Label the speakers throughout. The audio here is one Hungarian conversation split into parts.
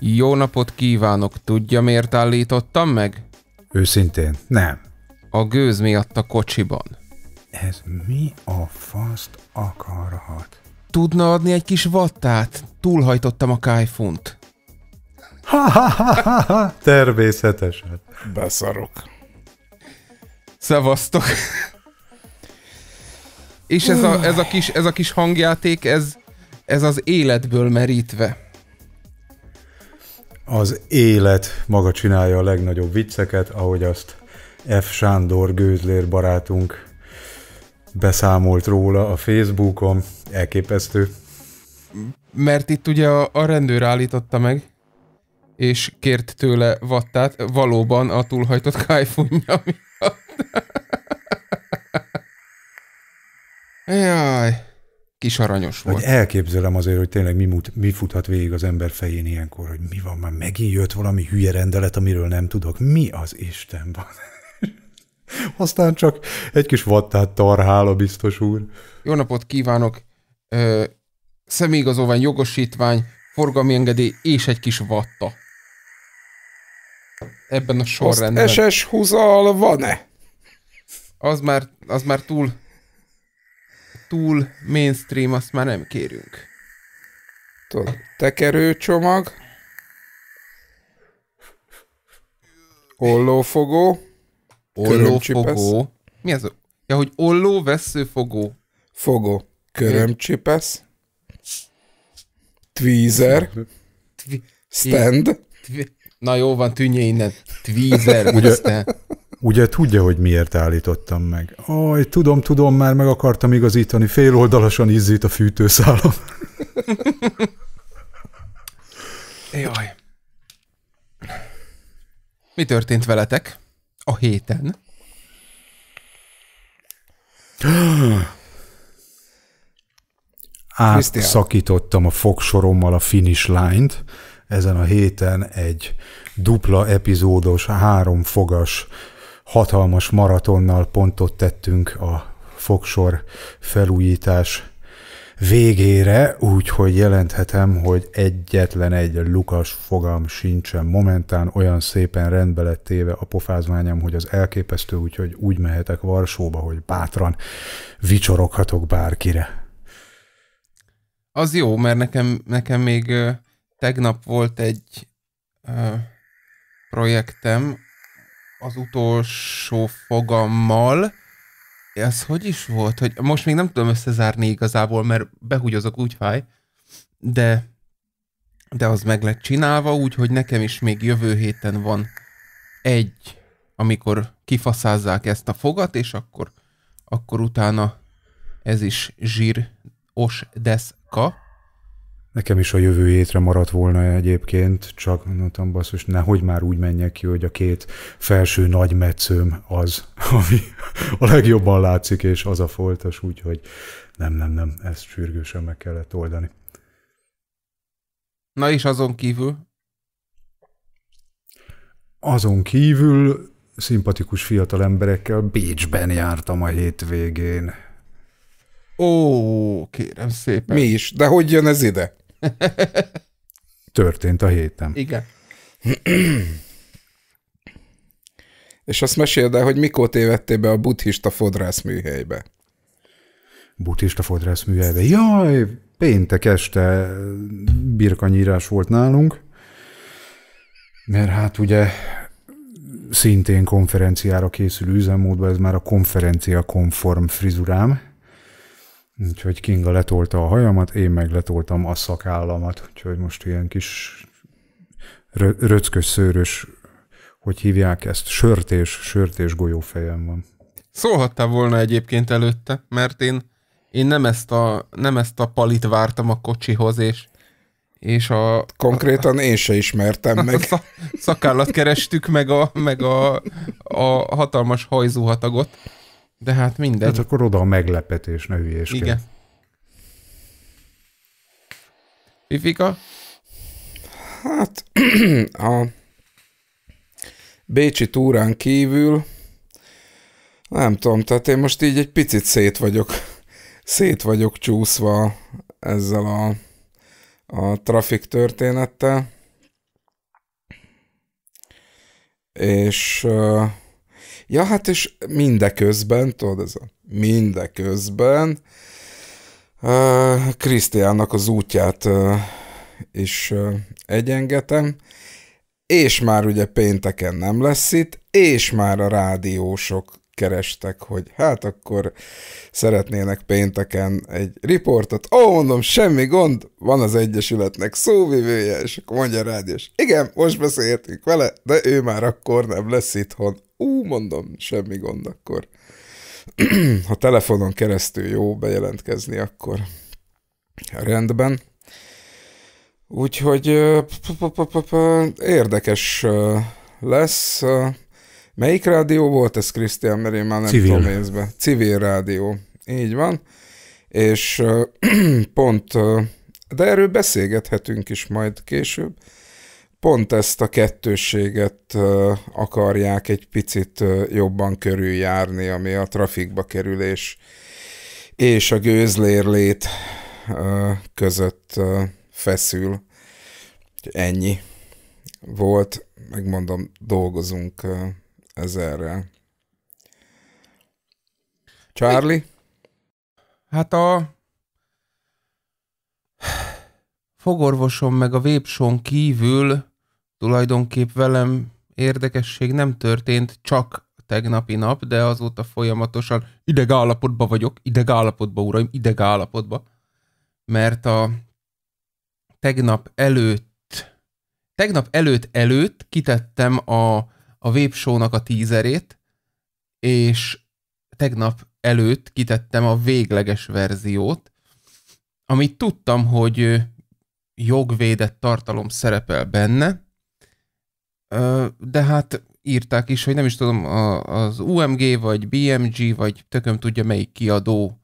Speaker 1: Jó napot kívánok! Tudja, miért állítottam meg? Őszintén, nem. A gőz miatt a kocsiban.
Speaker 2: Ez mi a faszt akarhat?
Speaker 1: Tudna adni egy kis vattát? Túlhajtottam a kájfunt.
Speaker 2: Ha, ha, ha, ha, Természetesen. Beszarok.
Speaker 1: Szevasztok. És ez a, ez a, kis, ez a kis hangjáték, ez, ez az életből merítve.
Speaker 2: Az élet maga csinálja a legnagyobb vicceket, ahogy azt F. Sándor gőzlér barátunk beszámolt róla a Facebookon. Elképesztő.
Speaker 1: Mert itt ugye a, a rendőr állította meg és kért tőle vattát, valóban a túlhajtott kájfunja miatt.
Speaker 2: Jaj, kis aranyos volt. Hogy elképzelem azért, hogy tényleg mi, mut, mi futhat végig az ember fején ilyenkor, hogy mi van, már megint jött valami hülye rendelet, amiről nem tudok. Mi az Isten van? Aztán csak egy kis vattát tarhál a biztos úr. Jó napot
Speaker 1: kívánok! Ö, személyigazolvány, jogosítvány, forgalmi engedély és egy kis vatta ebben a sorrendben. Azt SS húzal van-e? Az már, az már túl, túl mainstream, azt már nem kérünk. Tudod, tekerőcsomag, ollófogó, ollófogó, mi ez? Ja, hogy olló, veszőfogó. Fogó,
Speaker 3: körömcsipesz, tweezer,
Speaker 2: stand, Na jó, van, tűnje innen, tweezer, ugye, ugye tudja, hogy miért állítottam meg. Aj, tudom, tudom, már meg akartam igazítani, fél oldalasan izzít a fűtőszálon.
Speaker 1: Jaj. Mi történt veletek a héten?
Speaker 2: Átszakítottam a fogsorommal a finish line-t, ezen a héten egy dupla epizódos, háromfogas, hatalmas maratonnal pontot tettünk a fogsor felújítás végére, úgyhogy jelenthetem, hogy egyetlen egy lukas fogam sincsen momentán, olyan szépen rendbe lett téve a pofázmányom, hogy az elképesztő, úgyhogy úgy mehetek Varsóba, hogy bátran vicsoroghatok bárkire.
Speaker 1: Az jó, mert nekem, nekem még tegnap volt egy ö, projektem az utolsó fogammal. Ez hogy is volt? Hogy most még nem tudom összezárni igazából, mert behugyozok úgy fáj, de, de az meg lett csinálva, úgyhogy nekem is még jövő héten van egy, amikor kifaszázzák ezt a fogat, és akkor, akkor utána ez is zsír
Speaker 2: os deszka. Nekem is a jövő hétre maradt volna egyébként, csak mondtam basszus, nehogy már úgy menjek ki, hogy a két felső nagy meccőm az, ami a legjobban látszik, és az a foltos, úgyhogy nem, nem, nem, ezt sürgősen meg kellett oldani. Na és azon kívül? Azon kívül szimpatikus fiatal emberekkel Bécsben jártam a hétvégén. Ó, kérem szépen. Mi is, de hogy jön ez ide? Történt a
Speaker 3: héten. Igen. És azt meséld el, hogy mikor tévedtél be a buddhista fodrász műhelybe.
Speaker 2: Buddhista fodrász műhelybe. Jaj, péntek este birkanyírás volt nálunk, mert hát ugye szintén konferenciára készülő üzemmódban, ez már a konferencia konform frizurám, Úgyhogy Kinga letolta a hajamat, én meg letoltam a szakállamat, úgyhogy most ilyen kis rö- röckös szőrös, hogy hívják ezt, sörtés, sörtés golyófejem van.
Speaker 1: Szólhattál volna egyébként előtte, mert én, én nem, ezt a, nem ezt a palit vártam a kocsihoz, és és a... Konkrétan a, én se
Speaker 2: ismertem meg. A
Speaker 1: szakállat kerestük, meg a, meg a, a hatalmas hajzúhatagot. De hát mindegy. Tehát akkor
Speaker 2: oda a meglepetés, ne hülyéskedj. Igen.
Speaker 1: Fifika?
Speaker 3: Hát a Bécsi túrán kívül nem tudom, tehát én most így egy picit szét vagyok, szét vagyok csúszva ezzel a, a trafik történettel. És Ja, hát és mindeközben, tudod, ez a mindeközben Krisztiánnak uh, az útját uh, is uh, egyengetem, és már ugye pénteken nem lesz itt, és már a rádiósok kerestek, hogy hát akkor szeretnének pénteken egy riportot. Ó, mondom, semmi gond, van az Egyesületnek szóvivője, és akkor mondja a rádiós, igen, most beszéltünk vele, de ő már akkor nem lesz itthon. Ú, mondom, semmi gond akkor. ha telefonon keresztül jó bejelentkezni, akkor rendben. Úgyhogy érdekes lesz. Melyik rádió volt ez, Krisztián, mert én már nem Civil. tudom nézve. Civil rádió. Így van. És pont, de erről beszélgethetünk is majd később pont ezt a kettősséget akarják egy picit jobban körüljárni, ami a trafikba kerülés és a gőzlérlét között feszül. Ennyi volt, megmondom, dolgozunk ezerrel.
Speaker 1: Charlie? Hát a fogorvosom meg a vépson kívül tulajdonképp velem érdekesség nem történt, csak tegnapi nap, de azóta folyamatosan idegállapotban vagyok, idegállapotban, uraim, idegállapotban, mert a tegnap előtt, tegnap előtt előtt kitettem a, a vépsónak a tízerét, és tegnap előtt kitettem a végleges verziót, amit tudtam, hogy jogvédett tartalom szerepel benne, de hát írták is, hogy nem is tudom, az UMG, vagy BMG, vagy tököm tudja melyik kiadó,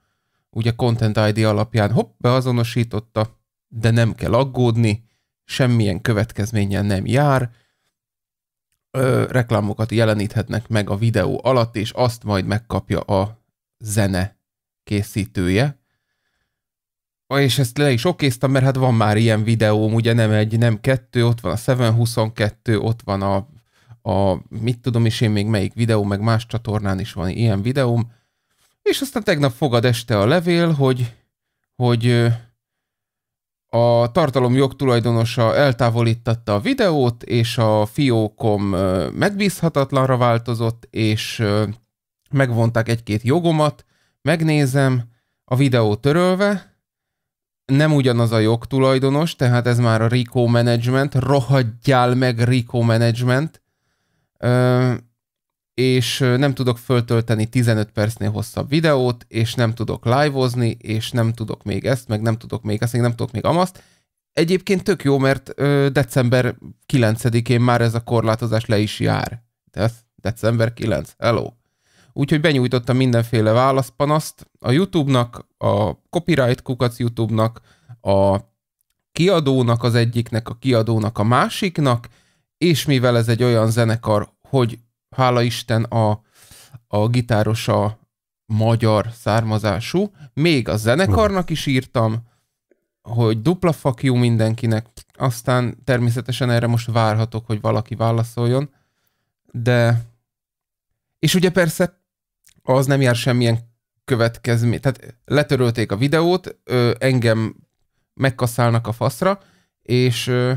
Speaker 1: ugye Content ID alapján, hopp, beazonosította, de nem kell aggódni, semmilyen következménnyel nem jár, Ö, reklámokat jeleníthetnek meg a videó alatt, és azt majd megkapja a zene készítője, Ah, és ezt le is okéztem, mert hát van már ilyen videóm, ugye nem egy, nem kettő, ott van a 722, ott van a, a mit tudom is én még melyik videó, meg más csatornán is van ilyen videóm, és aztán tegnap fogad este a levél, hogy, hogy a tartalom jogtulajdonosa eltávolítatta a videót, és a fiókom megbízhatatlanra változott, és megvonták egy-két jogomat, megnézem, a videó törölve, nem ugyanaz a jogtulajdonos, tehát ez már a Rico Management, rohadjál meg Rico Management, ö, és nem tudok föltölteni 15 percnél hosszabb videót, és nem tudok live-ozni, és nem tudok még ezt, meg nem tudok még ezt, még nem tudok még amazt. Egyébként tök jó, mert ö, december 9-én már ez a korlátozás le is jár. De december 9, hello úgyhogy benyújtottam mindenféle válaszpanaszt a YouTube-nak, a copyright kukac YouTube-nak, a kiadónak az egyiknek, a kiadónak a másiknak, és mivel ez egy olyan zenekar, hogy hála Isten a, a gitárosa magyar származású, még a zenekarnak is írtam, hogy dupla fuck you mindenkinek, aztán természetesen erre most várhatok, hogy valaki válaszoljon, de és ugye persze az nem jár semmilyen következmény. Tehát letörölték a videót, ö, engem megkaszálnak a faszra, és ö,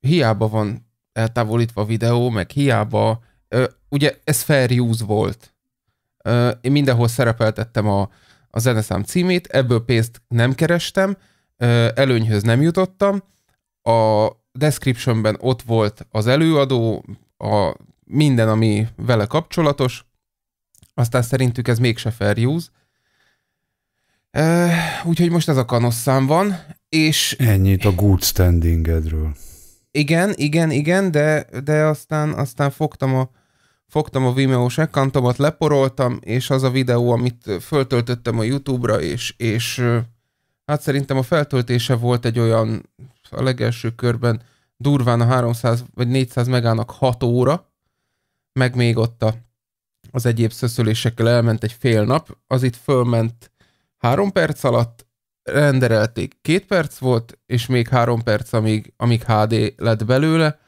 Speaker 1: hiába van eltávolítva a videó, meg hiába, ö, ugye ez fair use volt. Ö, én mindenhol szerepeltettem a, a zeneszám címét, ebből pénzt nem kerestem, ö, előnyhöz nem jutottam, a descriptionben ott volt az előadó, a minden, ami vele kapcsolatos, aztán szerintük ez mégse fair use. úgyhogy most ez a kanosszám van, és...
Speaker 2: Ennyit a good standingedről.
Speaker 1: Igen, igen, igen, de, de aztán, aztán fogtam a, fogtam a Vimeo-s ekkantomat, leporoltam, és az a videó, amit föltöltöttem a YouTube-ra, és, és hát szerintem a feltöltése volt egy olyan, a legelső körben durván a 300 vagy 400 megának 6 óra, meg még ott a az egyéb szöszölésekkel elment egy fél nap, az itt fölment három perc alatt, renderelték két perc volt, és még három perc, amíg, amíg HD lett belőle,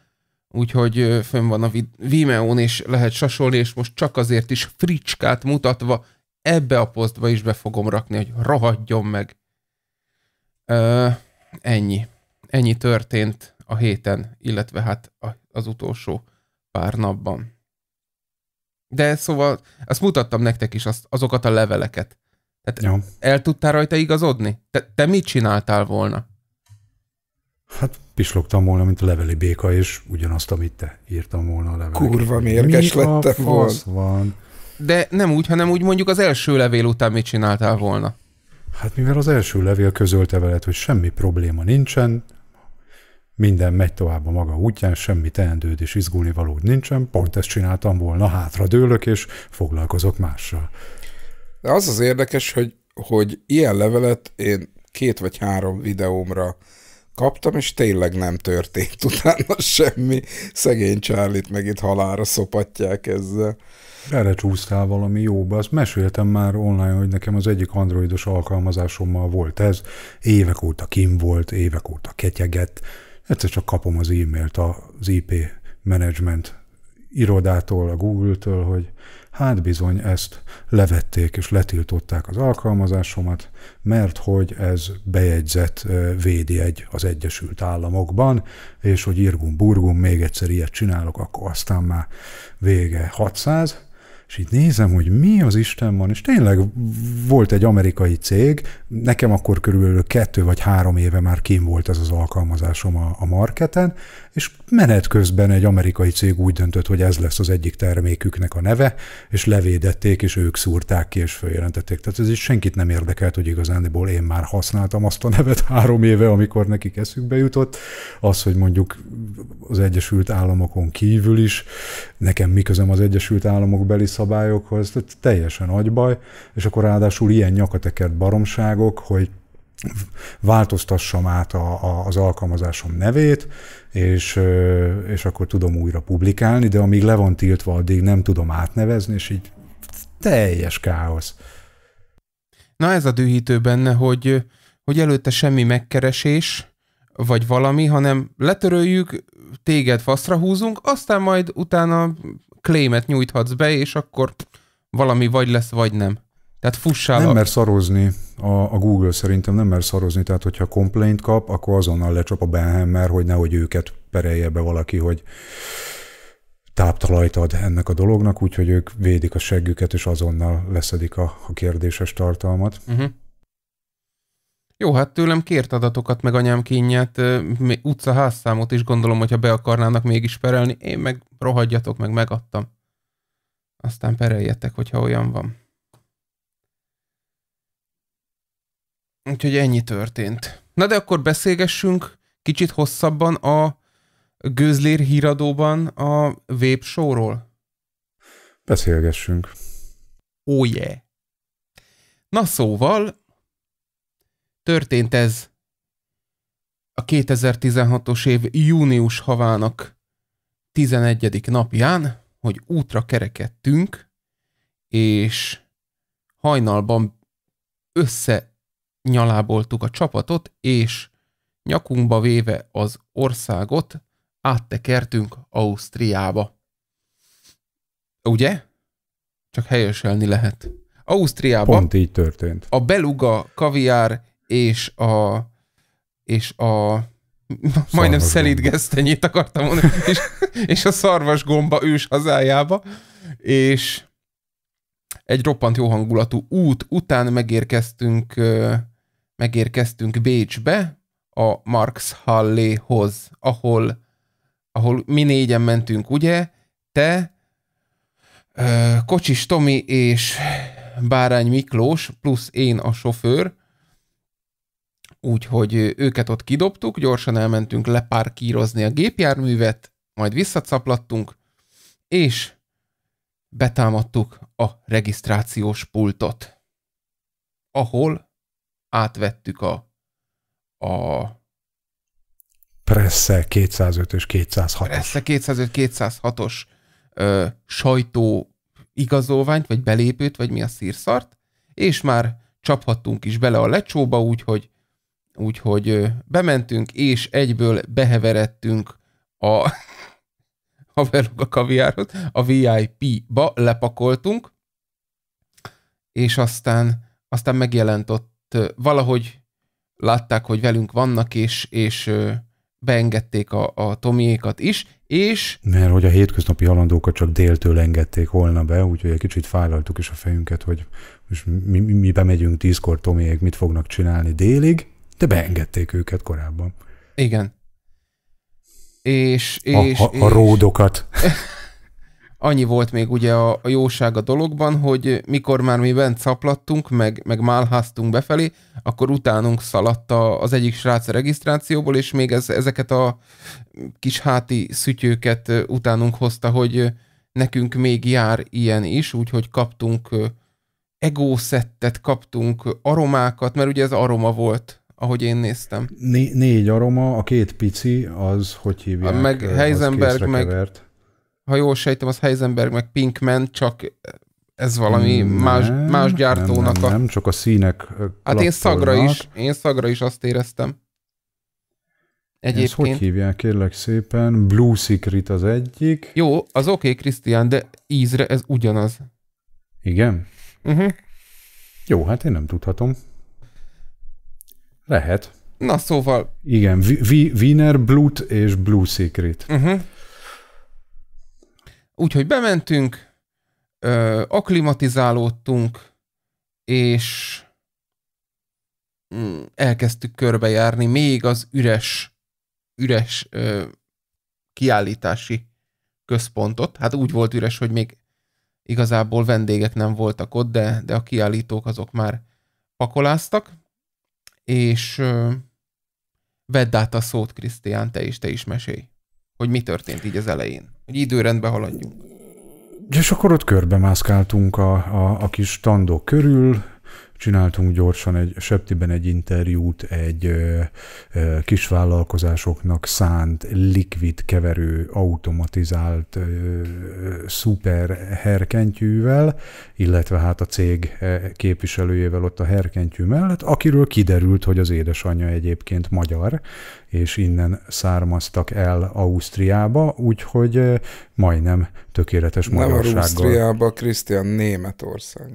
Speaker 1: úgyhogy fönn van a Vimeo-n, és lehet sasolni, és most csak azért is fricskát mutatva ebbe a posztba is be fogom rakni, hogy rohadjon meg. Ö, ennyi. Ennyi történt a héten, illetve hát az utolsó pár napban. De szóval, azt mutattam nektek is, azt, azokat a leveleket. Tehát ja. el tudtál rajta igazodni? Te, te mit csináltál volna?
Speaker 2: Hát pislogtam volna, mint a leveli béka, és ugyanazt, amit te írtam volna a leveleket. Kurva mérges lettem volna. van?
Speaker 1: De nem úgy, hanem úgy mondjuk az első levél után mit csináltál volna?
Speaker 2: Hát mivel az első levél közölte veled, hogy semmi probléma nincsen, minden megy tovább a maga útján, semmi teendőd és izgulni valód nincsen, pont ezt csináltam volna, hátra dőlök és foglalkozok mással.
Speaker 3: De az az érdekes, hogy, hogy ilyen levelet én két vagy három videómra kaptam, és tényleg nem történt utána semmi. Szegény Csárlit meg itt halára szopatják ezzel.
Speaker 2: csúsztál valami jóba, azt meséltem már online, hogy nekem az egyik androidos alkalmazásommal volt ez, évek óta kim volt, évek óta ketyegett, egyszer csak kapom az e-mailt az IP management irodától, a Google-től, hogy hát bizony ezt levették és letiltották az alkalmazásomat, mert hogy ez bejegyzett védjegy az Egyesült Államokban, és hogy irgum-burgum még egyszer ilyet csinálok, akkor aztán már vége 600, és így nézem, hogy mi az Isten van, és tényleg volt egy amerikai cég, nekem akkor körülbelül kettő vagy három éve már kim volt ez az alkalmazásom a, a marketen, és menet közben egy amerikai cég úgy döntött, hogy ez lesz az egyik terméküknek a neve, és levédették, és ők szúrták ki, és följelentették. Tehát ez is senkit nem érdekelt, hogy igazániból én már használtam azt a nevet három éve, amikor nekik eszükbe jutott. Az, hogy mondjuk az Egyesült Államokon kívül is, nekem miközben az Egyesült Államok beli szabályokhoz, tehát teljesen agybaj, és akkor ráadásul ilyen nyakatekert baromságok, hogy változtassam át a, a, az alkalmazásom nevét, és, és akkor tudom újra publikálni, de amíg le van tiltva, addig nem tudom átnevezni, és így
Speaker 1: teljes káosz. Na ez a dühítő benne, hogy, hogy előtte semmi megkeresés, vagy valami, hanem letöröljük, téged faszra húzunk, aztán majd utána klémet nyújthatsz be, és akkor valami vagy lesz, vagy nem. Tehát fussál. Nem mer
Speaker 2: szarozni a, a Google szerintem, nem mer szarozni, tehát hogyha complaint kap, akkor azonnal lecsap a Benhammer, hogy nehogy őket perelje be valaki, hogy táptalajt ad ennek a dolognak, úgyhogy ők védik a seggüket, és azonnal leszedik a, a kérdéses tartalmat.
Speaker 1: Uh-huh. Jó, hát tőlem kért adatokat, meg anyám kínját, utca házszámot is gondolom, hogyha be akarnának mégis perelni, én meg rohadjatok, meg megadtam. Aztán pereljetek, hogyha olyan van. Úgyhogy ennyi történt. Na de akkor beszélgessünk kicsit hosszabban a Gőzlér híradóban a Vape show
Speaker 2: Beszélgessünk.
Speaker 1: Ó, oh, yeah. Na szóval, Történt ez a 2016-os év június havának 11. napján, hogy útra kerekedtünk, és hajnalban összenyaláboltuk a csapatot, és nyakunkba véve az országot áttekertünk Ausztriába. Ugye? Csak helyeselni lehet. Ausztriában. Pont így történt. A beluga kaviár és a és a Szarvas majdnem szelít gesztenyét akartam mondani, és, és a szarvas gomba ős hazájába, és egy roppant jó hangulatú út után megérkeztünk, megérkeztünk Bécsbe, a Marx Halléhoz, ahol, ahol mi négyen mentünk, ugye? Te, Kocsis Tomi és Bárány Miklós, plusz én a sofőr, úgyhogy őket ott kidobtuk, gyorsan elmentünk lepárkírozni a gépjárművet, majd visszacaplattunk, és betámadtuk a regisztrációs pultot, ahol átvettük a, a
Speaker 2: Presse 205 és 206
Speaker 1: Presse 205 206-os ö, sajtó igazolványt, vagy belépőt, vagy mi a szírszart, és már csaphattunk is bele a lecsóba, úgyhogy Úgyhogy bementünk, és egyből beheveredtünk a a Beluga kaviárot, a VIP-ba lepakoltunk, és aztán, aztán megjelent ott, valahogy látták, hogy velünk vannak, és, és beengedték a, a Tomiékat is, és...
Speaker 2: Mert hogy a hétköznapi halandókat csak déltől engedték volna be, úgyhogy egy kicsit fájlaltuk is a fejünket, hogy most mi, mi, mi bemegyünk tízkor Tomiék, mit fognak csinálni délig, de beengedték őket korábban.
Speaker 1: Igen. És, és, a, a, és... a ródokat. Annyi volt még ugye a, a jóság a dologban, hogy mikor már mi bent szaplattunk, meg, meg málháztunk befelé, akkor utánunk szaladt az egyik srác a regisztrációból, és még ez, ezeket a kis háti szütyőket utánunk hozta, hogy nekünk még jár ilyen is, úgyhogy kaptunk egószettet, kaptunk aromákat, mert ugye ez aroma volt ahogy én néztem.
Speaker 2: Né- négy aroma, a két pici, az hogy hívják? A meg Heisenberg, meg, kevert.
Speaker 1: ha jól sejtem, az Heisenberg, meg Pinkman, csak ez valami nem, más, más gyártónak nem, nem, a... Nem,
Speaker 2: csak a színek Hát én szagra is,
Speaker 1: én szagra is azt éreztem. Egyébként. Ezt hogy
Speaker 2: hívják, kérlek szépen? Blue Secret az
Speaker 1: egyik. Jó, az oké, okay, Krisztián, de ízre ez ugyanaz.
Speaker 2: Igen? Uh-huh. Jó, hát én nem tudhatom. Lehet. Na szóval... Igen, Wiener Blut és Blue Secret. Uh-huh. Úgyhogy bementünk, ö,
Speaker 1: aklimatizálódtunk, és mm, elkezdtük körbejárni még az üres, üres ö, kiállítási központot. Hát úgy volt üres, hogy még igazából vendégek nem voltak ott, de, de a kiállítók azok már pakoláztak és ö, vedd át a szót, Krisztián, te is, te is mesélj, hogy mi történt így az elején, hogy időrendbe haladjunk.
Speaker 2: És akkor ott körbe mászkáltunk a, a, a kis tandok körül, csináltunk gyorsan egy Septiben egy interjút egy ö, ö, kis vállalkozásoknak szánt likvid keverő automatizált ö, szuper herkentyűvel, illetve hát a cég e, képviselőjével ott a herkentyű mellett, akiről kiderült, hogy az édesanyja egyébként magyar, és innen származtak el Ausztriába, úgyhogy majdnem tökéletes magyarsággal. Nem Ausztriába,
Speaker 3: Krisztián Németország.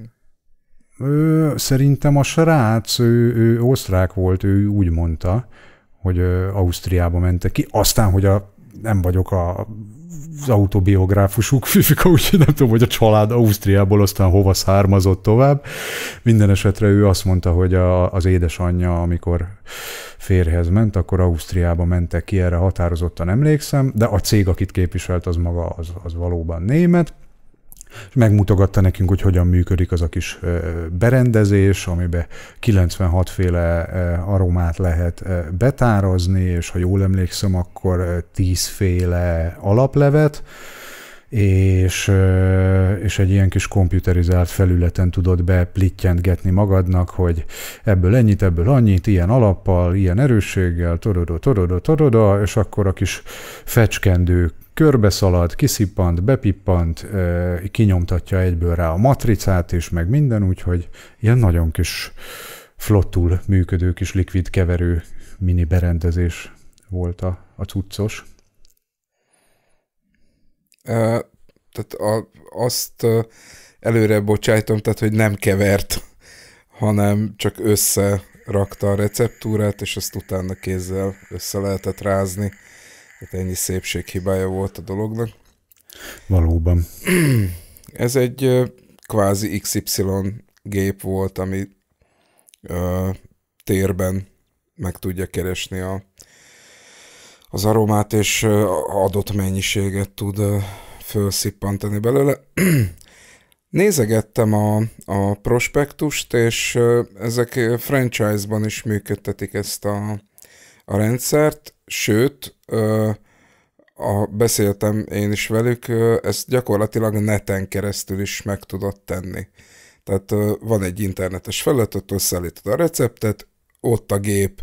Speaker 2: Ő, szerintem a srác, ő, ő osztrák volt, ő úgy mondta, hogy Ausztriába mentek ki. Aztán, hogy a, nem vagyok a, az autobiográfusuk, fifika, úgyhogy nem tudom, hogy a család Ausztriából aztán hova származott tovább. Minden esetre ő azt mondta, hogy a, az édesanyja, amikor férhez ment, akkor Ausztriába mentek ki, erre határozottan emlékszem, de a cég, akit képviselt, az maga az, az valóban német és megmutogatta nekünk, hogy hogyan működik az a kis berendezés, amiben 96 féle aromát lehet betározni, és ha jól emlékszem, akkor 10 féle alaplevet, és, és egy ilyen kis komputerizált felületen tudod beplittyentgetni magadnak, hogy ebből ennyit, ebből annyit, ilyen alappal, ilyen erősséggel, torodó, torodó, torodó, és akkor a kis fecskendők körbeszalad, kiszippant, bepippant, kinyomtatja egyből rá a matricát és meg minden, úgyhogy ilyen nagyon kis flottul működő kis likvid keverő mini berendezés volt a, a cuccos.
Speaker 3: tehát a, azt előre bocsájtom, tehát hogy nem kevert, hanem csak összerakta a receptúrát, és azt utána kézzel össze lehetett rázni. Hát ennyi szépség hibája volt a dolognak.
Speaker 2: Valóban.
Speaker 3: Ez egy kvázi XY gép volt, ami ö, térben meg tudja keresni a, az aromát, és ö, adott mennyiséget tud ö, felszippantani belőle. Nézegettem a, a prospektust, és ö, ezek franchise-ban is működtetik ezt a, a rendszert sőt, a, beszéltem én is velük, ezt gyakorlatilag neten keresztül is meg tudod tenni. Tehát van egy internetes felület, ott összeállítod a receptet, ott a gép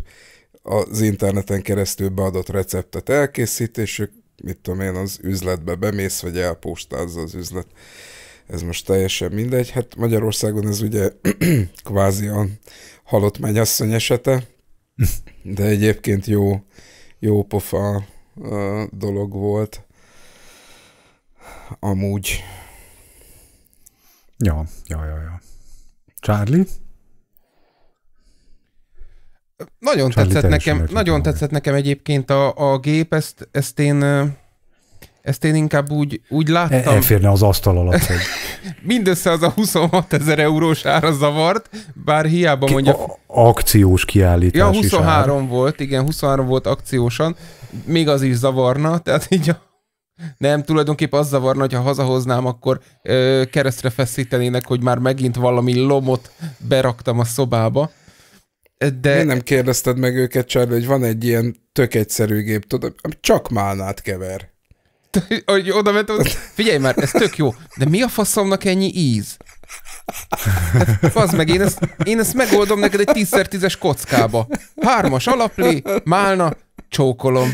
Speaker 3: az interneten keresztül beadott receptet elkészít, és ők, mit tudom én, az üzletbe bemész, vagy elpostázza az üzlet. Ez most teljesen mindegy. Hát Magyarországon ez ugye kvázi a halott mennyasszony esete, de egyébként jó jó pofa dolog volt. Amúgy.
Speaker 2: Ja, ja, ja, ja. Charlie?
Speaker 1: Nagyon Charlie tetszett nekem, nagyon tetszett nekem egyébként a, a gép, ezt, ezt én ezt én inkább úgy, úgy e, láttam. Elférne az asztal alatt. Hogy... Mindössze az a 26 ezer eurós ára zavart, bár hiába Ki, mondja... A,
Speaker 2: akciós kiállítás Ja, 23
Speaker 1: is volt, igen, 23 volt akciósan. Még az is zavarna, tehát így a... Nem, tulajdonképpen az zavarna, hogyha hazahoznám, akkor ö, keresztre feszítenének, hogy már megint valami lomot beraktam a szobába. De... Én nem
Speaker 3: kérdezted meg őket, Csárli, hogy van egy ilyen tök egyszerű gép, tudod, ami csak málnát kever.
Speaker 1: hogy oda mentem, figyelj már, ez tök jó, de mi a faszomnak ennyi íz? Hát, az meg, én ezt, én ezt megoldom neked egy 10x10-es kockába. Hármas alaplé, málna, csókolom.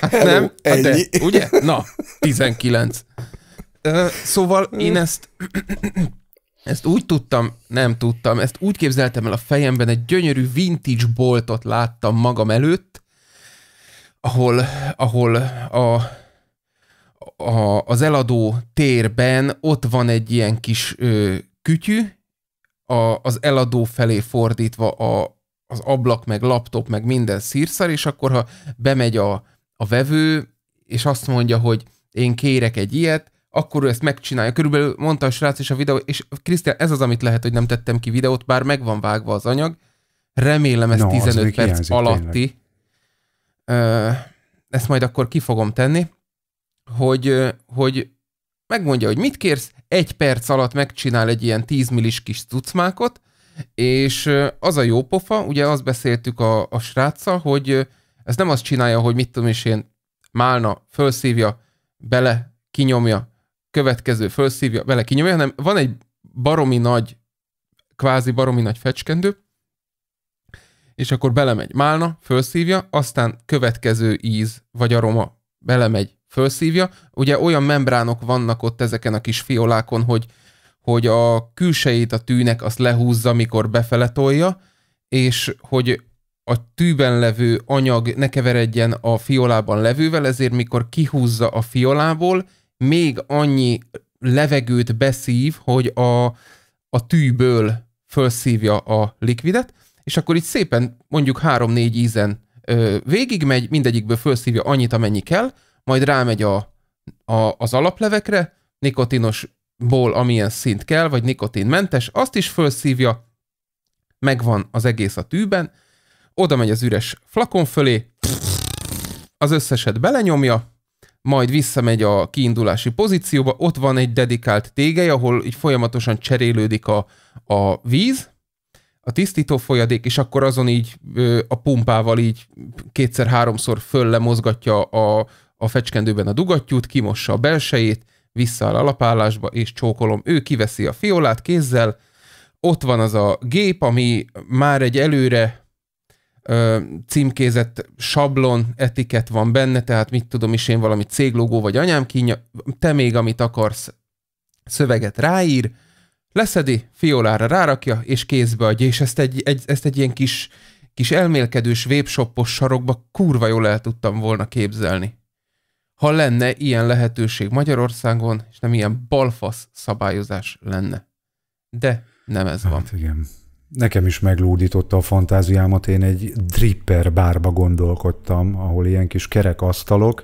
Speaker 1: Hát Hello, nem? Hát de, ugye? Na, 19. Szóval én ezt, ezt úgy tudtam, nem tudtam, ezt úgy képzeltem el a fejemben, egy gyönyörű vintage boltot láttam magam előtt, ahol, ahol a a, az eladó térben ott van egy ilyen kis ö, kütyű, a, az eladó felé fordítva a, az ablak, meg laptop, meg minden szírszar, és akkor ha bemegy a, a vevő, és azt mondja, hogy én kérek egy ilyet, akkor ő ezt megcsinálja. Körülbelül mondta a srác és a videó, és Krisztián, ez az, amit lehet, hogy nem tettem ki videót, bár meg van vágva az anyag. Remélem ez no, 15 perc hiányzik, alatti. Tényleg. Ezt majd akkor ki fogom tenni hogy, hogy megmondja, hogy mit kérsz, egy perc alatt megcsinál egy ilyen 10 millis kis cucmákot, és az a jó pofa, ugye azt beszéltük a, a sráccal, hogy ez nem azt csinálja, hogy mit tudom is én, málna, fölszívja, bele, kinyomja, következő fölszívja, bele, kinyomja, hanem van egy baromi nagy, kvázi baromi nagy fecskendő, és akkor belemegy málna, fölszívja, aztán következő íz vagy aroma belemegy felszívja. Ugye olyan membránok vannak ott ezeken a kis fiolákon, hogy, hogy a külsejét a tűnek azt lehúzza, mikor befeletolja, és hogy a tűben levő anyag ne keveredjen a fiolában levővel, ezért mikor kihúzza a fiolából, még annyi levegőt beszív, hogy a, a tűből felszívja a likvidet, és akkor itt szépen mondjuk 3-4 ízen végigmegy, mindegyikből felszívja annyit, amennyi kell, majd rámegy a, a, az alaplevekre, nikotinosból amilyen szint kell, vagy nikotinmentes, azt is felszívja, megvan az egész a tűben, oda megy az üres flakon fölé, az összeset belenyomja, majd visszamegy a kiindulási pozícióba, ott van egy dedikált tégely, ahol így folyamatosan cserélődik a, a víz, a tisztító folyadék, és akkor azon így ö, a pumpával így kétszer-háromszor föllemozgatja a a fecskendőben a dugattyút, kimossa a belsejét, visszaáll a és csókolom. Ő kiveszi a fiolát kézzel, ott van az a gép, ami már egy előre ö, címkézett sablon, etiket van benne, tehát mit tudom is én, valami céglogó vagy anyám kínja, te még amit akarsz, szöveget ráír, leszedi, fiolára rárakja, és kézbe adja, és ezt egy, egy, ezt egy ilyen kis, kis elmélkedős webshopos sarokba kurva jól el tudtam volna képzelni ha lenne ilyen lehetőség Magyarországon, és nem ilyen balfasz szabályozás lenne. De nem ez hát van. igen.
Speaker 2: Nekem is meglódította a fantáziámat, én egy dripper bárba gondolkodtam, ahol ilyen kis kerekasztalok,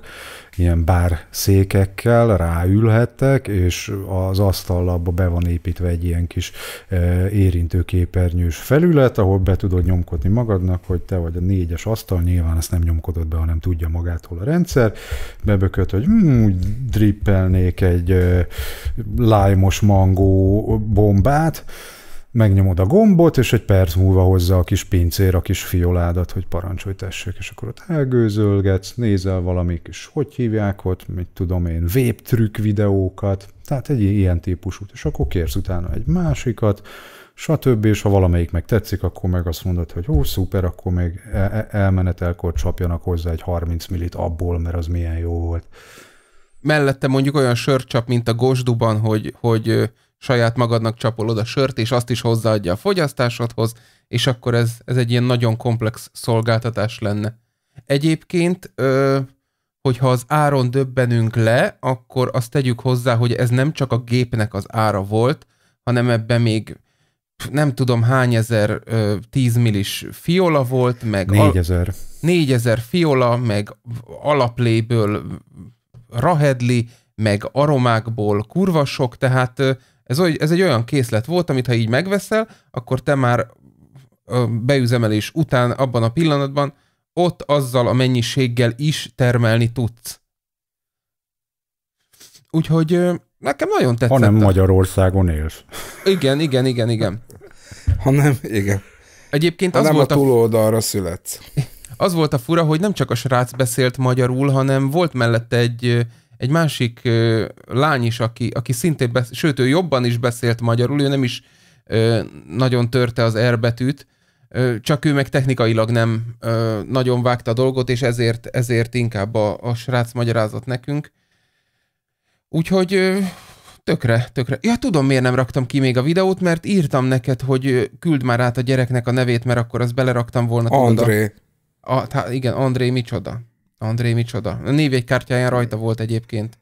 Speaker 2: ilyen bár székekkel, ráülhettek, és az asztallabba be van építve egy ilyen kis e, érintőképernyős felület, ahol be tudod nyomkodni magadnak, hogy te vagy a négyes asztal, nyilván ezt nem nyomkodod be, hanem tudja magától a rendszer, bebököd, hogy mm, drippelnék egy e, lájmos mangó bombát, megnyomod a gombot, és egy perc múlva hozza a kis pincér a kis fioládat, hogy parancsolj tessék, és akkor ott elgőzölgetsz, nézel valami kis, hogy hívják ott, mit tudom én, véptrükk videókat, tehát egy ilyen típusút, és akkor kérsz utána egy másikat, stb. És ha valamelyik meg tetszik, akkor meg azt mondod, hogy ó, szuper, akkor még e-, e-, elmenetelkor csapjanak hozzá egy 30 millit abból, mert az milyen jó volt.
Speaker 1: Mellette mondjuk olyan sörcsap, mint a Gosduban, hogy, hogy saját magadnak csapolod a sört, és azt is hozzáadja a fogyasztásodhoz, és akkor ez, ez egy ilyen nagyon komplex szolgáltatás lenne. Egyébként, ö, hogyha az áron döbbenünk le, akkor azt tegyük hozzá, hogy ez nem csak a gépnek az ára volt, hanem ebben még nem tudom hány ezer ö, fiola volt, meg... négyezer négyezer fiola, meg alapléből rahedli, meg aromákból kurva sok, tehát ez, oly, ez egy olyan készlet volt, amit ha így megveszel, akkor te már a beüzemelés után, abban a pillanatban ott azzal a mennyiséggel is termelni tudsz.
Speaker 2: Úgyhogy nekem nagyon tetszett. Hanem Magyarországon élsz.
Speaker 1: Igen, igen, igen, igen. Hanem, igen. Egyébként ha az volt a túloldalra születsz. Az volt a fura, hogy nem csak a srác beszélt magyarul, hanem volt mellette egy egy másik ö, lány is, aki, aki szintén, besz- sőt, ő jobban is beszélt magyarul, ő nem is ö, nagyon törte az R betűt, ö, csak ő meg technikailag nem ö, nagyon vágta a dolgot, és ezért, ezért inkább a, a srác magyarázott nekünk. Úgyhogy ö, tökre, tökre. Ja, tudom, miért nem raktam ki még a videót, mert írtam neked, hogy küld már át a gyereknek a nevét, mert akkor azt beleraktam volna. André. A, tá, hát igen, André micsoda. André micsoda? A névjegykártyáján rajta volt egyébként.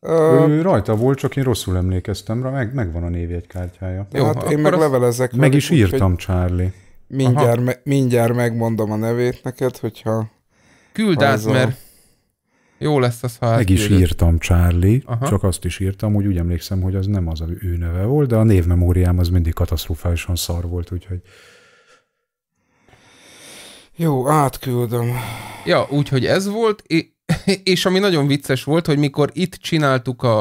Speaker 2: Ö, ő rajta volt, csak én rosszul emlékeztem rá, meg, megvan a névjegykártyája. Jó, hát én meg levelezek. Meg velük, is úgy, írtam, Charlie. Mindjárt,
Speaker 3: me, mindjárt megmondom a nevét neked, hogyha... Küld ha át, a... mert
Speaker 1: jó lesz az, ha Meg is
Speaker 2: írtam Charlie, Aha. csak azt is írtam, úgy úgy emlékszem, hogy az nem az ő neve volt, de a névmemóriám az mindig katasztrofálisan szar volt, úgyhogy...
Speaker 1: Jó, átküldöm. Ja, úgyhogy ez volt, és ami nagyon vicces volt, hogy mikor itt csináltuk a,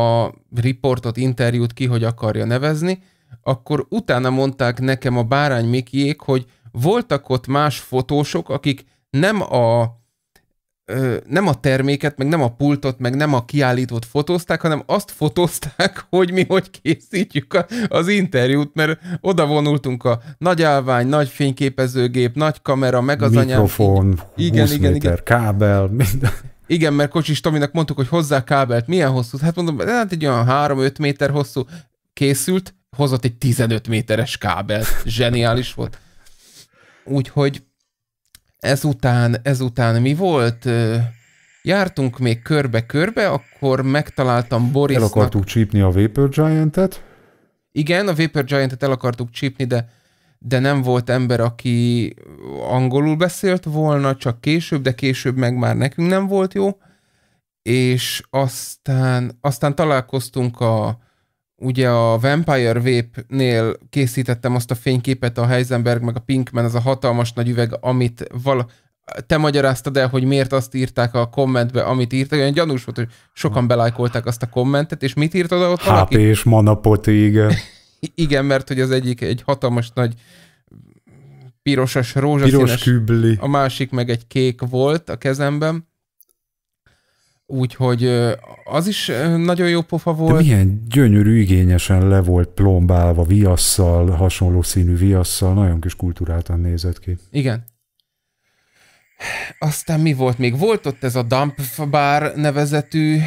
Speaker 1: a riportot, interjút ki, hogy akarja nevezni, akkor utána mondták nekem a Bárány Mikiék, hogy voltak ott más fotósok, akik nem a nem a terméket, meg nem a pultot, meg nem a kiállítót fotózták, hanem azt fotózták, hogy mi hogy készítjük a, az interjút, mert oda vonultunk a nagy állvány, nagy fényképezőgép, nagy kamera, meg az Mikrofon, anyám. igen, igen, méter, igen. kábel, minden. Igen, mert Kocsis Tominak mondtuk, hogy hozzá kábelt, milyen hosszú? Hát mondom, hát egy olyan 3-5 méter hosszú készült, hozott egy 15 méteres kábelt. Zseniális volt. Úgyhogy Ezután, ezután mi volt? Jártunk még körbe-körbe, akkor megtaláltam Borisnak... El akartuk
Speaker 2: csípni a Vapor Giant-et?
Speaker 1: Igen, a Vapor Giant-et el akartuk csípni, de, de nem volt ember, aki angolul beszélt volna, csak később, de később meg már nekünk nem volt jó. És aztán, aztán találkoztunk a, ugye a Vampire Vape-nél készítettem azt a fényképet, a Heisenberg meg a Pinkman, az a hatalmas nagy üveg, amit val. te magyaráztad el, hogy miért azt írták a kommentbe, amit írtak, olyan gyanús volt, hogy sokan belájkolták azt a kommentet, és mit írt oda ott HP
Speaker 2: és manapot, igen.
Speaker 1: igen, mert hogy az egyik egy hatalmas nagy pirosas, rózsaszínes, Piros kübli. a másik meg egy kék volt a kezemben, Úgyhogy az is nagyon jó pofa volt. De milyen
Speaker 2: gyönyörű, igényesen le volt plombálva viasszal, hasonló színű viasszal, nagyon kis kultúráltan nézett ki.
Speaker 1: Igen. Aztán mi volt még? Volt ott ez a Dump Bar nevezetű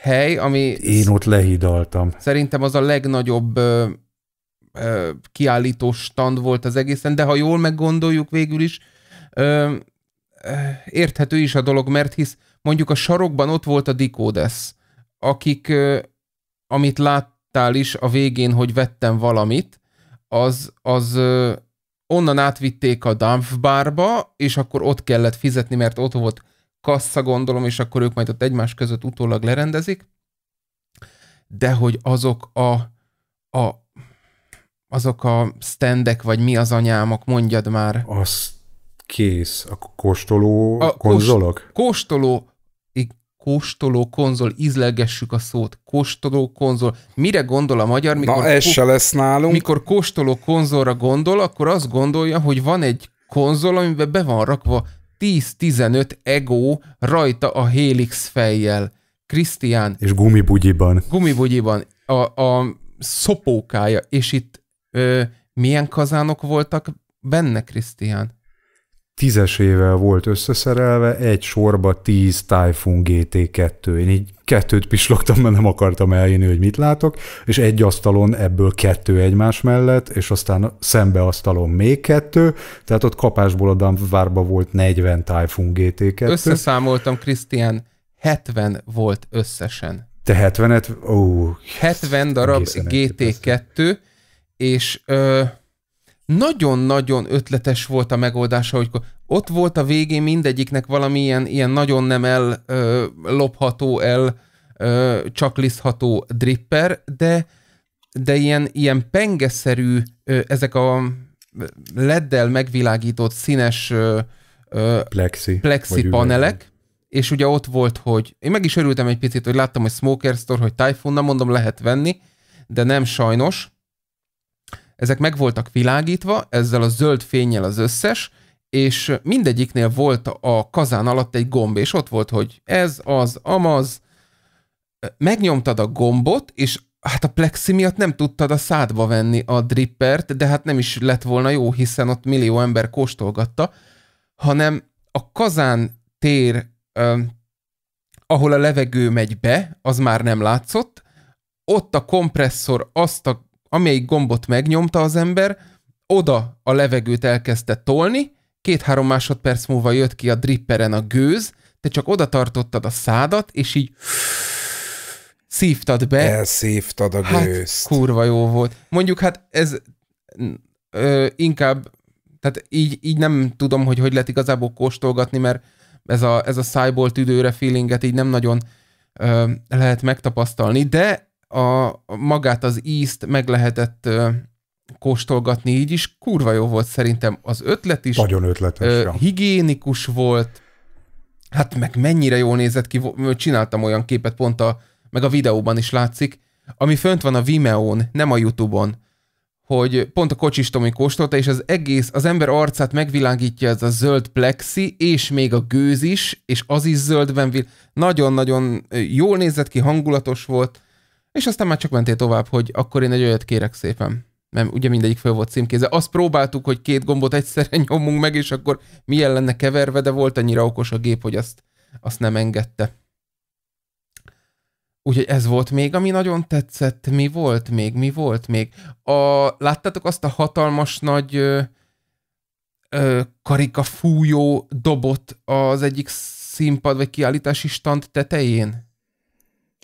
Speaker 1: hely, ami... Én ott
Speaker 2: lehidaltam.
Speaker 1: Szerintem az a legnagyobb ö, ö, kiállító stand volt az egészen, de ha jól meggondoljuk végül is, ö, ö, érthető is a dolog, mert hisz mondjuk a sarokban ott volt a Dikódesz, akik, amit láttál is a végén, hogy vettem valamit, az, az onnan átvitték a Dump bárba, és akkor ott kellett fizetni, mert ott volt kassza, gondolom, és akkor ők majd ott egymás között utólag lerendezik. De hogy azok a, a azok a standek, vagy mi az anyámok, mondjad már. Az
Speaker 2: kész, a kóstoló a konzolok?
Speaker 1: kóstoló kóstoló konzol, izlegessük a szót, kóstoló konzol. Mire gondol a magyar? Mikor Na, ez se lesz nálunk. Mikor kóstoló konzolra gondol, akkor azt gondolja, hogy van egy konzol, amiben be van rakva 10-15 ego rajta a Helix fejjel. Krisztián. És
Speaker 2: gumibugyiban.
Speaker 1: Gumibugyiban. A, a szopókája. És itt ö, milyen kazánok voltak benne, Krisztián?
Speaker 2: tízesével volt összeszerelve, egy sorba 10 Typhoon GT2. Én így kettőt pislogtam, mert nem akartam eljönni, hogy mit látok, és egy asztalon ebből kettő egymás mellett, és aztán szembe asztalon még kettő, tehát ott kapásból a várba volt 40 Typhoon GT2.
Speaker 1: Összeszámoltam, Krisztián, 70 volt összesen.
Speaker 2: Te 70-et? Ó, 70
Speaker 1: darab GT2, és... Ö, nagyon-nagyon ötletes volt a megoldása, hogy ott volt a végén mindegyiknek valamilyen ilyen nagyon nem el ö, lopható, el ö, liszható dripper, de de ilyen, ilyen pengeszerű, ö, ezek a leddel megvilágított színes ö, ö,
Speaker 2: plexi, plexi panelek,
Speaker 1: üvegen. és ugye ott volt, hogy én meg is örültem egy picit, hogy láttam, hogy Smoker Store, hogy Typhoon, nem mondom, lehet venni, de nem sajnos, ezek meg voltak világítva, ezzel a zöld fényjel az összes, és mindegyiknél volt a kazán alatt egy gomb, és ott volt, hogy ez, az, amaz, megnyomtad a gombot, és hát a plexi miatt nem tudtad a szádba venni a drippert, de hát nem is lett volna jó, hiszen ott millió ember kóstolgatta, hanem a kazán tér, ahol a levegő megy be, az már nem látszott, ott a kompresszor azt a amelyik gombot megnyomta az ember, oda a levegőt elkezdte tolni, két-három másodperc múlva jött ki a dripperen a gőz, te csak oda tartottad a szádat, és így szívtad be. Elszívtad a hát, gőzt. Hát, kurva jó volt. Mondjuk hát ez ö, inkább, tehát így, így nem tudom, hogy hogy lehet igazából kóstolgatni, mert ez a, ez a szájból tüdőre feelinget így nem nagyon ö, lehet megtapasztalni, de a, magát az ízt meg lehetett kóstolgatni így is. Kurva jó volt szerintem az ötlet is. Nagyon ötletes. Ö, ja. higiénikus volt. Hát meg mennyire jól nézett ki. Csináltam olyan képet, pont a, meg a videóban is látszik, ami fönt van a vimeo nem a YouTube-on, hogy pont a kocsis Tomi kóstolta, és az egész, az ember arcát megvilágítja ez a zöld plexi, és még a gőz is, és az is zöldben vil. Nagyon-nagyon jól nézett ki, hangulatos volt és aztán már csak mentél tovább, hogy akkor én egy olyat kérek szépen. Nem, ugye mindegyik fel volt címkéze. Azt próbáltuk, hogy két gombot egyszerre nyomunk meg, és akkor milyen lenne keverve, de volt annyira okos a gép, hogy azt, azt nem engedte. Úgyhogy ez volt még, ami nagyon tetszett. Mi volt még? Mi volt még? A, láttátok azt a hatalmas nagy ö, ö, karikafújó dobot az egyik színpad vagy kiállítási stand tetején?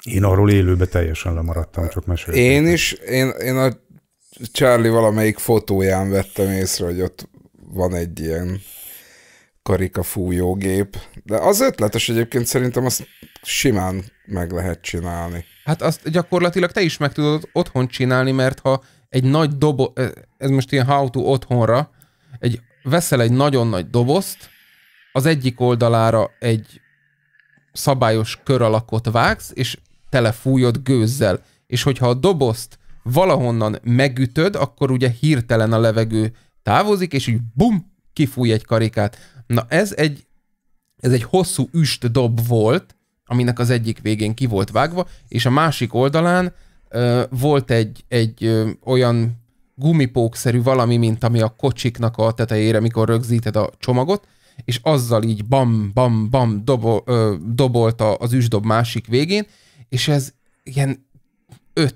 Speaker 2: Én arról élőbe teljesen lemaradtam, csak meséltem.
Speaker 1: Én is, én, én a
Speaker 3: Charlie valamelyik fotóján vettem észre, hogy ott van egy ilyen karika fújógép, De az ötletes egyébként szerintem azt simán meg lehet csinálni.
Speaker 1: Hát azt gyakorlatilag te is meg tudod otthon csinálni, mert ha egy nagy dobo, e, ez most ilyen how to otthonra, egy, veszel egy nagyon nagy dobozt, az egyik oldalára egy szabályos kör alakot vágsz, és telefújott gőzzel. És hogyha a dobozt valahonnan megütöd, akkor ugye hirtelen a levegő távozik, és így bum, kifúj egy karikát. Na ez egy, ez egy hosszú üst dob volt, aminek az egyik végén ki volt vágva, és a másik oldalán ö, volt egy, egy ö, olyan gumipókszerű valami, mint ami a kocsiknak a tetejére, mikor rögzíted a csomagot, és azzal így bam, bam, bam dobo, ö, dobolta az üsdob másik végén, és ez ilyen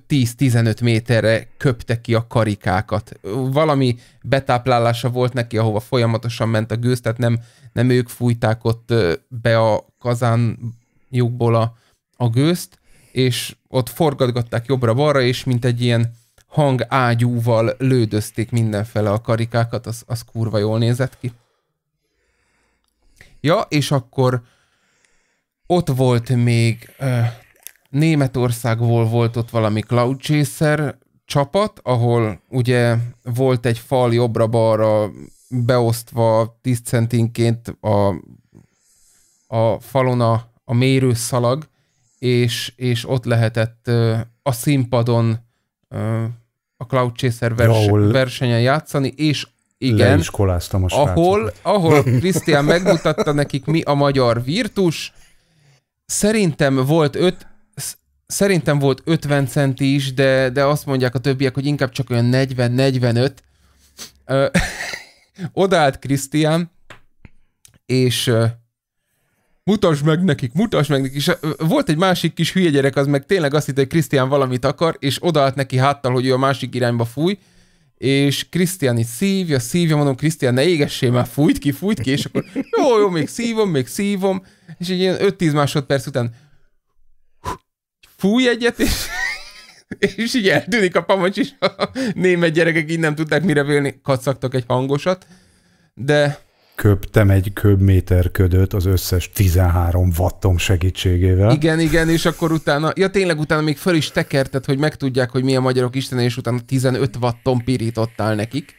Speaker 1: 5-10-15 méterre köpte ki a karikákat. Valami betáplálása volt neki, ahova folyamatosan ment a gőz, tehát nem, nem ők fújták ott be a kazánjukból a, a gőzt, és ott forgatgatták jobbra-balra, és mint egy ilyen hang ágyúval lődözték mindenfele a karikákat, az, az kurva jól nézett ki. Ja, és akkor ott volt még... Uh, Németországból volt ott valami Cloud Chaser csapat, ahol ugye volt egy fal jobbra-balra beosztva 10 centinként a, a falon a, a mérőszalag, és, és ott lehetett a színpadon a Cloud Chaser vers- versenyen játszani, és igen, Le is a ahol, ahol Krisztián megmutatta nekik, mi a magyar virtus. Szerintem volt öt, szerintem volt 50 centi is, de, de azt mondják a többiek, hogy inkább csak olyan 40-45. odaállt Krisztián, és ö, mutasd meg nekik, mutasd meg nekik. És volt egy másik kis hülye gyerek, az meg tényleg azt hitte, hogy Krisztián valamit akar, és odaállt neki háttal, hogy ő a másik irányba fúj, és Krisztián itt szívja, szívja, mondom, Krisztián, ne égessél már, fújt ki, fújt ki, és akkor jó, jó, még szívom, még szívom, és egy ilyen 5-10 másodperc után fúj egyet, és, és így eltűnik a pamacs és a német gyerekek így nem tudták mire vélni, kacagtak egy hangosat, de...
Speaker 2: Köptem egy köbméter ködöt az összes 13 wattom segítségével.
Speaker 1: Igen, igen, és akkor utána, ja tényleg utána még föl is tekertet, hogy megtudják, hogy mi a magyarok isten, és utána 15 wattom pirítottál nekik.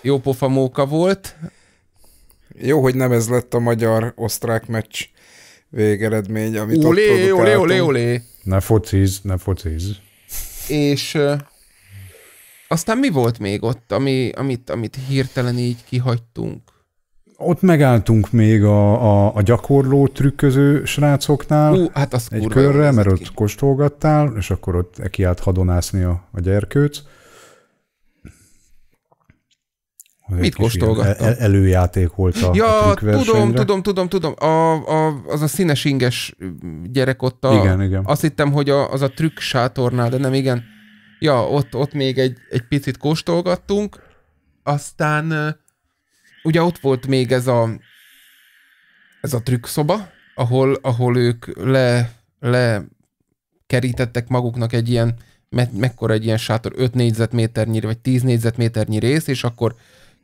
Speaker 1: Jó pofa móka volt.
Speaker 3: Jó, hogy nem ez lett a magyar-osztrák meccs végeredmény, amit olé, ott olé,
Speaker 2: olé, olé. Ne fociz, ne fociz.
Speaker 1: És uh, aztán mi volt még ott, ami, amit, amit hirtelen így kihagytunk?
Speaker 2: Ott megálltunk még a, a, a gyakorló trükköző srácoknál Hú, hát az egy körre, mert ki. ott kóstolgattál, és akkor ott e, kiállt hadonászni a, a gyerkőc. Mit kóstolgattam? El, előjáték volt a Ja, a tudom, tudom,
Speaker 1: tudom, tudom. A, a, az a színes inges gyerek ott a, igen, igen. Azt hittem, hogy a, az a trükk sátornál, de nem igen. Ja, ott, ott még egy, egy picit kóstolgattunk, aztán ugye ott volt még ez a ez a szoba, ahol, ahol ők le, le kerítettek maguknak egy ilyen, me, mekkora egy ilyen sátor, 5 négyzetméternyi vagy 10 négyzetméternyi rész, és akkor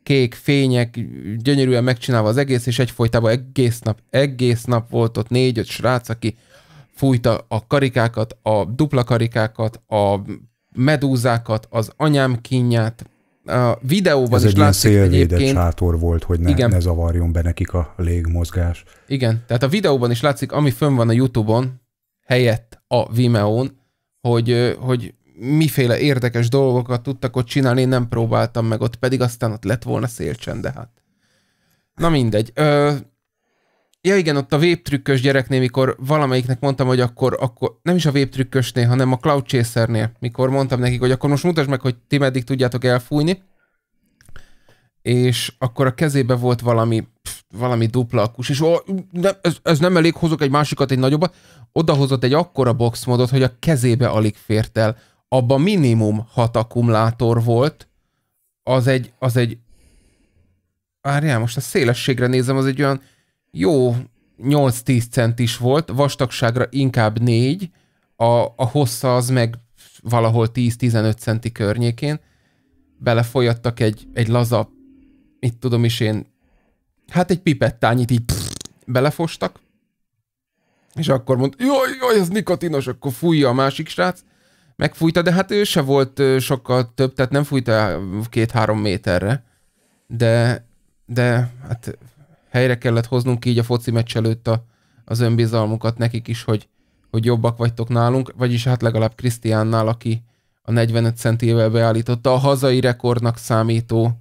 Speaker 1: kék fények, gyönyörűen megcsinálva az egész, és egyfolytában egész nap, egész nap volt ott négy-öt srác, aki fújta a karikákat, a dupla karikákat, a medúzákat, az anyám kínját, a videóban Ez is egy látszik szélvédett sátor volt, hogy ne, igen. ne
Speaker 2: zavarjon be nekik a légmozgás.
Speaker 1: Igen, tehát a videóban is látszik, ami fönn van a Youtube-on, helyett a vimeo hogy, hogy miféle érdekes dolgokat tudtak ott csinálni, én nem próbáltam meg ott, pedig aztán ott lett volna szélcsend, de hát. Na mindegy. Ö, ja igen, ott a véptrükkös gyereknél, mikor valamelyiknek mondtam, hogy akkor, akkor nem is a véptrükkösnél, hanem a Cloud Chasernél, mikor mondtam nekik, hogy akkor most mutasd meg, hogy ti meddig tudjátok elfújni, és akkor a kezébe volt valami, pff, valami dupla akus, és ó, ne, ez, ez nem elég, hozok egy másikat, egy nagyobbat, odahozott egy akkora boxmodot, hogy a kezébe alig fért el abban minimum hat akkumulátor volt, az egy, az egy, várjál, most a szélességre nézem, az egy olyan jó 8-10 centis volt, vastagságra inkább 4, a, a hossza az meg valahol 10-15 centi környékén, belefolyattak egy, egy laza, mit tudom is én, hát egy pipettányit így pff, belefostak, és akkor mond, jaj, jaj, ez nikotinos, akkor fújja a másik srác, megfújta, de hát ő se volt sokkal több, tehát nem fújta két-három méterre, de, de hát helyre kellett hoznunk így a foci meccs előtt a, az önbizalmukat nekik is, hogy, hogy jobbak vagytok nálunk, vagyis hát legalább Krisztiánnál, aki a 45 centével beállította a hazai rekordnak számító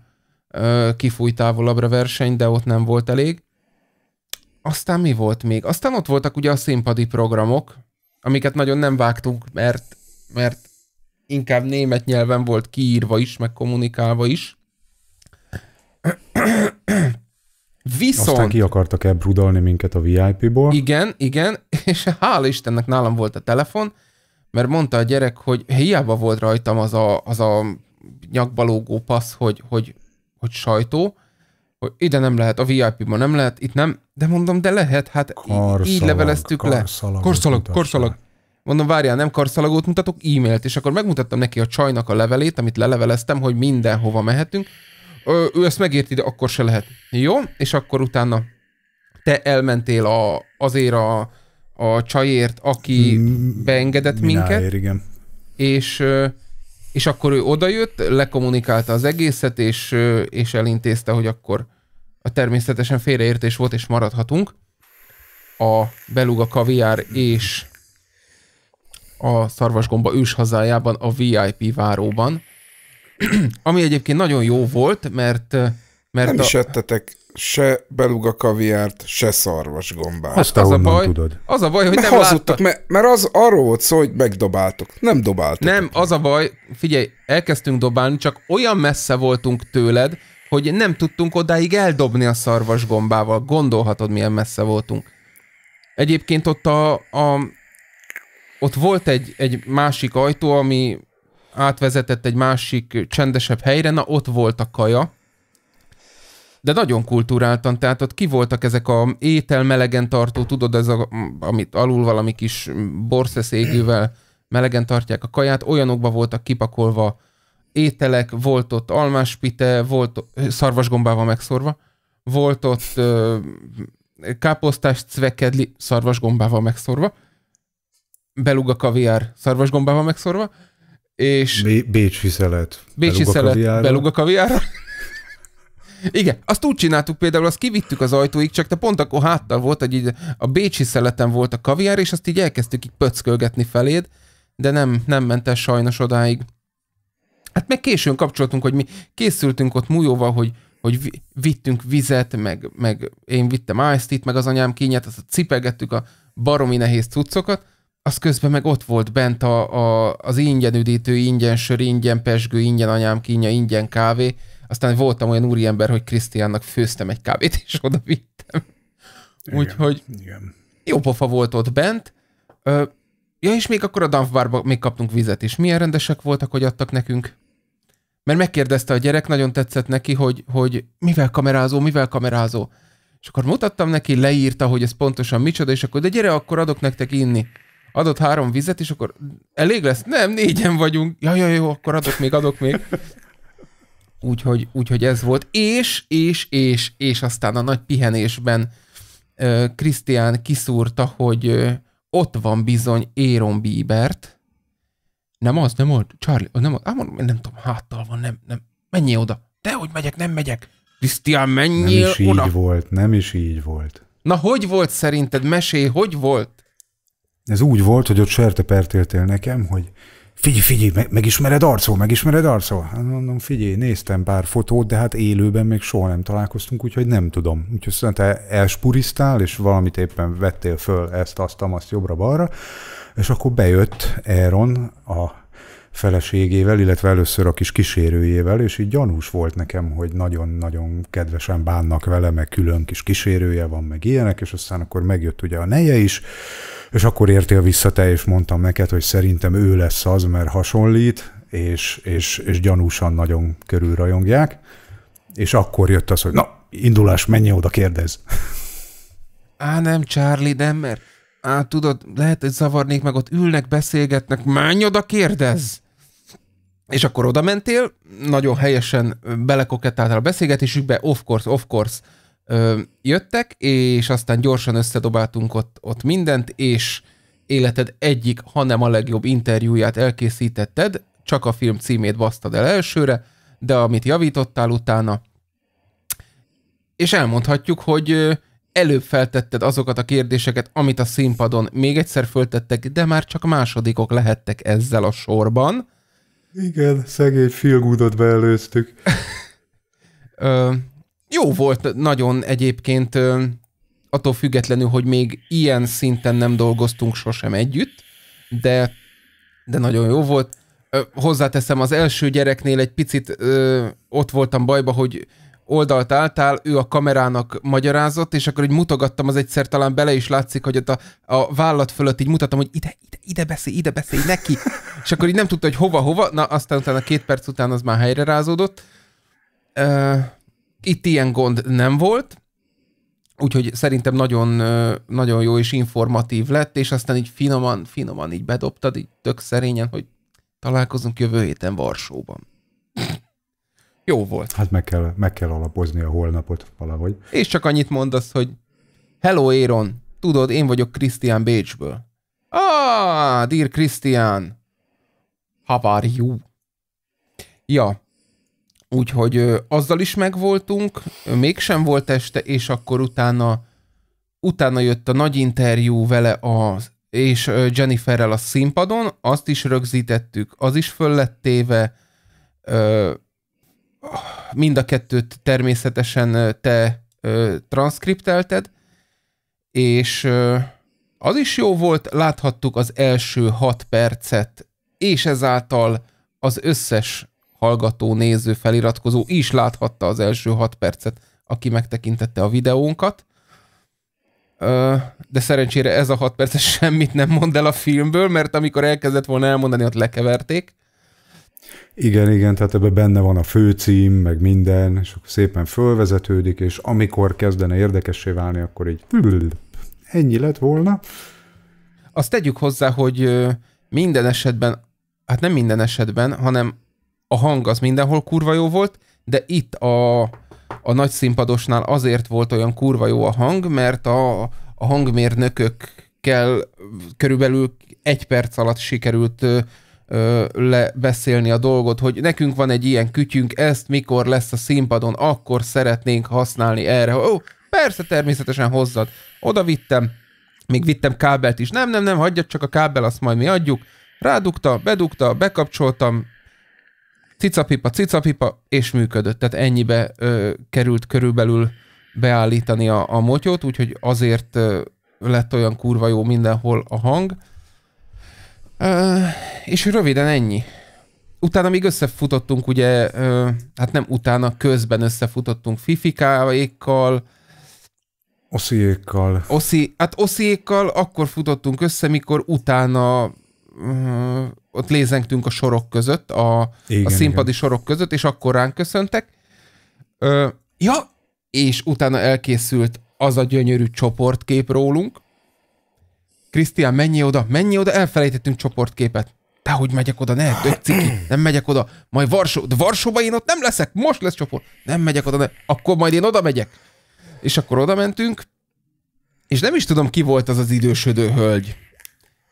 Speaker 1: távolabbra verseny, de ott nem volt elég. Aztán mi volt még? Aztán ott voltak ugye a színpadi programok, amiket nagyon nem vágtunk, mert mert inkább német nyelven volt kiírva is, meg kommunikálva is. Viszont... Aztán ki
Speaker 2: akartak elbrudalni minket a VIP-ból.
Speaker 1: Igen, igen, és hála Istennek nálam volt a telefon, mert mondta a gyerek, hogy hiába volt rajtam az a, az a nyakbalógó passz, hogy, hogy, hogy sajtó, hogy ide nem lehet, a VIP-ban nem lehet, itt nem, de mondom, de lehet, hát karszalag, így leveleztük karszalag, le. karszalag. karszalag. Mondom, várjál, nem karszalagot mutatok, e-mailt. És akkor megmutattam neki a csajnak a levelét, amit leleveleztem, hogy mindenhova mehetünk. Ö, ő ezt megérti, de akkor se lehet. Jó, és akkor utána te elmentél a, azért a, a csajért, aki mm, beengedett minket. Ér, igen. És, és akkor ő odajött, lekommunikálta az egészet, és, és elintézte, hogy akkor a természetesen félreértés volt, és maradhatunk. A beluga kaviár és a szarvasgomba hazájában, a VIP váróban. Ami egyébként nagyon jó volt, mert... mert Nem a... is
Speaker 3: ettetek se beluga kaviárt, se szarvasgombát. Azt az a baj, tudod. Az a baj, hogy mert nem hazudtak, mert, mert az arról volt szó, hogy megdobáltok. Nem dobáltok.
Speaker 1: Nem, meg. az a baj, figyelj, elkezdtünk dobálni, csak olyan messze voltunk tőled, hogy nem tudtunk odáig eldobni a szarvasgombával. Gondolhatod, milyen messze voltunk. Egyébként ott a, a ott volt egy, egy másik ajtó, ami átvezetett egy másik csendesebb helyre, na ott volt a kaja, de nagyon kultúráltan, tehát ott ki voltak ezek a étel melegen tartó, tudod, ez a, amit alul valami kis borszeszégűvel melegen tartják a kaját, olyanokba voltak kipakolva ételek, volt ott almáspite, volt szarvasgombával megszorva, volt ott ö, káposztás cvekedli, szarvasgombával megszorva, beluga kaviár szarvasgombával megszorva,
Speaker 2: és... B- Bécsi szelet. Bécsi beluga szelet, kaviára. beluga
Speaker 1: kaviár. Igen, azt úgy csináltuk például, azt kivittük az ajtóig, csak te pont akkor háttal volt, hogy így a bécsi szeleten volt a kaviár, és azt így elkezdtük így pöckölgetni feléd, de nem, nem ment el sajnos odáig. Hát meg későn kapcsoltunk, hogy mi készültünk ott mújóval, hogy, hogy vittünk vizet, meg, meg én vittem ice meg az anyám kínját, azt cipelgettük a baromi nehéz cuccokat, az közben meg ott volt bent a, a, az ingyen üdítő, ingyen sör, ingyen pesgő, ingyen anyám kínja, ingyen kávé. Aztán voltam olyan úriember, hogy Krisztiánnak főztem egy kávét, és oda vittem. Úgyhogy jó pofa volt ott bent. Ö, ja, és még akkor a Danfbárba még kaptunk vizet is. Milyen rendesek voltak, hogy adtak nekünk? Mert megkérdezte a gyerek, nagyon tetszett neki, hogy, hogy mivel kamerázó, mivel kamerázó. És akkor mutattam neki, leírta, hogy ez pontosan micsoda, és akkor de gyere, akkor adok nektek inni adott három vizet, és akkor elég lesz? Nem, négyen vagyunk. Ja, ja, jó, akkor adok még, adok még. Úgyhogy, úgyhogy ez volt. És, és, és, és aztán a nagy pihenésben Krisztián uh, kiszúrta, hogy uh, ott van bizony Éron Bíbert. Nem az, nem az, Charlie, nem az, á, mondom, nem tudom, háttal van, nem, nem, menjél oda. De hogy megyek, nem megyek.
Speaker 2: Krisztián, menjél Nem is így oda. volt, nem is így volt.
Speaker 1: Na, hogy volt szerinted? Mesélj, hogy volt?
Speaker 2: ez úgy volt, hogy ott sertepertéltél nekem, hogy figyelj, figyelj, meg, megismered arcol, megismered arcol? Hát mondom, figyelj, néztem pár fotót, de hát élőben még soha nem találkoztunk, úgyhogy nem tudom. Úgyhogy szerintem szóval te elspurisztál, és valamit éppen vettél föl ezt, azt, azt, jobbra-balra, és akkor bejött Aaron a feleségével, illetve először a kis kísérőjével, és így gyanús volt nekem, hogy nagyon-nagyon kedvesen bánnak vele, meg külön kis kísérője van, meg ilyenek, és aztán akkor megjött ugye a neje is, és akkor értél vissza te, és mondtam neked, hogy szerintem ő lesz az, mert hasonlít, és, és, és gyanúsan nagyon körülrajongják. És akkor jött az, hogy na, indulás, menj oda, kérdez.
Speaker 1: Á, nem, Charlie mert Á, tudod, lehet, hogy zavarnék meg, ott ülnek, beszélgetnek, menj oda, kérdez! És akkor oda mentél, nagyon helyesen belekokettáltál a beszélgetésükbe, of course, of course, ö, jöttek, és aztán gyorsan összedobáltunk ott, ott mindent, és életed egyik, hanem a legjobb interjúját elkészítetted, csak a film címét basztad el elsőre, de amit javítottál utána. És elmondhatjuk, hogy előbb feltetted azokat a kérdéseket, amit a színpadon még egyszer föltettek, de már csak másodikok lehettek ezzel a sorban.
Speaker 2: Igen, szegény filgúdot beelőztük. Jó volt
Speaker 1: nagyon egyébként, attól függetlenül, hogy még ilyen szinten nem dolgoztunk sosem együtt, de, de nagyon jó volt. Hozzáteszem, az első gyereknél egy picit ö, ott voltam bajba, hogy oldalt álltál, ő a kamerának magyarázott, és akkor így mutogattam, az egyszer talán bele is látszik, hogy ott a, a vállat fölött így mutattam, hogy ide, ide, ide beszélj, ide beszélj neki. és akkor így nem tudta, hogy hova, hova. Na, aztán utána két perc után az már helyre rázódott. Ö, itt ilyen gond nem volt, úgyhogy szerintem nagyon, nagyon jó és informatív lett, és aztán így finoman, finoman így bedobtad, így tök szerényen, hogy találkozunk jövő héten Varsóban. jó volt.
Speaker 2: Hát meg kell, meg kell alapozni a holnapot valahogy.
Speaker 1: És csak annyit mondasz, hogy Hello Éron, tudod, én vagyok Christian Bécsből. Ah, dear Christian, how are you? Ja, Úgyhogy ö, azzal is megvoltunk, ö, mégsem volt este, és akkor utána utána jött a nagy interjú vele a, és Jenniferrel a színpadon, azt is rögzítettük, az is föl lett téve, ö, mind a kettőt természetesen te ö, transzkriptelted, és ö, az is jó volt, láthattuk az első hat percet, és ezáltal az összes hallgató, néző, feliratkozó is láthatta az első hat percet, aki megtekintette a videónkat. De szerencsére ez a hat perc semmit nem mond el a filmből, mert amikor elkezdett volna elmondani, ott lekeverték.
Speaker 2: Igen, igen, tehát ebben benne van a főcím, meg minden, és akkor szépen fölvezetődik, és amikor kezdene érdekessé válni, akkor így ennyi lett volna.
Speaker 1: Azt tegyük hozzá, hogy minden esetben, hát nem minden esetben, hanem a hang az mindenhol kurva jó volt, de itt a, a nagy színpadosnál azért volt olyan kurva jó a hang, mert a, a hangmérnökökkel körülbelül egy perc alatt sikerült ö, ö, lebeszélni a dolgot, hogy nekünk van egy ilyen kütyünk, ezt mikor lesz a színpadon, akkor szeretnénk használni erre. Ó, persze, természetesen hozzad. Oda vittem, még vittem kábelt is. Nem, nem, nem, hagyjad csak a kábel, azt majd mi adjuk. Rádugta, bedugta, bekapcsoltam, cicapipa, cicapipa, és működött. Tehát ennyibe ö, került körülbelül beállítani a, a motyót, úgyhogy azért ö, lett olyan kurva jó mindenhol a hang. Ö, és röviden ennyi. Utána még összefutottunk, ugye, ö, hát nem utána, közben összefutottunk Fifikáékkal,
Speaker 2: Osziékkal.
Speaker 1: Oszi, hát osziékkal akkor futottunk össze, mikor utána ott lézengtünk a sorok között, a, igen, a színpadi igen. sorok között, és akkor ránk köszöntek. Ö, ja, és utána elkészült az a gyönyörű csoportkép rólunk. Krisztián, mennyi oda, mennyi oda, elfelejtettünk csoportképet. Te hogy megyek oda, ne, tök ciki, nem megyek oda. Majd Varsó, de Varsóba én ott nem leszek, most lesz csoport. Nem megyek oda, ne. akkor majd én oda megyek. És akkor oda mentünk, és nem is tudom, ki volt az az idősödő hölgy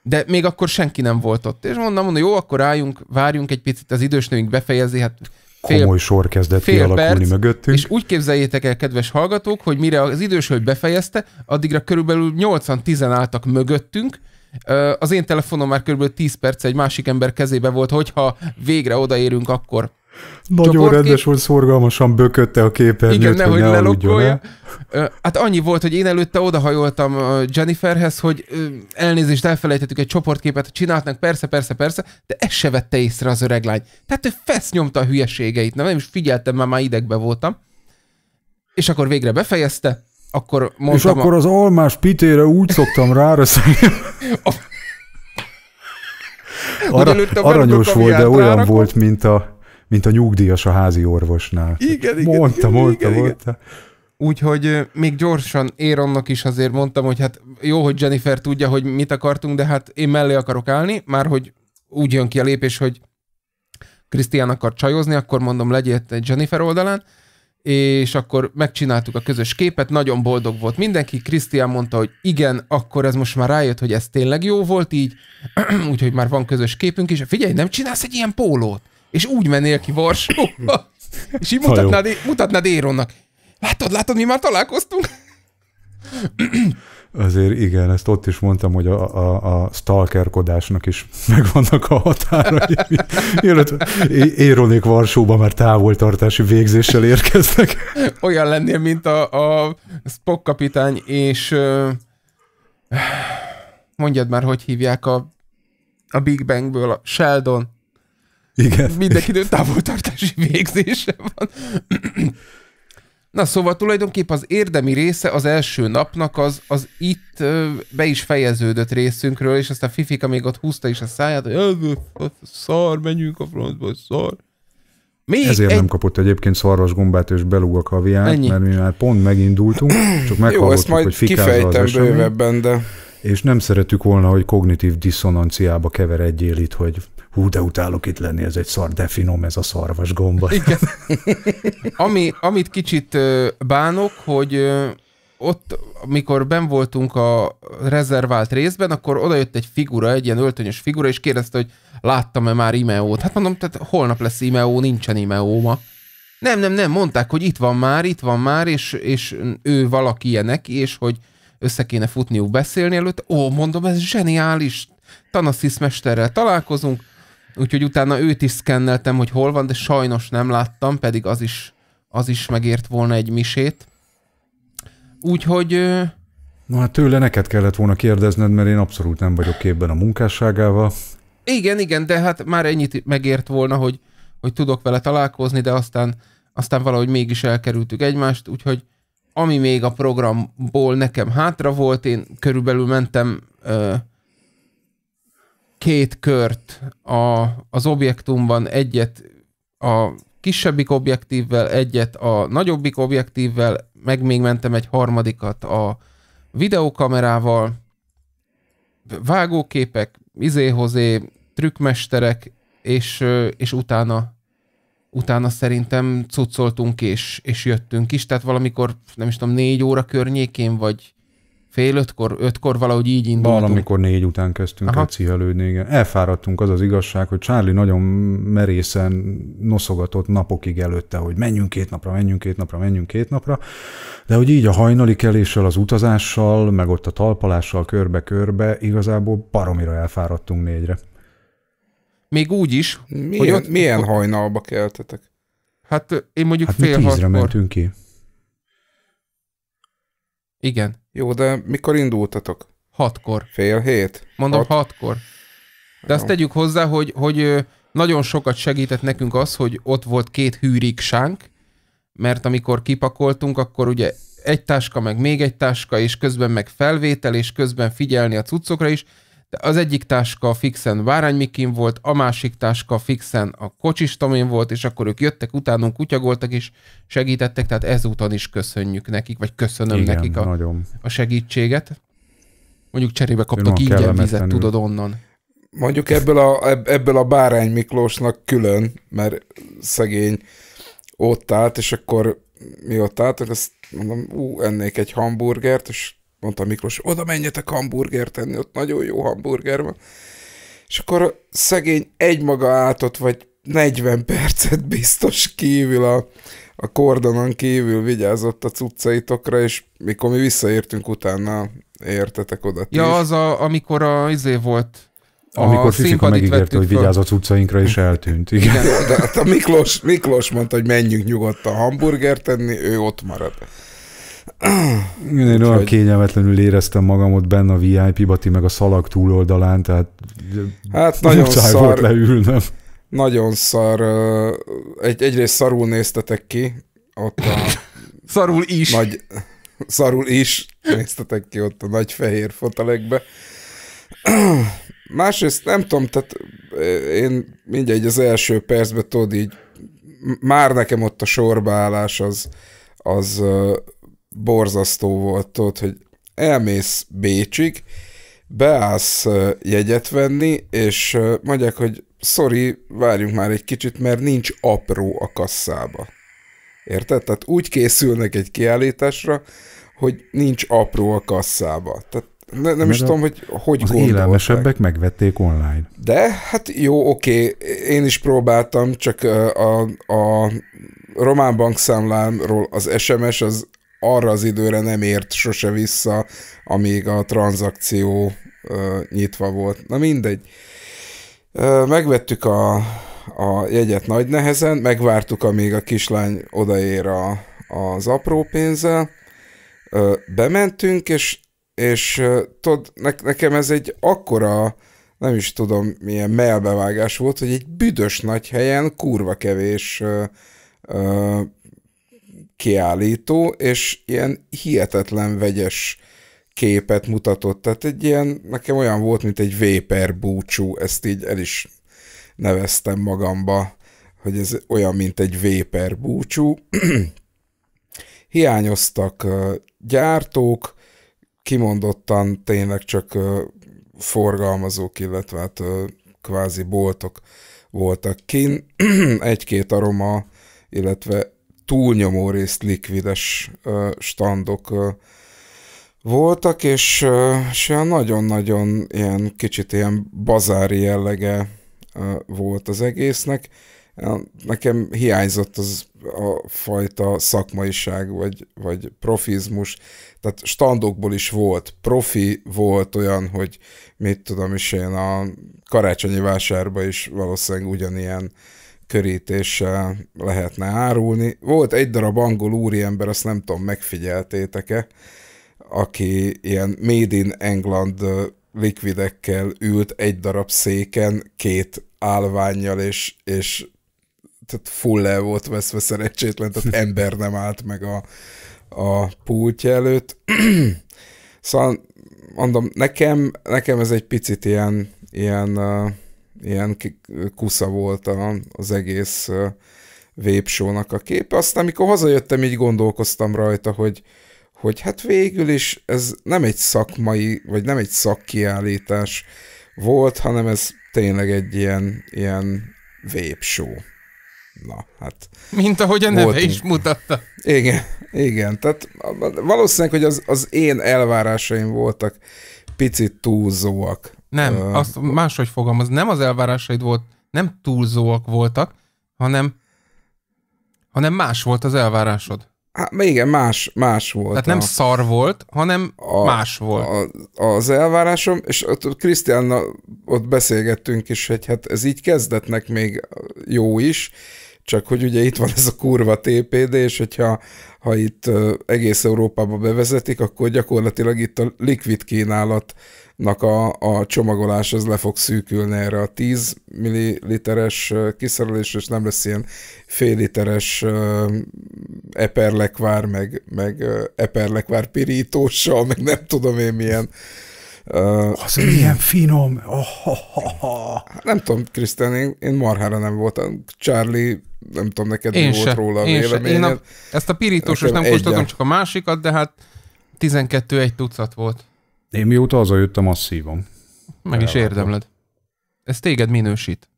Speaker 1: de még akkor senki nem volt ott. És mondom, mondom, jó, akkor álljunk, várjunk egy picit, az idős nőink befejezi, hát fél, komoly sor kezdett fél kialakulni perc, mögöttünk. És úgy képzeljétek el, kedves hallgatók, hogy mire az idős hölgy befejezte, addigra körülbelül 80-10 álltak mögöttünk, az én telefonom már kb. 10 perc egy másik ember kezébe volt, hogyha végre odaérünk, akkor nagyon Csak rendes
Speaker 2: volt, szorgalmasan bökötte a képernyőt, Igen, nehogy ne lelokkolja.
Speaker 1: ne. Hát annyi volt, hogy én előtte odahajoltam Jenniferhez, hogy elnézést, elfelejtettük egy csoportképet, csináltnak, persze, persze, persze, de ezt se vette észre az öreg lány. Tehát ő fesz nyomta a hülyeségeit, nem, nem is figyeltem, már már idegbe voltam. És akkor végre befejezte, akkor mondtam... És akkor az
Speaker 2: almás pitére úgy szoktam ráreszeni. Arra, aranyos volt, de olyan volt, mint a mint a nyugdíjas a házi orvosnál. Igen, igen. Mondta, igen, mondta, igen, mondta.
Speaker 1: Úgyhogy még gyorsan Éronnak is azért mondtam, hogy hát jó, hogy Jennifer tudja, hogy mit akartunk, de hát én mellé akarok állni, már hogy úgy jön ki a lépés, hogy Krisztián akar csajozni, akkor mondom, legyél egy Jennifer oldalán, és akkor megcsináltuk a közös képet, nagyon boldog volt mindenki, Krisztián mondta, hogy igen, akkor ez most már rájött, hogy ez tényleg jó volt így, úgyhogy már van közös képünk is, figyelj, nem csinálsz egy ilyen pólót? és úgy mennél ki Varsóba, és így mutatnád, mutatnád Éronnak. Látod, látod, mi már találkoztunk?
Speaker 2: Azért igen, ezt ott is mondtam, hogy a, a, a stalkerkodásnak is megvannak a határai. Illetve Éronék Varsóba már távoltartási végzéssel érkeznek.
Speaker 1: Olyan lennél, mint a, a Spock kapitány, és mondjad már, hogy hívják a, a Big Bangből, a Sheldon. Igen. Mindenkinek távoltartási végzése van. Na szóval tulajdonképp az érdemi része az első napnak az, az itt be is fejeződött részünkről, és aztán Fifika még ott húzta is a száját, hogy szar, menjünk a frontba, szar. Még Ezért egy... nem
Speaker 2: kapott egyébként szarvas gombát és belúg a kaviát, Ennyi. mert mi már pont megindultunk, csak meghallottuk, Jó, hogy fikázza az esemény. bővebben, de... És nem szeretük volna, hogy kognitív diszonanciába keveredjél itt, hogy hú, de utálok itt lenni, ez egy szar, de finom ez a szarvas gomba. Igen.
Speaker 1: Ami, amit kicsit bánok, hogy ott, mikor ben voltunk a rezervált részben, akkor odajött egy figura, egy ilyen öltönyös figura, és kérdezte, hogy láttam-e már Imeót. Hát mondom, tehát holnap lesz Imeó, nincsen Imeó ma. Nem, nem, nem, mondták, hogy itt van már, itt van már, és, és ő valaki ilyenek, és hogy össze kéne futniuk beszélni előtt. Ó, mondom, ez zseniális, Tanassis mesterrel találkozunk, úgyhogy utána őt is szkenneltem, hogy hol van, de sajnos nem láttam, pedig az is, az is megért volna egy misét. Úgyhogy...
Speaker 2: Na hát tőle neked kellett volna kérdezned, mert én abszolút nem vagyok képben a munkásságával.
Speaker 1: Igen, igen, de hát már ennyit megért volna, hogy, hogy tudok vele találkozni, de aztán, aztán valahogy mégis elkerültük egymást, úgyhogy ami még a programból nekem hátra volt, én körülbelül mentem ö, két kört a, az objektumban, egyet a kisebbik objektívvel, egyet a nagyobbik objektívvel, meg még mentem egy harmadikat a videokamerával, vágóképek, izéhozé, trükkmesterek, és, és utána, utána szerintem cuccoltunk és, és jöttünk is, tehát valamikor, nem is tudom, négy
Speaker 2: óra környékén, vagy, Fél ötkor, ötkor valahogy így indultunk. Valamikor négy után kezdtünk Aha. el cihelődni, igen. Elfáradtunk, az az igazság, hogy Charlie nagyon merészen noszogatott napokig előtte, hogy menjünk két napra, menjünk két napra, menjünk két napra, de hogy így a hajnali keléssel, az utazással, meg ott a talpalással körbe-körbe igazából baromira elfáradtunk négyre.
Speaker 1: Még úgy is, milyen, hogy ott, milyen hajnalba
Speaker 3: keltetek?
Speaker 2: Hát én mondjuk hát fél mi tízre hatkor. mentünk ki.
Speaker 1: Igen.
Speaker 3: Jó, de mikor indultatok? Hatkor. Fél hét? Mondom, Hat.
Speaker 1: hatkor. De azt tegyük hozzá, hogy, hogy nagyon sokat segített nekünk az, hogy ott volt két hűriksánk, mert amikor kipakoltunk, akkor ugye egy táska, meg még egy táska, és közben meg felvétel, és közben figyelni a cuccokra is, az egyik táska fixen Váránymikin volt, a másik táska fixen a kocsistomén volt, és akkor ők jöttek utánunk, kutyagoltak és segítettek, tehát ezúton is köszönjük nekik, vagy köszönöm Igen, nekik a, nagyon. a segítséget. Mondjuk cserébe kaptak ingyen vizet, tudod onnan.
Speaker 3: Mondjuk ebből a, ebből a Bárány Miklósnak külön, mert szegény ott állt, és akkor mi ott állt, és azt mondom, ú, ennék egy hamburgert, és mondta Miklós, oda menjetek hamburgert tenni, ott nagyon jó hamburger van. És akkor szegény egymaga átott, vagy 40 percet biztos kívül a, a kordonon kívül vigyázott a cuccaitokra, és mikor mi visszaértünk utána, értetek oda. Ja, is.
Speaker 1: az, a, amikor a izé volt, amikor Fifika megígérte, hogy vigyáz a
Speaker 2: cuccainkra, és eltűnt. Igen. Igen de, hát a
Speaker 3: Miklós, Miklós mondta, hogy menjünk nyugodtan hamburgert tenni, ő ott marad.
Speaker 2: Én, én olyan hogy... kényelmetlenül éreztem magamot benne a vip bati meg a szalag túloldalán, tehát hát nagyon szar, volt leülnöm.
Speaker 3: Nagyon szar. Egy, egyrészt szarul néztetek ki, ott a... szarul is. Nagy, szarul is néztetek ki ott a nagy fehér fotelekbe. Másrészt nem tudom, tehát én mindegy az első percben tudod így, már nekem ott a sorbaállás az, az borzasztó volt ott, hogy elmész Bécsig, beállsz jegyet venni, és mondják, hogy sorry, várjunk már egy kicsit, mert nincs apró a kasszába. Érted? Tehát úgy készülnek egy kiállításra, hogy nincs apró a kasszába. Tehát ne, nem Mert is a, tudom, hogy hogy Az
Speaker 2: élelmesebbek megvették online.
Speaker 3: De? Hát jó, oké, okay. én is próbáltam, csak a, a román bankszámlámról az SMS az arra az időre nem ért sose vissza, amíg a tranzakció nyitva volt. Na mindegy. Ö, megvettük a, a jegyet nagy nehezen, megvártuk, amíg a kislány odaér a, az apró pénzzel, bementünk, és, és tud, ne, nekem ez egy akkora, nem is tudom, milyen melbevágás volt, hogy egy büdös nagy helyen kurva kevés kiállító, és ilyen hihetetlen vegyes képet mutatott. Tehát egy ilyen, nekem olyan volt, mint egy véper búcsú, ezt így el is neveztem magamba, hogy ez olyan, mint egy véper búcsú. Hiányoztak gyártók, kimondottan tényleg csak forgalmazók, illetve hát kvázi boltok voltak kin. Egy-két aroma, illetve túlnyomó részt likvides standok voltak, és, és ilyen nagyon-nagyon ilyen kicsit ilyen bazári jellege volt az egésznek. Nekem hiányzott az a fajta szakmaiság, vagy, vagy profizmus. Tehát standokból is volt. Profi volt olyan, hogy mit tudom is én, a karácsonyi vásárba is valószínűleg ugyanilyen uh, körítéssel lehetne árulni. Volt egy darab angol úriember, azt nem tudom, megfigyeltétek-e, aki ilyen Made in England likvidekkel ült egy darab széken, két állványjal, és, és tehát full el volt veszve szerencsétlen, tehát ember nem állt meg a, a pultja előtt. szóval mondom, nekem, nekem ez egy picit ilyen, ilyen uh, ilyen kusza volt a, az egész vépsónak a képe. Aztán, amikor hazajöttem, így gondolkoztam rajta, hogy, hogy hát végül is ez nem egy szakmai, vagy nem egy szakkiállítás volt, hanem ez tényleg egy ilyen, ilyen vépsó. Na, hát... Mint ahogy a neve is mutatta. Igen, igen. Tehát valószínűleg, hogy az, az én elvárásaim voltak picit túlzóak nem, ö, azt
Speaker 1: máshogy fogalmaz. Nem az elvárásaid volt, nem túlzóak voltak, hanem, hanem más volt az elvárásod.
Speaker 3: Hát igen, más, más volt. Tehát nem a,
Speaker 1: szar volt, hanem a, más
Speaker 3: volt. A, az elvárásom, és ott Krisztián, ott beszélgettünk is, hogy hát ez így kezdetnek még jó is, csak hogy ugye itt van ez a kurva TPD, és hogyha ha itt egész Európába bevezetik, akkor gyakorlatilag itt a likvid kínálat nak a, a csomagolás az le fog szűkülni erre a 10 milliliteres kiszerelésre, és nem lesz ilyen fél literes eperlekvár, meg, meg eperlekvár pirítóssal, meg nem tudom én milyen Uh, az milyen finom! Oh, oh, oh, oh. Nem tudom, Krisztán, én, én marhára nem voltam. Charlie,
Speaker 1: nem tudom, neked én mi se, volt róla a én véleményed. Én a, ezt a pirítósos nem kóstoltam, csak a másikat, de hát 12 egy tucat volt.
Speaker 2: Én mióta hazajöttem, azt szívom. Meg is érdemled. Ez téged minősít.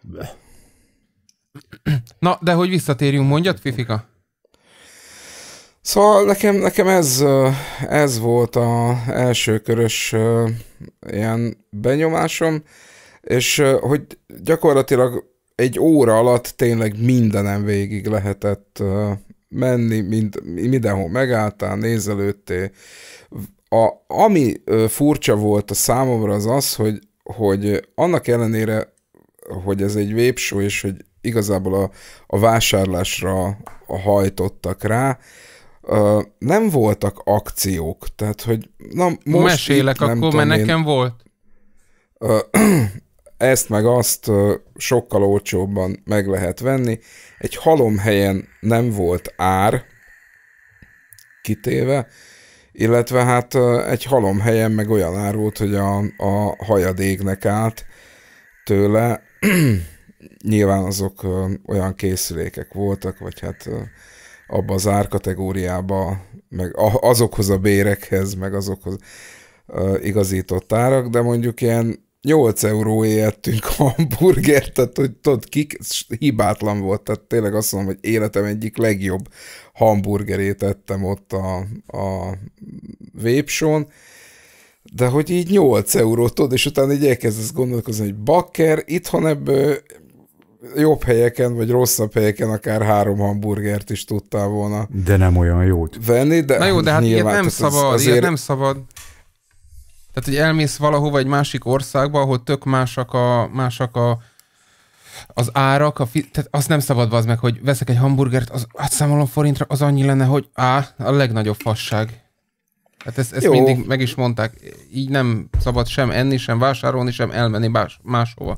Speaker 2: Be.
Speaker 1: Na, de hogy visszatérjünk, mondjad, Fifika? Szóval
Speaker 3: nekem, nekem ez, ez volt az első körös ilyen benyomásom, és hogy gyakorlatilag egy óra alatt tényleg mindenem végig lehetett menni, mind, mindenhol megálltál, nézelődtél. A, ami furcsa volt a számomra az az, hogy, hogy annak ellenére, hogy ez egy vépsó, és hogy igazából a, a vásárlásra hajtottak rá, Uh, nem voltak akciók, tehát hogy na most Mesélek akkor, mert én... nekem volt. Uh, ezt meg azt sokkal olcsóbban meg lehet venni. Egy halom helyen nem volt ár kitéve, illetve hát egy halom helyen meg olyan ár volt, hogy a, a hajadégnek állt tőle. Nyilván azok olyan készülékek voltak, vagy hát abba az árkategóriába, meg azokhoz a bérekhez, meg azokhoz igazított árak, de mondjuk ilyen 8 euróért ettünk hamburgert, tehát hogy tudod, kik, hibátlan volt, tehát tényleg azt mondom, hogy életem egyik legjobb hamburgerét ettem ott a, a Vépson, de hogy így 8 eurót, tudod, és utána így elkezdesz gondolkozni, hogy bakker, itthon ebből jobb helyeken, vagy rosszabb helyeken akár három hamburgert is tudtál volna.
Speaker 2: De nem olyan jót.
Speaker 3: Venni, de Na jó, de hát nyilván, ilyet nem szabad, azért... ilyet nem
Speaker 1: szabad. Tehát, hogy elmész valahova egy másik országba, ahol tök másak a, másak a az árak, a fi- tehát azt nem szabad az meg, hogy veszek egy hamburgert, az átszámolom forintra, az annyi lenne, hogy á, a legnagyobb fasság. Hát ezt, ezt mindig meg is mondták, így nem szabad sem enni, sem vásárolni, sem elmenni más, máshova.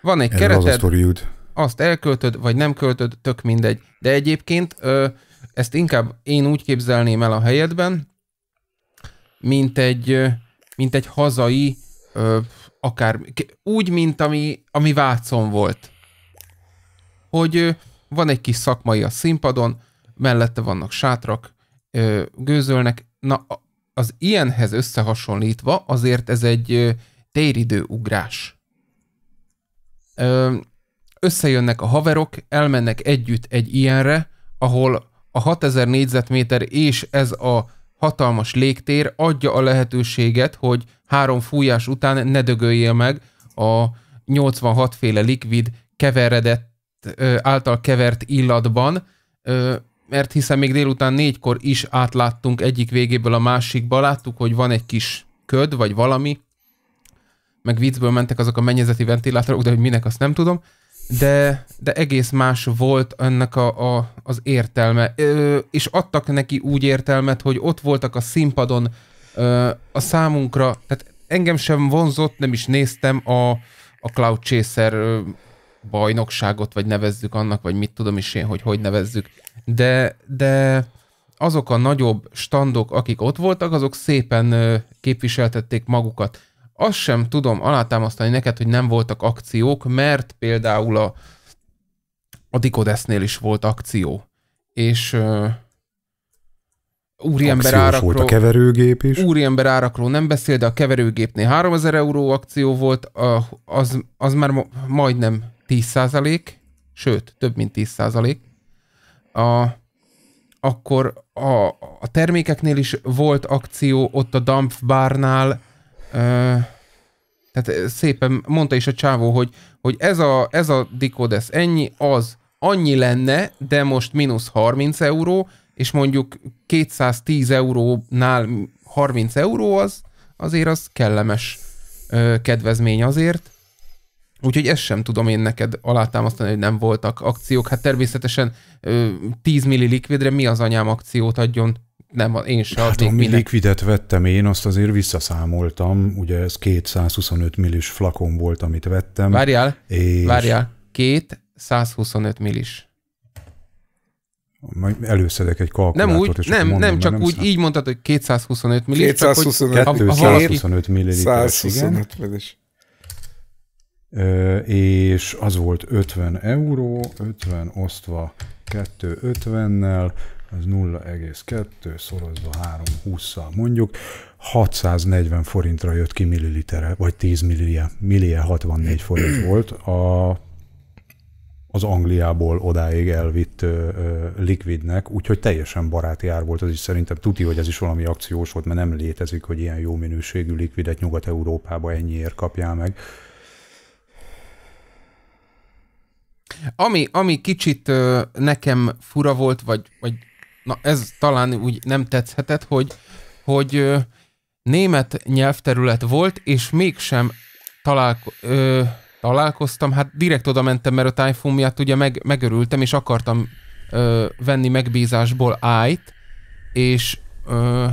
Speaker 1: Van egy kereted, az azt elköltöd, vagy nem költöd, tök mindegy. De egyébként ö, ezt inkább én úgy képzelném el a helyedben, mint egy mint egy hazai, ö, akár úgy, mint ami, ami Vácon volt. Hogy ö, van egy kis szakmai a színpadon, mellette vannak sátrak, ö, gőzölnek. Na, az ilyenhez összehasonlítva azért ez egy ö, téridő Ö, összejönnek a haverok, elmennek együtt egy ilyenre, ahol a 6000 négyzetméter és ez a hatalmas légtér adja a lehetőséget, hogy három fújás után ne dögöljél meg a 86 féle likvid keveredett, által kevert illatban, mert hiszen még délután négykor is átláttunk egyik végéből a másikba, láttuk, hogy van egy kis köd, vagy valami, meg viccből mentek azok a mennyezeti ventilátorok, de hogy minek, azt nem tudom de, de egész más volt ennek a, a, az értelme. Ö, és adtak neki úgy értelmet, hogy ott voltak a színpadon ö, a számunkra, tehát engem sem vonzott, nem is néztem a, a Cloud Chaser ö, bajnokságot, vagy nevezzük annak, vagy mit tudom is én, hogy hogy nevezzük. De, de azok a nagyobb standok, akik ott voltak, azok szépen ö, képviseltették magukat azt sem tudom alátámasztani neked, hogy nem voltak akciók, mert például a, a Dikodesznél is volt akció. És uh, úriember árakról... volt a keverőgép is. Úriember árakról nem beszél, de a keverőgépnél 3000 euró akció volt, az, az már majdnem 10 százalék, sőt, több mint 10 százalék. A, akkor a, a termékeknél is volt akció, ott a Dampf bárnál tehát szépen mondta is a csávó, hogy, hogy ez a, ez a decodes ennyi, az annyi lenne, de most mínusz 30 euró, és mondjuk 210 eurónál 30 euró az, azért az kellemes ö, kedvezmény azért. Úgyhogy ezt sem tudom én neked alátámasztani, hogy nem voltak akciók. Hát természetesen ö, 10 milli likvidre mi az anyám akciót adjon? nem, én sem. Hát a minden...
Speaker 2: likvidet vettem én, azt azért visszaszámoltam, ugye ez 225 millis flakon volt, amit vettem. Várjál, és... várjál,
Speaker 1: 225
Speaker 2: millis. Majd előszedek egy kalkulátort, nem úgy, és nem, mondom, nem, csak nem úgy szám...
Speaker 1: így mondtad, hogy 225 millis. 225, csak, hogy
Speaker 2: 225 milliliter.
Speaker 3: 125
Speaker 2: millis. És az volt 50 euró, 50 osztva 250-nel, az 0,2 szorozva 3, 20 mondjuk, 640 forintra jött ki millilitere, vagy 10 millie, millie 64 forint volt a az Angliából odáig elvitt ö, ö, likvidnek, úgyhogy teljesen baráti ár volt az is. Szerintem tuti, hogy ez is valami akciós volt, mert nem létezik, hogy ilyen jó minőségű likvidet Nyugat-Európába ennyiért kapjál meg.
Speaker 1: Ami, ami kicsit ö, nekem fura volt, vagy, vagy na ez talán úgy nem tetszhetett, hogy, hogy ö, német nyelvterület volt, és mégsem találko, ö, találkoztam, hát direkt oda mentem, mert a tájfun miatt ugye meg, megörültem, és akartam ö, venni megbízásból ájt, és ö,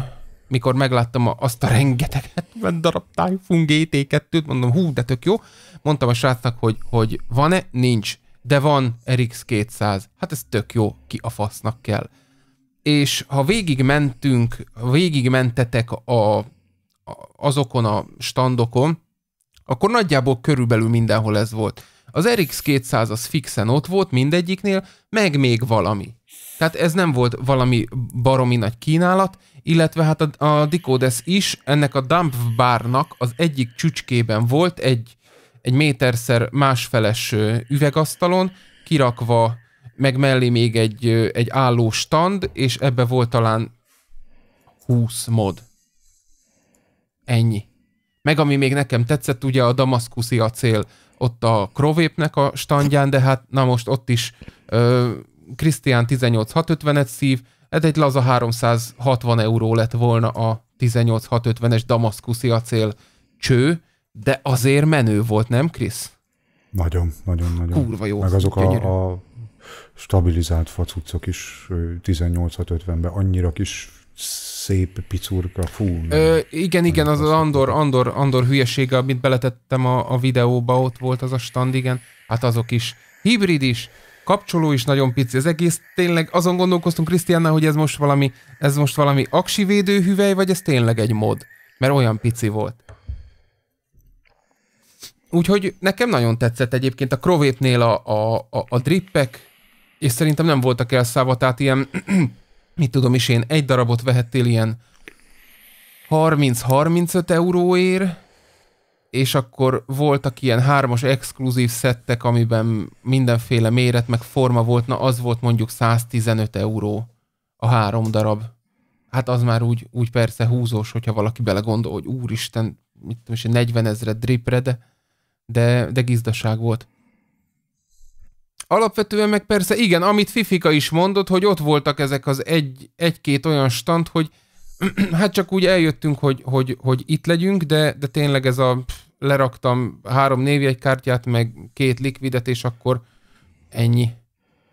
Speaker 1: mikor megláttam azt a rengeteg 70 darab Typhoon GT2-t, mondom, hú, de tök jó. Mondtam a srácnak, hogy, hogy van-e? Nincs. De van RX200. Hát ez tök jó, ki a fasznak kell és ha végig végig mentetek a, a, azokon a standokon, akkor nagyjából körülbelül mindenhol ez volt. Az RX 200 az fixen ott volt mindegyiknél, meg még valami. Tehát ez nem volt valami baromi nagy kínálat, illetve hát a, a Decodes is ennek a dump bárnak az egyik csücskében volt egy, egy méterszer másfeles üvegasztalon, kirakva meg mellé még egy, egy álló stand, és ebbe volt talán 20 mod. Ennyi. Meg ami még nekem tetszett, ugye a damaszkuszi acél ott a Krovépnek a standján, de hát na most ott is Krisztián 18650-et szív, ez egy laza 360 euró lett volna a 18650-es damaszkuszi acél cső, de azért menő volt, nem Krisz?
Speaker 2: Nagyon, nagyon, nagyon. Kurva jó. Meg azok a, a stabilizált facucok is 18-50-ben annyira kis szép picurka, fú.
Speaker 1: Ö, igen, igen, az az Andor, Andor, Andor hülyesége, amit beletettem a, a videóba, ott volt az a stand, igen, hát azok is. Hibrid is, kapcsoló is nagyon pici, az egész tényleg azon gondolkoztunk Krisztiánnal, hogy ez most valami, ez most valami aksi védőhüvely, vagy ez tényleg egy mod, mert olyan pici volt. Úgyhogy nekem nagyon tetszett egyébként a Krovépnél a, a, a, a drippek, és szerintem nem voltak elszállva, tehát ilyen, mit tudom is én, egy darabot vehettél ilyen 30-35 euróért, és akkor voltak ilyen hármas exkluzív szettek, amiben mindenféle méret, meg forma volt, na az volt mondjuk 115 euró a három darab. Hát az már úgy, úgy persze húzós, hogyha valaki belegondol, hogy úristen, mit tudom is, 40 ezre dripre, de, de, de gizdaság volt. Alapvetően meg persze igen, amit Fifika is mondott, hogy ott voltak ezek az egy, egy-két olyan stand, hogy hát csak úgy eljöttünk, hogy, hogy, hogy itt legyünk, de, de tényleg ez a pff, leraktam három névjegykártyát, meg két likvidet, és akkor ennyi.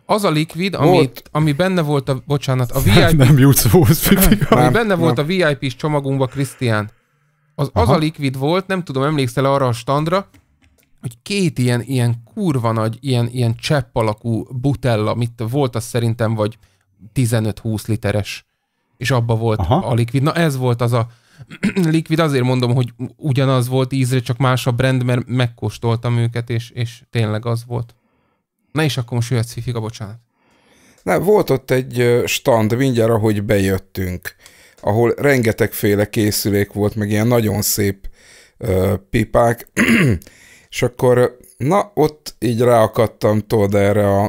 Speaker 1: Az a likvid, ami, ami benne volt a, bocsánat, a VIP... Nem jutsz ahhoz, Ami benne volt a VIP-s csomagunkba, Krisztián. Az, az a likvid volt, nem tudom, emlékszel arra a standra, hogy két ilyen, ilyen kurva nagy, ilyen, ilyen csepp alakú butella, mit volt az szerintem, vagy 15-20 literes, és abba volt Aha. a likvid. Na ez volt az a likvid, azért mondom, hogy ugyanaz volt ízre, csak más a brand, mert megkóstoltam őket, és, és tényleg az volt. Na és akkor most jöhetsz, Fifiga, bocsánat.
Speaker 3: Na, volt ott egy stand, mindjárt ahogy bejöttünk, ahol rengetegféle készülék volt, meg ilyen nagyon szép uh, pipák, És akkor, na, ott így ráakadtam, tudod, erre a,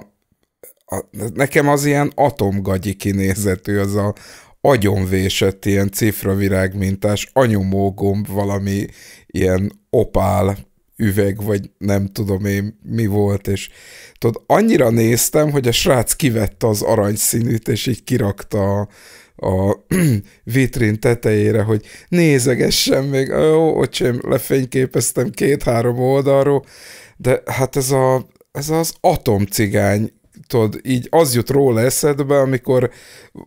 Speaker 3: a... Nekem az ilyen atomgagyi kinézetű, az a agyonvésett ilyen cifravirág mintás anyomógomb valami ilyen opál üveg, vagy nem tudom én mi volt, és tudod, annyira néztem, hogy a srác kivette az aranyszínűt, és így kirakta a, a vitrin tetejére, hogy nézegessen még, ó, öcsém, lefényképeztem két-három oldalról, de hát ez, a, ez az atomcigány tudod, így az jut róla eszedbe, amikor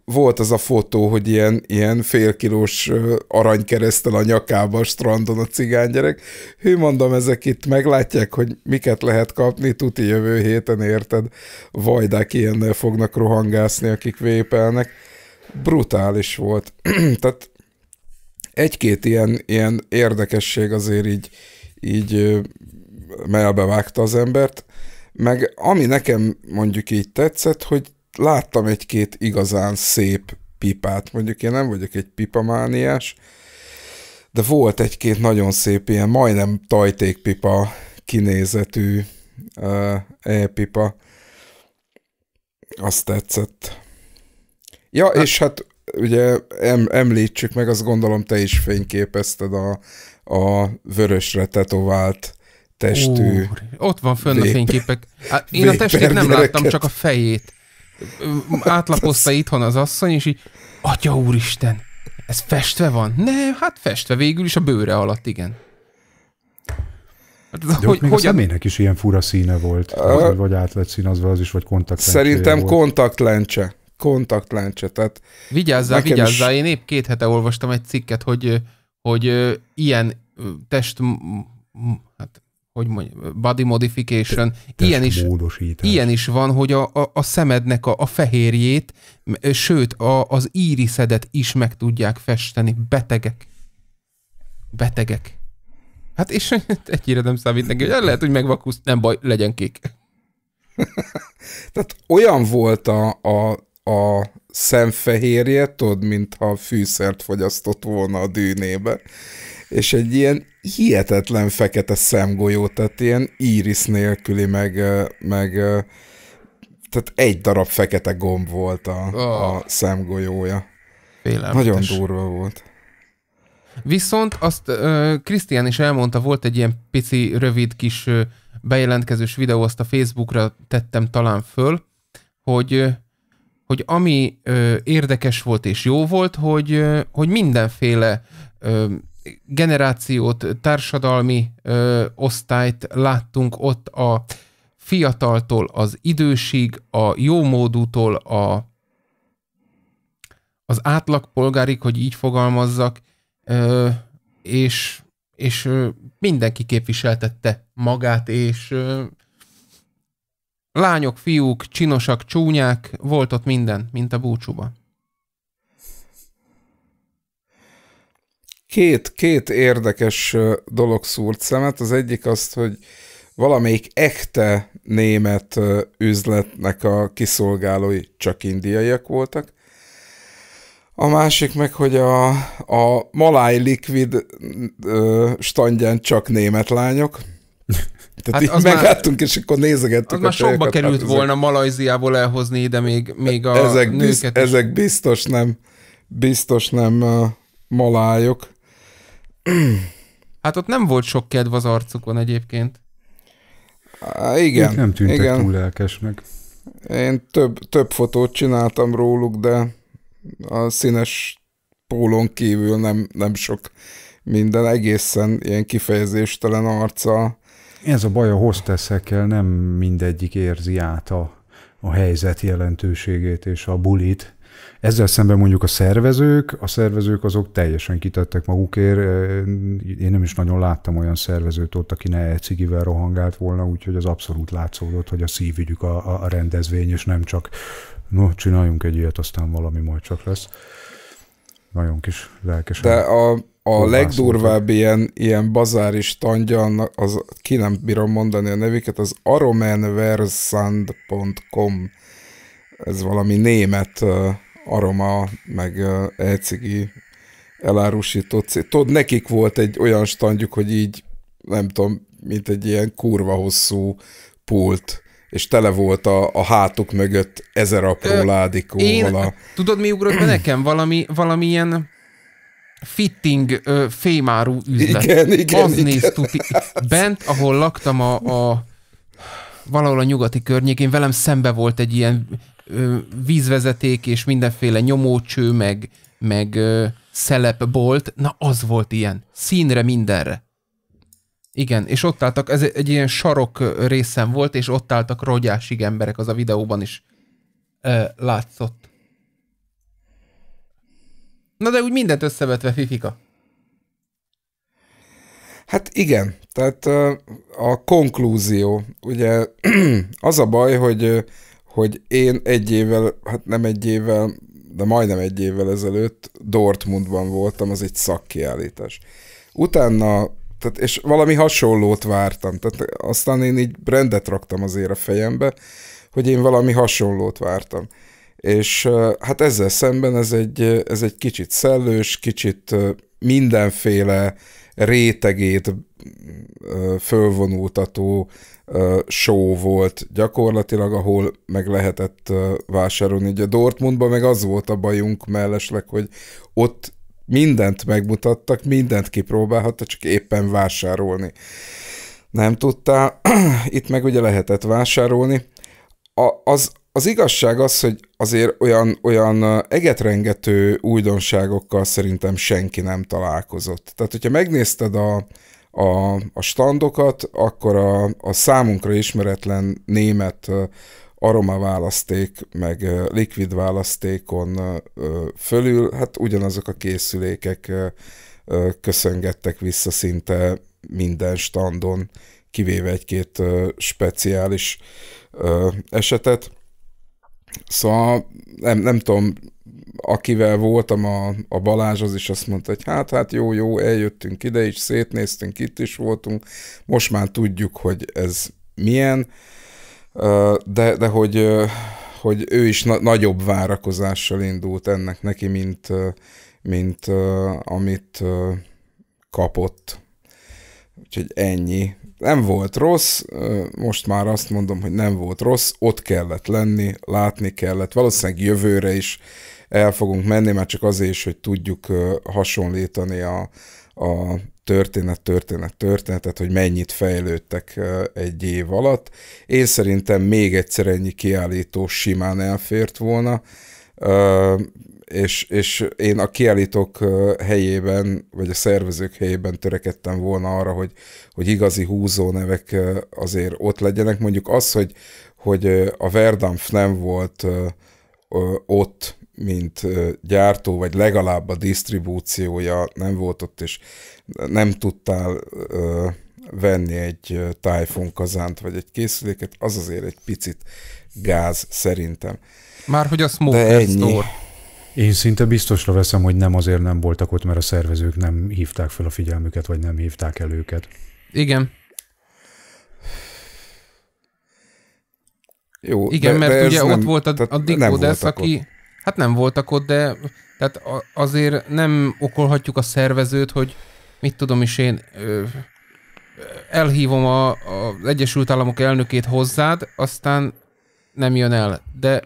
Speaker 3: volt az a fotó, hogy ilyen, ilyen kilós aranykeresztel a nyakába a strandon a gyerek. Hű, mondom, ezek itt meglátják, hogy miket lehet kapni, tuti jövő héten, érted? Vajdák ilyennel fognak rohangászni, akik vépelnek brutális volt. Tehát egy-két ilyen, ilyen érdekesség azért így, így melbevágta az embert, meg ami nekem mondjuk így tetszett, hogy láttam egy-két igazán szép pipát, mondjuk én nem vagyok egy pipamániás, de volt egy-két nagyon szép ilyen majdnem tajtékpipa kinézetű uh, e-pipa. Azt tetszett. Ja, hát, és hát ugye em, említsük meg, azt gondolom te is fényképezted a, a vörösre tetovált testű. Úr, ott van fönn vép, a fényképek. Hát, én a testét nem láttam,
Speaker 1: csak a fejét. Átlapozta itthon az asszony, és így, atya úristen, ez festve van? Ne, hát festve végül is a bőre alatt, igen.
Speaker 2: Hát, De hogy, még a személynek is ilyen fura színe volt, uh, vagy, vagy átlet lett színezve az is, vagy kontaktlencse. Szerintem volt.
Speaker 3: kontaktlencse kontaktláncsa. Tehát vigyázzál, vigyázzál.
Speaker 1: Is... Én épp két hete olvastam egy cikket, hogy, hogy ilyen test, hát, hogy mondjam, body modification, ilyen is, ilyen is van, hogy a, a, a szemednek a, a fehérjét, sőt, a, az íriszedet is meg tudják festeni. Betegek. Betegek. Hát és egyére nem számít neki, hogy lehet, hogy megvakulsz, nem baj, legyen kék.
Speaker 3: Tehát olyan volt a, a a szemfehérje, tudod, mintha fűszert fogyasztott volna a dűnébe, és egy ilyen hihetetlen fekete szemgolyó, tehát ilyen íris nélküli, meg, meg tehát egy darab fekete gomb volt a, oh. a szemgolyója. Félelmetes. Nagyon durva volt.
Speaker 1: Viszont azt Krisztián is elmondta, volt egy ilyen pici, rövid kis uh, bejelentkezős videó, azt a Facebookra tettem talán föl, hogy hogy ami ö, érdekes volt és jó volt, hogy, ö, hogy mindenféle ö, generációt, társadalmi ö, osztályt láttunk ott a fiataltól az idősig, a jó módútól, a, az átlagpolgárik, hogy így fogalmazzak, ö, és, és ö, mindenki képviseltette magát, és ö, Lányok, fiúk, csinosak, csúnyák, volt ott minden, mint a búcsúba.
Speaker 3: Két, két érdekes dolog szúrt szemet. Az egyik azt, hogy valamelyik echte német üzletnek a kiszolgálói csak indiaiak voltak. A másik meg, hogy a, a maláj likvid standján csak német lányok. Tehát hát az megálltunk, már, és akkor nézegettük. Az a már sokba került hát volna
Speaker 1: Malajziából elhozni ide még, még a ezek nőket biz, Ezek
Speaker 3: biztos nem, biztos nem uh, malájok.
Speaker 1: Hát ott nem volt sok kedv az arcukon egyébként.
Speaker 2: Há, igen. Ők nem tűntek igen. túl lelkesnek.
Speaker 3: Én több, több fotót csináltam róluk, de a színes pólon kívül nem, nem sok minden egészen ilyen kifejezéstelen
Speaker 2: arccal. Ez a baj a hostesszekkel, nem mindegyik érzi át a, a helyzet jelentőségét és a bulit. Ezzel szemben mondjuk a szervezők, a szervezők azok teljesen kitettek magukért. Én nem is nagyon láttam olyan szervezőt ott, aki ne cigivel rohangált volna, úgyhogy az abszolút látszódott, hogy a szívügyük a, a rendezvény, és nem csak no, csináljunk egy ilyet, aztán valami majd csak lesz nagyon kis lelkesen. De a, a legdurvább ilyen, ilyen bazáris
Speaker 3: tangyan, az ki nem bírom mondani a nevüket, az aromenversand.com. Ez valami német uh, aroma, meg uh, elcigi elárusító cég. Tudod, nekik volt egy olyan standjuk, hogy így, nem tudom, mint egy ilyen kurva hosszú pult és tele volt a, a hátuk mögött ezer apró Ö, ládikóval. Én, a...
Speaker 1: Tudod, mi ugrott be nekem? Valami, valamilyen fitting ö, fémáru üzlet. Igen, igen, Az igen. néz tuti. Bent, ahol laktam a, a valahol a nyugati környékén, velem szembe volt egy ilyen ö, vízvezeték és mindenféle nyomócső, meg, meg ö, szelepbolt. Na, az volt ilyen. Színre mindenre. Igen, és ott álltak, ez egy ilyen sarok részen volt, és ott álltak rogyásig emberek, az a videóban is ö, látszott. Na de úgy mindent összevetve, Fifika. Hát igen,
Speaker 3: tehát a konklúzió, ugye az a baj, hogy, hogy én egy évvel, hát nem egy évvel, de majdnem egy évvel ezelőtt Dortmundban voltam, az egy szakkiállítás. Utána tehát, és valami hasonlót vártam. Tehát aztán én így rendet raktam azért a fejembe, hogy én valami hasonlót vártam. És hát ezzel szemben ez egy, ez egy kicsit szellős, kicsit mindenféle rétegét fölvonultató show volt gyakorlatilag, ahol meg lehetett vásárolni. Ugye Dortmundban meg az volt a bajunk mellesleg, hogy ott mindent megmutattak, mindent kipróbálhatta, csak éppen vásárolni nem tudtál. Itt meg ugye lehetett vásárolni. A, az, az igazság az, hogy azért olyan, olyan egetrengető újdonságokkal szerintem senki nem találkozott. Tehát, hogyha megnézted a, a, a standokat, akkor a, a számunkra ismeretlen német aroma választék, meg likvid választékon fölül, hát ugyanazok a készülékek köszöngettek vissza szinte minden standon, kivéve egy-két speciális esetet. Szóval nem, nem tudom, akivel voltam, a, a Balázs az is azt mondta, hogy hát, hát jó, jó, eljöttünk ide is, szétnéztünk, itt is voltunk, most már tudjuk, hogy ez milyen. Uh, de, de hogy, hogy ő is na- nagyobb várakozással indult ennek neki, mint, mint amit kapott. Úgyhogy ennyi. Nem volt rossz, most már azt mondom, hogy nem volt rossz, ott kellett lenni, látni kellett, valószínűleg jövőre is el fogunk menni, már csak azért is, hogy tudjuk hasonlítani a, a történet, történet, történetet, hogy mennyit fejlődtek egy év alatt. Én szerintem még egyszer ennyi kiállító simán elfért volna, és, és én a kiállítók helyében, vagy a szervezők helyében törekedtem volna arra, hogy, hogy igazi húzó nevek azért ott legyenek. Mondjuk az, hogy, hogy a Verdamf nem volt ott, mint gyártó, vagy legalább a disztribúciója nem volt ott, és nem tudtál venni egy Typhoon kazánt, vagy egy készüléket, az azért egy picit gáz szerintem.
Speaker 2: Már hogy a Smoker Store. Én szinte biztosra veszem, hogy nem azért nem voltak ott, mert a szervezők nem hívták fel a figyelmüket, vagy nem hívták el őket.
Speaker 1: Igen. Jó, Igen, de, mert de ugye nem, ott volt a, a Dick aki... aki, Hát nem voltak ott, de tehát azért nem okolhatjuk a szervezőt, hogy mit tudom is én, ö, elhívom a, az Egyesült Államok elnökét hozzád, aztán nem jön el. De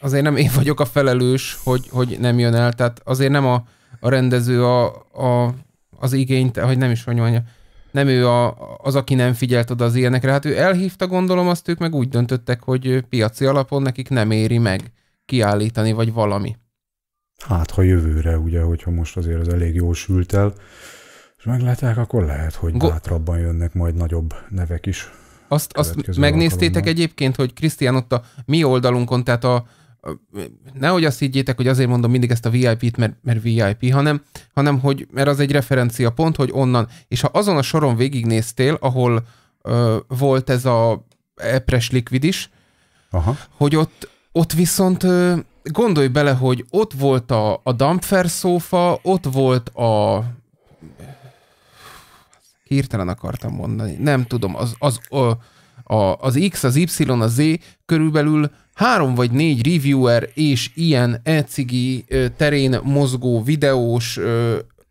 Speaker 1: azért nem én vagyok a felelős, hogy, hogy nem jön el. Tehát azért nem a, a rendező a, a, az igényt, hogy nem is hogy mondja, nem ő a, az, aki nem figyelt oda az ilyenekre. Hát ő elhívta, gondolom, azt ők meg úgy döntöttek, hogy piaci alapon nekik nem éri meg kiállítani, vagy valami.
Speaker 2: Hát, ha jövőre, ugye, hogyha most azért az elég jól sült el, és meglátják, akkor lehet, hogy Go- bátrabban jönnek majd nagyobb nevek is. Azt, azt megnéztétek alkalommal.
Speaker 1: egyébként, hogy Krisztián ott a mi oldalunkon, tehát a, a nehogy azt higgyétek, hogy azért mondom mindig ezt a VIP-t, mert, mert VIP, hanem, hanem hogy, mert az egy referencia pont, hogy onnan, és ha azon a soron végignéztél, ahol ö, volt ez a epres likvid is, Aha. hogy ott ott viszont gondolj bele, hogy ott volt a, a Dampfer szófa, ott volt a hirtelen akartam mondani, nem tudom, az, az, a, a, az X, az Y, a Z körülbelül három vagy négy reviewer és ilyen ecigi terén mozgó videós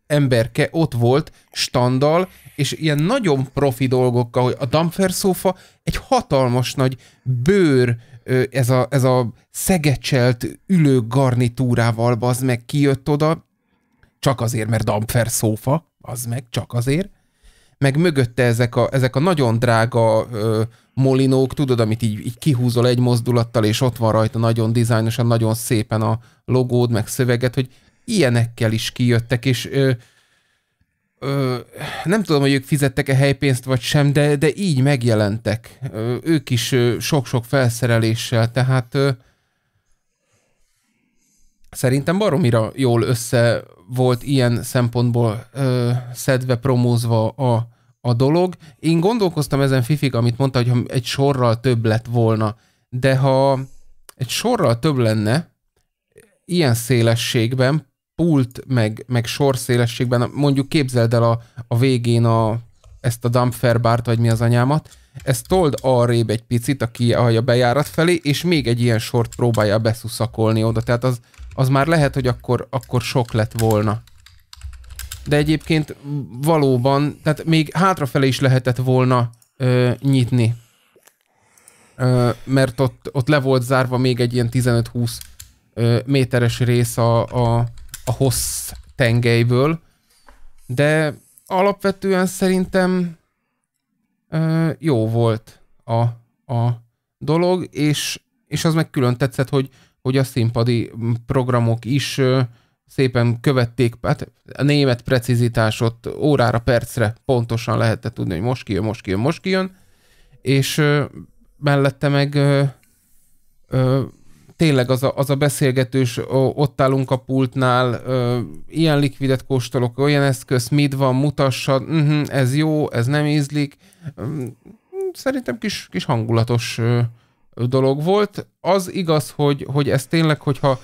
Speaker 1: emberke ott volt standal, és ilyen nagyon profi dolgokkal, hogy a Dampfer szófa egy hatalmas nagy bőr ez a, ez a szegecselt ülő garnitúrával az meg kijött oda, csak azért, mert Dampfer szófa, az meg csak azért, meg mögötte ezek a, ezek a nagyon drága ö, molinók, tudod, amit így, így kihúzol egy mozdulattal, és ott van rajta nagyon dizájnosan, nagyon szépen a logód, meg szöveget, hogy ilyenekkel is kijöttek, és ö, Ö, nem tudom, hogy ők fizettek-e helypénzt vagy sem, de, de így megjelentek. Ö, ők is ö, sok-sok felszereléssel, tehát ö, szerintem baromira jól össze volt ilyen szempontból ö, szedve, promózva a, a dolog. Én gondolkoztam ezen Fifig, amit mondta, hogy ha egy sorral több lett volna, de ha egy sorral több lenne, ilyen szélességben, pult, meg, meg sorszélességben, mondjuk képzeld el a, a végén a, ezt a dumpfer bárt, vagy mi az anyámat, ezt told arrébb egy picit, aki a bejárat felé, és még egy ilyen sort próbálja beszuszakolni oda, tehát az, az már lehet, hogy akkor, akkor sok lett volna. De egyébként valóban, tehát még hátrafelé is lehetett volna ö, nyitni. Ö, mert ott, ott le volt zárva még egy ilyen 15-20 méteres rész a, a, a hossz tengelyből, de alapvetően szerintem ö, jó volt a, a dolog, és, és az meg külön tetszett, hogy, hogy a színpadi programok is ö, szépen követték, hát a német precizitásot órára, percre pontosan lehetett tudni, hogy most kijön, most kijön, most kijön, és ö, mellette meg ö, ö, tényleg az a, az a beszélgetős, ott állunk a pultnál, ilyen likvidet kóstolok, olyan eszköz, mit van, mutassa, mhm, ez jó, ez nem ízlik. Szerintem kis, kis hangulatos dolog volt. Az igaz, hogy, hogy ez tényleg, hogyha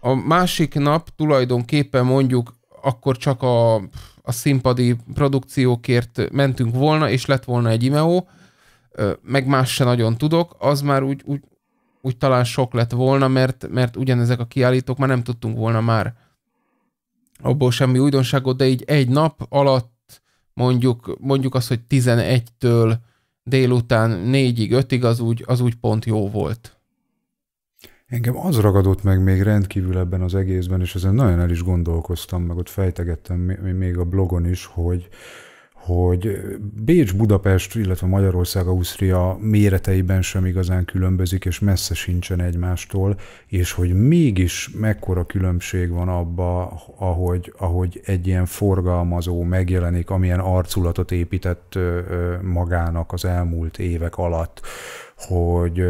Speaker 1: a másik nap tulajdonképpen mondjuk akkor csak a, a színpadi produkciókért mentünk volna, és lett volna egy imeó, meg más se nagyon tudok, az már úgy, úgy úgy talán sok lett volna, mert, mert ugyanezek a kiállítók már nem tudtunk volna már abból semmi újdonságot, de így egy nap alatt mondjuk, mondjuk azt, hogy 11-től délután 4-ig, 5-ig az úgy, az úgy pont jó volt.
Speaker 2: Engem az ragadott meg még rendkívül ebben az egészben, és ezen nagyon el is gondolkoztam, meg ott fejtegettem még a blogon is, hogy, hogy Bécs, Budapest, illetve Magyarország, Ausztria méreteiben sem igazán különbözik, és messze sincsen egymástól, és hogy mégis mekkora különbség van abba, ahogy, ahogy egy ilyen forgalmazó megjelenik, amilyen arculatot épített magának az elmúlt évek alatt, hogy,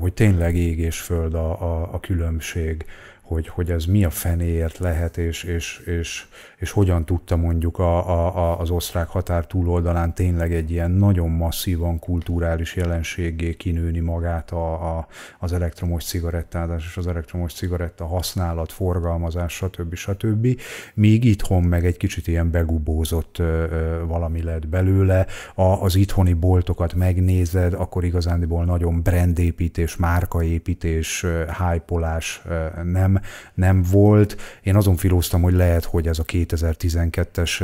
Speaker 2: hogy tényleg ég és föld a, a, a különbség hogy, hogy ez mi a fenéért lehet, és, és, és, és hogyan tudta mondjuk a, a, az osztrák határ túloldalán tényleg egy ilyen nagyon masszívan kulturális jelenségé kinőni magát a, a, az elektromos cigarettázás és az elektromos cigaretta használat, forgalmazás, stb. stb. Míg itthon meg egy kicsit ilyen begubózott ö, ö, valami lett belőle, a, az itthoni boltokat megnézed, akkor igazándiból nagyon brandépítés, márkaépítés, hájpolás nem nem volt. Én azon filóztam, hogy lehet, hogy ez a 2012-es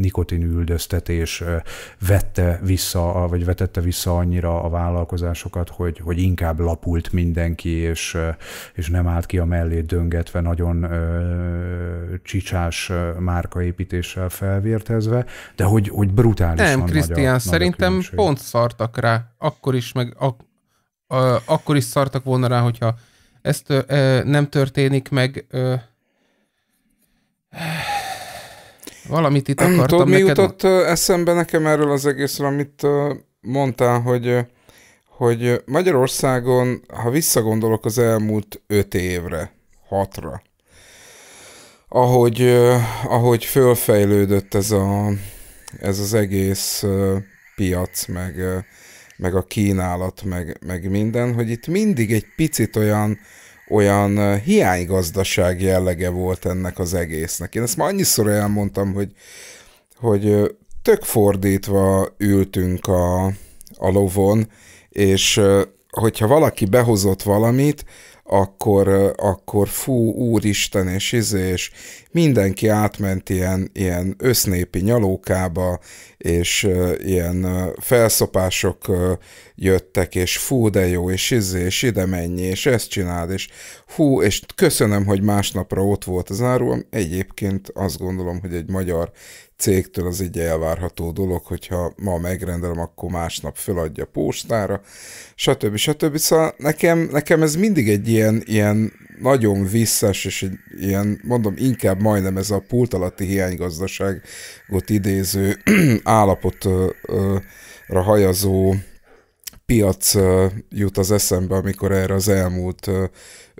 Speaker 2: nikotinüldöztetés vette vissza, vagy vetette vissza annyira a vállalkozásokat, hogy, hogy inkább lapult mindenki, és, és nem állt ki a mellé döngetve nagyon csicsás márkaépítéssel felvértezve, de hogy, hogy brutális Nem, Krisztián, szerintem
Speaker 1: nagy pont szartak rá. Akkor is, meg a, a, akkor is szartak volna rá, hogyha ez tör, ö, nem történik meg. Ö, valamit itt akartam Tudod, mi jutott
Speaker 3: eszembe nekem erről az egészről, amit mondtál, hogy, hogy Magyarországon, ha visszagondolok az elmúlt öt évre, hatra, ahogy, ahogy fölfejlődött ez, a, ez az egész piac, meg meg a kínálat, meg, meg minden, hogy itt mindig egy picit olyan, olyan hiánygazdaság jellege volt ennek az egésznek. Én ezt már annyiszor elmondtam, hogy, hogy tök fordítva ültünk a, a lovon, és hogyha valaki behozott valamit, akkor, akkor fú, úristen, és izé, és mindenki átment ilyen, ilyen össznépi nyalókába, és ilyen felszopások jöttek, és fú, de jó, és izé, és ide menj, és ezt csináld, és hú, és köszönöm, hogy másnapra ott volt az áru, egyébként azt gondolom, hogy egy magyar cégtől az így elvárható dolog, hogyha ma megrendelem, akkor másnap föladja postára, stb. stb. Szóval nekem, nekem ez mindig egy ilyen, ilyen nagyon visszás, és egy ilyen, mondom, inkább majdnem ez a pult alatti hiánygazdaságot idéző állapotra hajazó piac jut az eszembe, amikor erre az elmúlt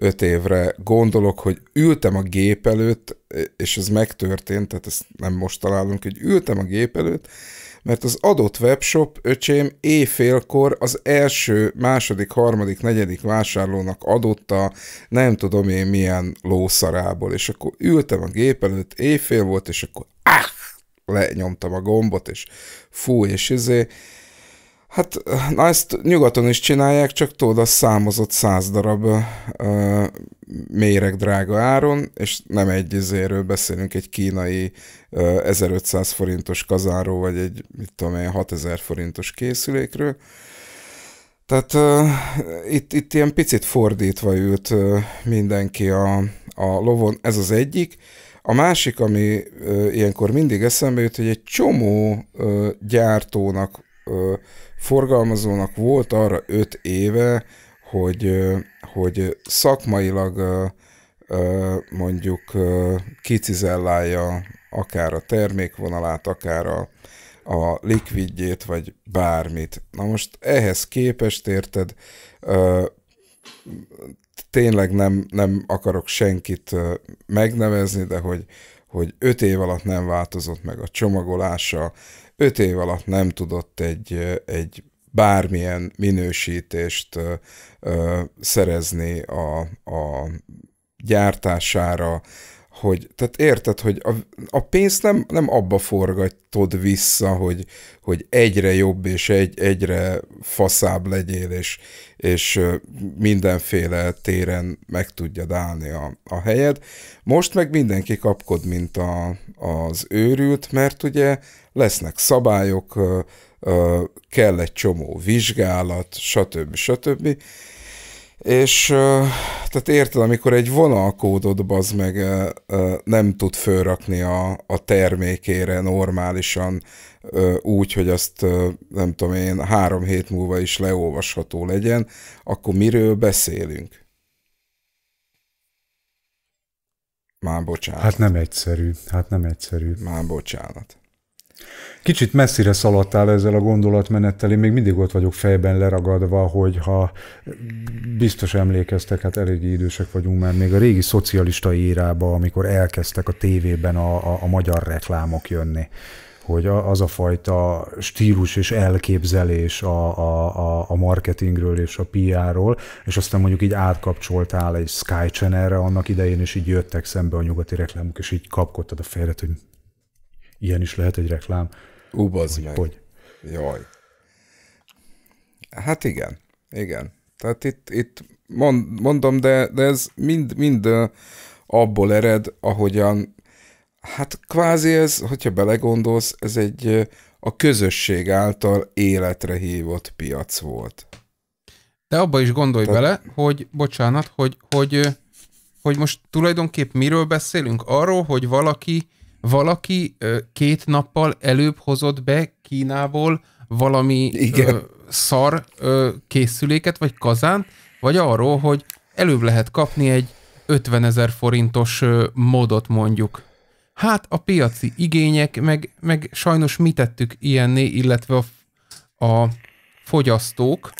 Speaker 3: öt évre gondolok, hogy ültem a gép előtt, és ez megtörtént, tehát ezt nem most találunk, hogy ültem a gép előtt, mert az adott webshop öcsém éjfélkor az első, második, harmadik, negyedik vásárlónak adotta nem tudom én milyen lószarából, és akkor ültem a gép előtt, éjfél volt, és akkor ah, lenyomtam a gombot, és fú, és izé, Hát na ezt nyugaton is csinálják, csak tudod, a számozott száz darab ö, uh, méreg drága áron, és nem egy izéről beszélünk, egy kínai ö, uh, 1500 forintos kazáról, vagy egy, mit tudom én, 6000 forintos készülékről. Tehát uh, itt, itt ilyen picit fordítva ült uh, mindenki a, a lovon, ez az egyik. A másik, ami uh, ilyenkor mindig eszembe jut, hogy egy csomó uh, gyártónak ö, forgalmazónak volt arra öt éve, hogy, ö, hogy szakmailag ö, ö, mondjuk ö, kicizellálja akár a termékvonalát, akár a, a likvidjét, vagy bármit. Na most ehhez képest érted, ö, tényleg nem, nem akarok senkit megnevezni, de hogy, hogy öt év alatt nem változott meg a csomagolása, öt év alatt nem tudott egy, egy bármilyen minősítést ö, szerezni a, a gyártására, hogy, tehát érted, hogy a, a pénzt nem, nem abba forgatod vissza, hogy, hogy egyre jobb és egy, egyre faszább legyél, és, és mindenféle téren meg tudjad állni a, a helyed. Most meg mindenki kapkod, mint a, az őrült, mert ugye lesznek szabályok, kell egy csomó vizsgálat, stb. stb. És tehát érted, amikor egy vonalkódot bazd meg nem tud fölrakni a, a termékére normálisan úgy, hogy azt nem tudom én három hét múlva is leolvasható legyen, akkor miről beszélünk? Már bocsánat.
Speaker 2: Hát nem egyszerű, hát nem egyszerű. Már bocsánat. Kicsit messzire szaladtál ezzel a gondolatmenettel, én még mindig ott vagyok fejben leragadva, hogy ha biztos emlékeztek, hát eléggé idősek vagyunk már, még a régi szocialista írába, amikor elkezdtek a tévében a, a, a magyar reklámok jönni hogy az a fajta stílus és elképzelés a, a, a marketingről és a PR-ról, és aztán mondjuk így átkapcsoltál egy Sky Channel-re annak idején, és így jöttek szembe a nyugati reklámok, és így kapkodtad a fejlet, hogy Ilyen is lehet egy reklám. Ú, hogy, meg. Hogy...
Speaker 3: Jaj. Hát igen, igen. Tehát itt, itt mondom, de, de ez mind, mind abból ered, ahogyan, hát kvázi ez, hogyha belegondolsz, ez egy a közösség által életre hívott piac volt.
Speaker 1: De abba is gondolj Te... bele, hogy, bocsánat, hogy, hogy, hogy most tulajdonképp miről beszélünk? Arról, hogy valaki valaki két nappal előbb hozott be Kínából valami Ö, szar ö, készüléket, vagy kazánt, vagy arról, hogy előbb lehet kapni egy 50 ezer forintos ö, modot mondjuk. Hát a piaci igények, meg, meg sajnos mi tettük ilyenné, illetve a, a fogyasztók,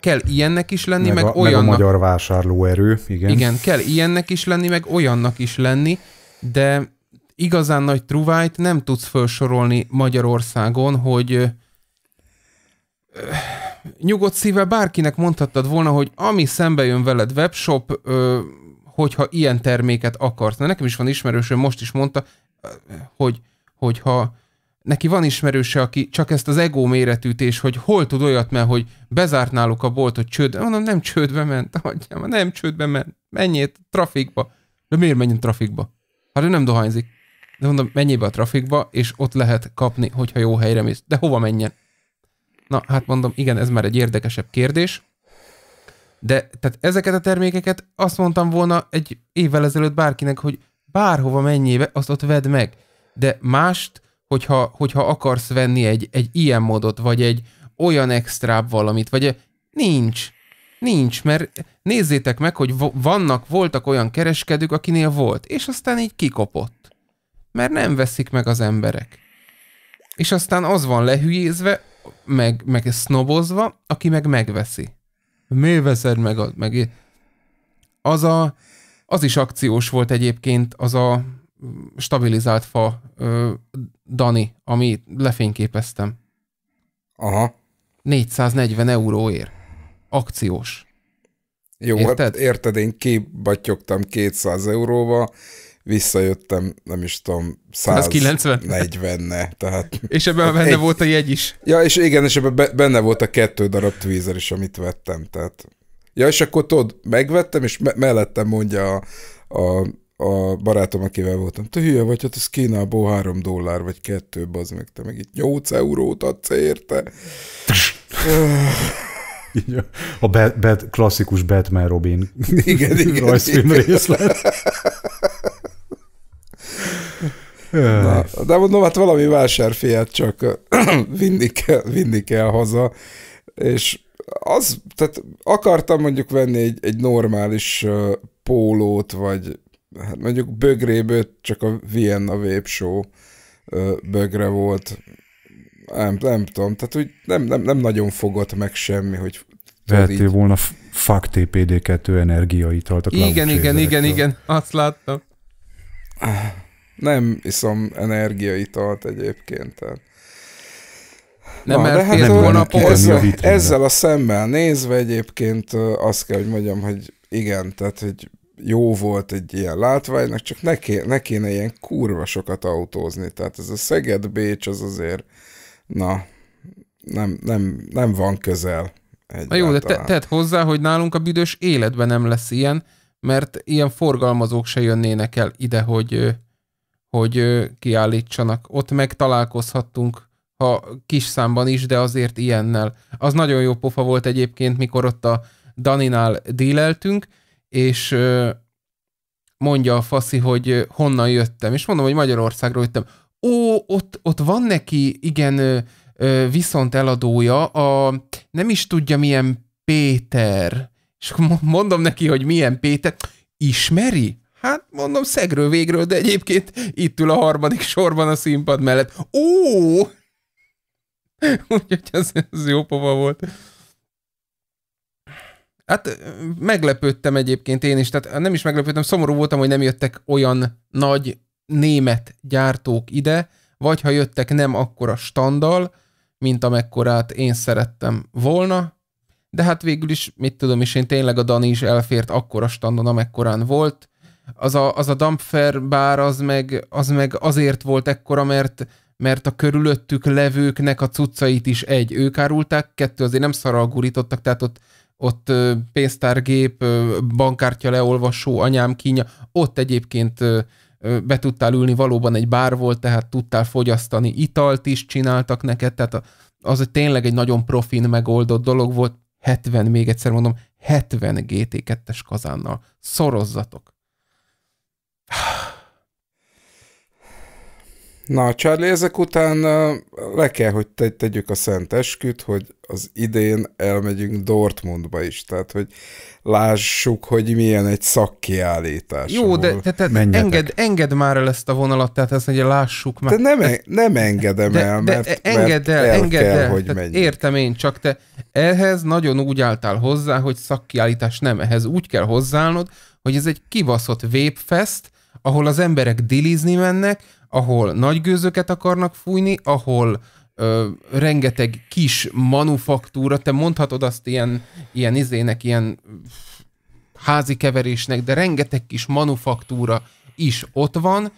Speaker 1: kell ilyennek is lenni, meg, meg a, olyannak. Meg a magyar
Speaker 2: vásárlóerő, igen. Igen, kell
Speaker 1: ilyennek is lenni, meg olyannak is lenni, de igazán nagy truvájt nem tudsz felsorolni Magyarországon, hogy nyugodt szíve bárkinek mondhattad volna, hogy ami szembe jön veled webshop, hogyha ilyen terméket akarsz. Na, nekem is van ismerősöm, most is mondta, hogy, hogyha neki van ismerőse, aki csak ezt az ego méretűt, és hogy hol tud olyat, mert hogy bezárt náluk a hogy csődbe. Mondom, nem csődbe ment, hagyjam, nem csődbe ment. menjét, trafikba. De miért menjen trafikba? Hát ő nem dohányzik. De mondom, menjél be a trafikba, és ott lehet kapni, hogyha jó helyre mész. De hova menjen? Na, hát mondom, igen, ez már egy érdekesebb kérdés. De tehát ezeket a termékeket azt mondtam volna egy évvel ezelőtt bárkinek, hogy bárhova be, azt ott vedd meg. De mást, hogyha, hogyha akarsz venni egy, egy ilyen modot, vagy egy olyan extrább valamit, vagy nincs. Nincs, mert nézzétek meg, hogy vannak, voltak olyan kereskedők, akinél volt, és aztán így kikopott mert nem veszik meg az emberek. És aztán az van lehülyézve, meg, meg sznobozva, aki meg megveszi. Mi veszed meg? A, meg az, a, az is akciós volt egyébként, az a stabilizált fa ö, Dani, ami lefényképeztem. Aha. 440 euróért. Akciós.
Speaker 3: Jó, hát érted? hát érted, én kibatyogtam 200 euróba, visszajöttem, nem is tudom, 140-ne. Tehát, és ebben benne egy... volt a jegy is. Ja, és igen, és ebben benne volt a kettő darab tweezer is, amit vettem. Tehát... Ja, és akkor tudod, megvettem, és me- mellettem mondja a, a, a barátom, akivel voltam, te hülye vagy, hát ez Kínából három dollár, vagy kettő, az meg, te meg itt 8 eurót adsz érte.
Speaker 2: a bad, bad, klasszikus Batman Robin igen, igen, rajzfilm igen. részlet. Na,
Speaker 3: de mondom, hát valami vásárfiát csak vinni kell, vinni kell haza, és az, tehát akartam mondjuk venni egy, egy normális pólót, vagy hát mondjuk bögréből csak a Vienna Vape Show bögre volt. Nem, nem tudom, tehát úgy nem, nem, nem nagyon fogott meg semmi, hogy... Vehettél így...
Speaker 2: volna FAK TPD2 energiaitalt a Igen, igen,
Speaker 3: igen, igen, azt láttam. Nem iszom energiaitalt egyébként. Tehát. Nem, Na, mert hát két hónapon... Ezzel, a ezzel a szemmel nézve egyébként azt kell, hogy mondjam, hogy igen, tehát hogy jó volt egy ilyen látványnak, csak ne, ké, ne kéne ilyen kurva sokat autózni. Tehát ez a Szeged-Bécs az azért, na, nem, nem, nem van közel. Na jó, de te,
Speaker 1: tedd hozzá, hogy nálunk a büdös életben nem lesz ilyen, mert ilyen forgalmazók se jönnének el ide, hogy hogy kiállítsanak. Ott megtalálkozhattunk, ha kis számban is, de azért ilyennel. Az nagyon jó pofa volt egyébként, mikor ott a Daninál díleltünk, és mondja a faszi, hogy honnan jöttem, és mondom, hogy Magyarországról jöttem. Ó, ott, ott van neki, igen, viszont eladója, a, nem is tudja milyen Péter, és mondom neki, hogy milyen Péter, ismeri? Hát mondom, szegről végről, de egyébként itt ül a harmadik sorban a színpad mellett. Ó! Úgyhogy az, ez jó pova volt. Hát meglepődtem egyébként én is, tehát nem is meglepődtem, szomorú voltam, hogy nem jöttek olyan nagy német gyártók ide, vagy ha jöttek nem akkora standal, mint amekkorát én szerettem volna, de hát végül is, mit tudom is, én tényleg a Dani is elfért akkora standon, amekkorán volt, az a, az a dumpfer bár az meg, az meg azért volt ekkora, mert, mert a körülöttük levőknek a cuccait is egy, ők árulták, kettő azért nem szaralgurítottak, tehát ott, ott pénztárgép, bankkártya leolvasó, anyám kínja, ott egyébként be tudtál ülni, valóban egy bár volt, tehát tudtál fogyasztani, italt is csináltak neked, tehát az egy tényleg egy nagyon profin megoldott dolog volt, 70, még egyszer mondom, 70 GT2-es kazánnal. Szorozzatok!
Speaker 3: Na, Charlie, ezek után le kell, hogy te, tegyük a szent esküt, hogy az idén elmegyünk Dortmundba is, tehát hogy lássuk, hogy milyen egy szakkiállítás. Jó, de te, te enged,
Speaker 1: enged már el ezt a vonalat, tehát ezt ugye lássuk meg. De nem, en- nem engedem de, el, mert, de engedd el, el, kell, el, hogy tehát menjünk. Értem én, csak te ehhez nagyon úgy álltál hozzá, hogy szakkiállítás nem, ehhez úgy kell hozzáállnod, hogy ez egy kivaszott vépfest, ahol az emberek dilizni mennek, ahol nagy gőzöket akarnak fújni, ahol ö, rengeteg kis manufaktúra, te mondhatod azt ilyen, ilyen izének, ilyen házi keverésnek, de rengeteg kis manufaktúra is ott van.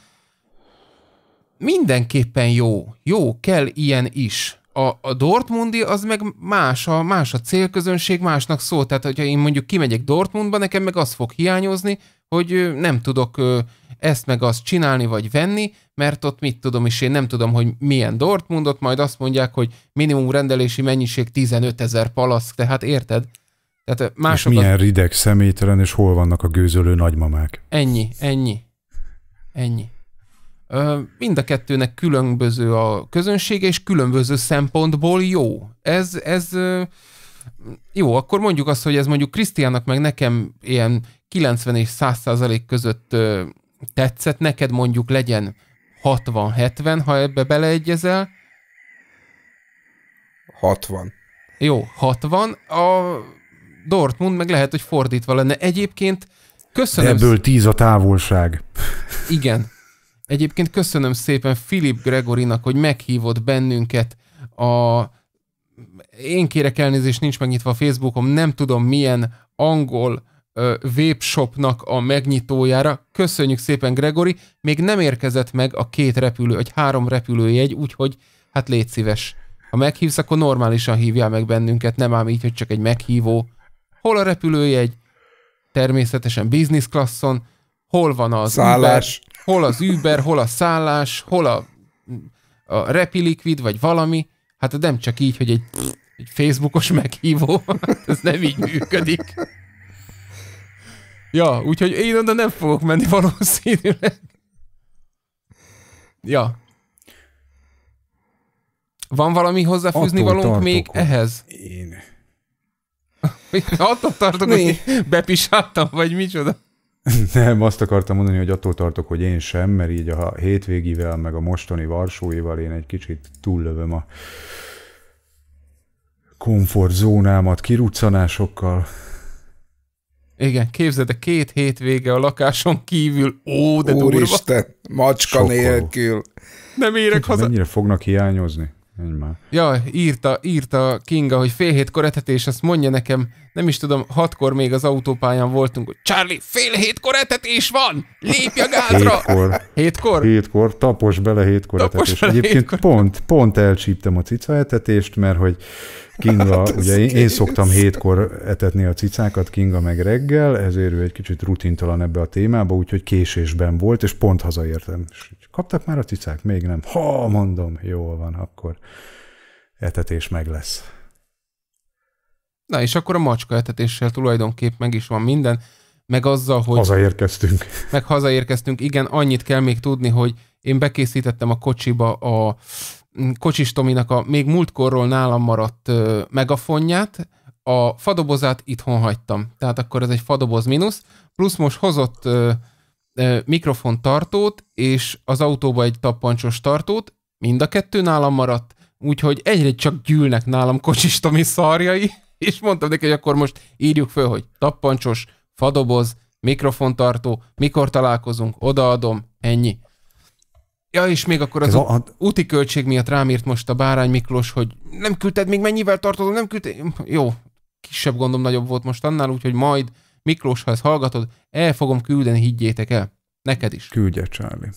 Speaker 1: Mindenképpen jó. Jó, kell ilyen is. A, a Dortmundi az meg más, a, más a célközönség, másnak szól. Tehát, hogyha én mondjuk kimegyek Dortmundba, nekem meg az fog hiányozni, hogy nem tudok ezt meg azt csinálni vagy venni, mert ott mit tudom, és én nem tudom, hogy milyen Dortmundot, majd azt mondják, hogy minimum rendelési mennyiség 15 ezer palaszk, tehát érted? Tehát és milyen az...
Speaker 2: rideg, személytelen, és hol vannak a gőzölő nagymamák?
Speaker 1: Ennyi, ennyi, ennyi. Ö, mind a kettőnek különböző a közönsége, és különböző szempontból jó. Ez, ez jó, akkor mondjuk azt, hogy ez mondjuk Krisztiának meg nekem ilyen 90 és 100 százalék között tetszett neked mondjuk legyen 60-70, ha ebbe beleegyezel. 60. Jó, 60. A Dortmund meg lehet, hogy fordítva lenne. Egyébként köszönöm... ebből
Speaker 2: 10 a távolság.
Speaker 1: Igen. Egyébként köszönöm szépen Filip Gregorinak, hogy meghívott bennünket a én kérek elnézést, nincs megnyitva a Facebookom, nem tudom milyen angol webshopnak a megnyitójára. Köszönjük szépen, Gregory. Még nem érkezett meg a két repülő, vagy három repülőjegy, úgyhogy hát légy szíves. Ha meghívsz, akkor normálisan hívjál meg bennünket, nem ám így, hogy csak egy meghívó. Hol a repülőjegy? Természetesen business classon. Hol van az Szállás. Uber? Hol az Uber, hol a szállás, hol a, a repiliquid, vagy valami. Hát nem csak így, hogy egy, egy Facebookos meghívó. Ez nem így működik. Ja, úgyhogy én oda nem fogok menni valószínűleg. Ja. Van valami hozzáfűzni Attól valónk még ehhez? Én. Attól tartok, né. hogy bepisáltam, vagy micsoda?
Speaker 2: Nem, azt akartam mondani, hogy attól tartok, hogy én sem, mert így a hétvégivel, meg a mostani Varsóival én egy kicsit túllövöm a komfortzónámat kiruccanásokkal.
Speaker 1: Igen, képzeld, a két hétvége a lakáson kívül, ó, de Úristen,
Speaker 3: durva.
Speaker 2: macska Sokkal. nélkül. Nem érek haza. Mennyire fognak hiányozni? Már.
Speaker 1: Ja, írta, írta Kinga, hogy fél hétkor etetés, azt mondja nekem, nem is tudom, hatkor még az autópályán voltunk, hogy Charlie, fél hétkor etetés van! Lépj a gázra!
Speaker 2: Hétkor. Hétkor? Hétkor, tapos bele hétkor tapos etetés. Bele Egyébként hétkor. pont, pont elcsíptem a cica etetést, mert hogy Kinga, hát ugye én, én szoktam hétkor etetni a cicákat, Kinga meg reggel, ezért ő egy kicsit rutintalan ebbe a témába, úgyhogy késésben volt, és pont hazaértem. És kaptak már a cicák? Még nem. Ha, mondom, jól van, akkor etetés meg lesz.
Speaker 1: Na, és akkor a macska etetéssel tulajdonképp meg is van minden, meg azzal, hogy... Hazaérkeztünk. Meg hazaérkeztünk, igen, annyit kell még tudni, hogy én bekészítettem a kocsiba a Kocsis Tominak a még múltkorról nálam maradt ö, megafonját, a fadobozát itthon hagytam. Tehát akkor ez egy fadoboz mínusz, plusz most hozott ö, ö, és az autóba egy tappancsos tartót, mind a kettő nálam maradt, úgyhogy egyre csak gyűlnek nálam Kocsis Tomi szarjai, és mondtam neki, hogy akkor most írjuk föl, hogy tappancsos, fadoboz, mikrofontartó, mikor találkozunk, odaadom, ennyi. Ja, és még akkor az a... úti költség miatt rám írt most a Bárány Miklós, hogy nem küldted még mennyivel tartozom, nem küldted. Jó, kisebb gondom nagyobb volt most annál, úgyhogy majd Miklós, ha ezt hallgatod, el fogom küldeni, higgyétek el. Neked is. Küldje, Charlie.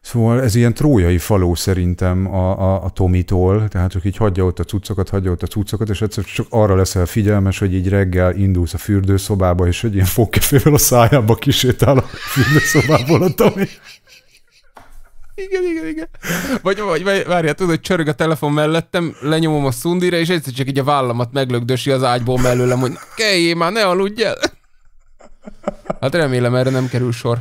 Speaker 2: Szóval ez ilyen trójai faló szerintem a, a, a Tomitól, tehát csak így hagyja ott a cuccokat, hagyja ott a cuccokat, és egyszer csak arra leszel figyelmes, hogy így reggel indulsz a fürdőszobába, és egy ilyen fogkefével a szájába kisétál a fürdőszobából a Tomi.
Speaker 1: Igen, igen, igen. Vagy, vagy várjál, tudod, hogy csörög a telefon mellettem, lenyomom a szundira, és egyszer csak így a vállamat meglögdösi az ágyból mellőlem, hogy keljél már, ne aludj el. Hát remélem, erre nem kerül sor.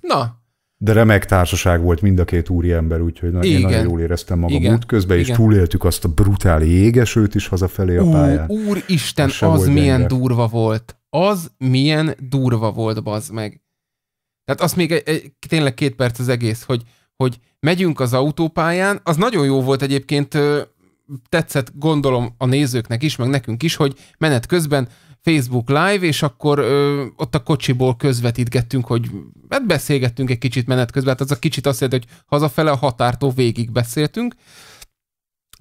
Speaker 1: Na.
Speaker 2: De remek társaság volt mind a két úri ember, úgyhogy nagyon Igen. nagyon jól éreztem magam Igen. útközben, és túléltük azt a brutál jégesőt is hazafelé a pályán. Ú,
Speaker 1: úristen, az milyen gyenge. durva volt. Az milyen durva volt, bazd meg. Tehát azt még egy, egy, tényleg két perc az egész, hogy, hogy megyünk az autópályán, az nagyon jó volt egyébként, tetszett gondolom a nézőknek is, meg nekünk is, hogy menet közben Facebook Live, és akkor ö, ott a kocsiból közvetítgettünk, hogy hát beszélgettünk egy kicsit menet közben, hát az a kicsit azt jelenti, hogy hazafele a határtól végig beszéltünk,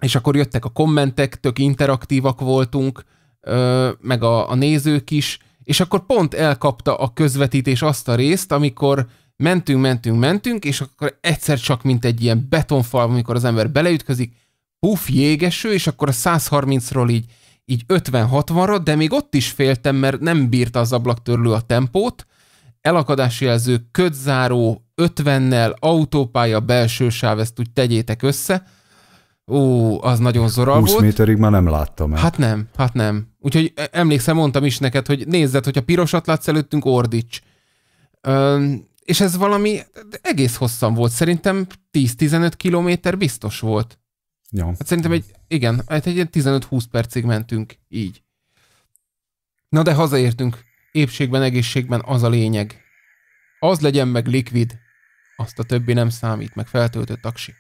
Speaker 1: és akkor jöttek a kommentek, tök interaktívak voltunk, ö, meg a, a nézők is, és akkor pont elkapta a közvetítés azt a részt, amikor mentünk, mentünk, mentünk, és akkor egyszer csak, mint egy ilyen betonfal, amikor az ember beleütközik, puf, jégeső, és akkor a 130-ról így, így 50-60-ra, de még ott is féltem, mert nem bírta az ablaktörlő a tempót, elakadási jelző, ködzáró, 50-nel, autópálya, belső sáv, ezt úgy tegyétek össze,
Speaker 2: Ó, az nagyon zora 20 volt. méterig már nem láttam el. Hát
Speaker 1: nem, hát nem. Úgyhogy e, emlékszem, mondtam is neked, hogy nézzed, hogyha pirosat látsz előttünk, ordíts. Öm, és ez valami egész hosszan volt. Szerintem 10-15 kilométer biztos volt. Ja. Hát szerintem egy, igen, hát egy 15-20 percig mentünk így. Na de hazaértünk. Épségben, egészségben az a lényeg. Az legyen meg likvid, azt a többi nem számít, meg feltöltött aksi.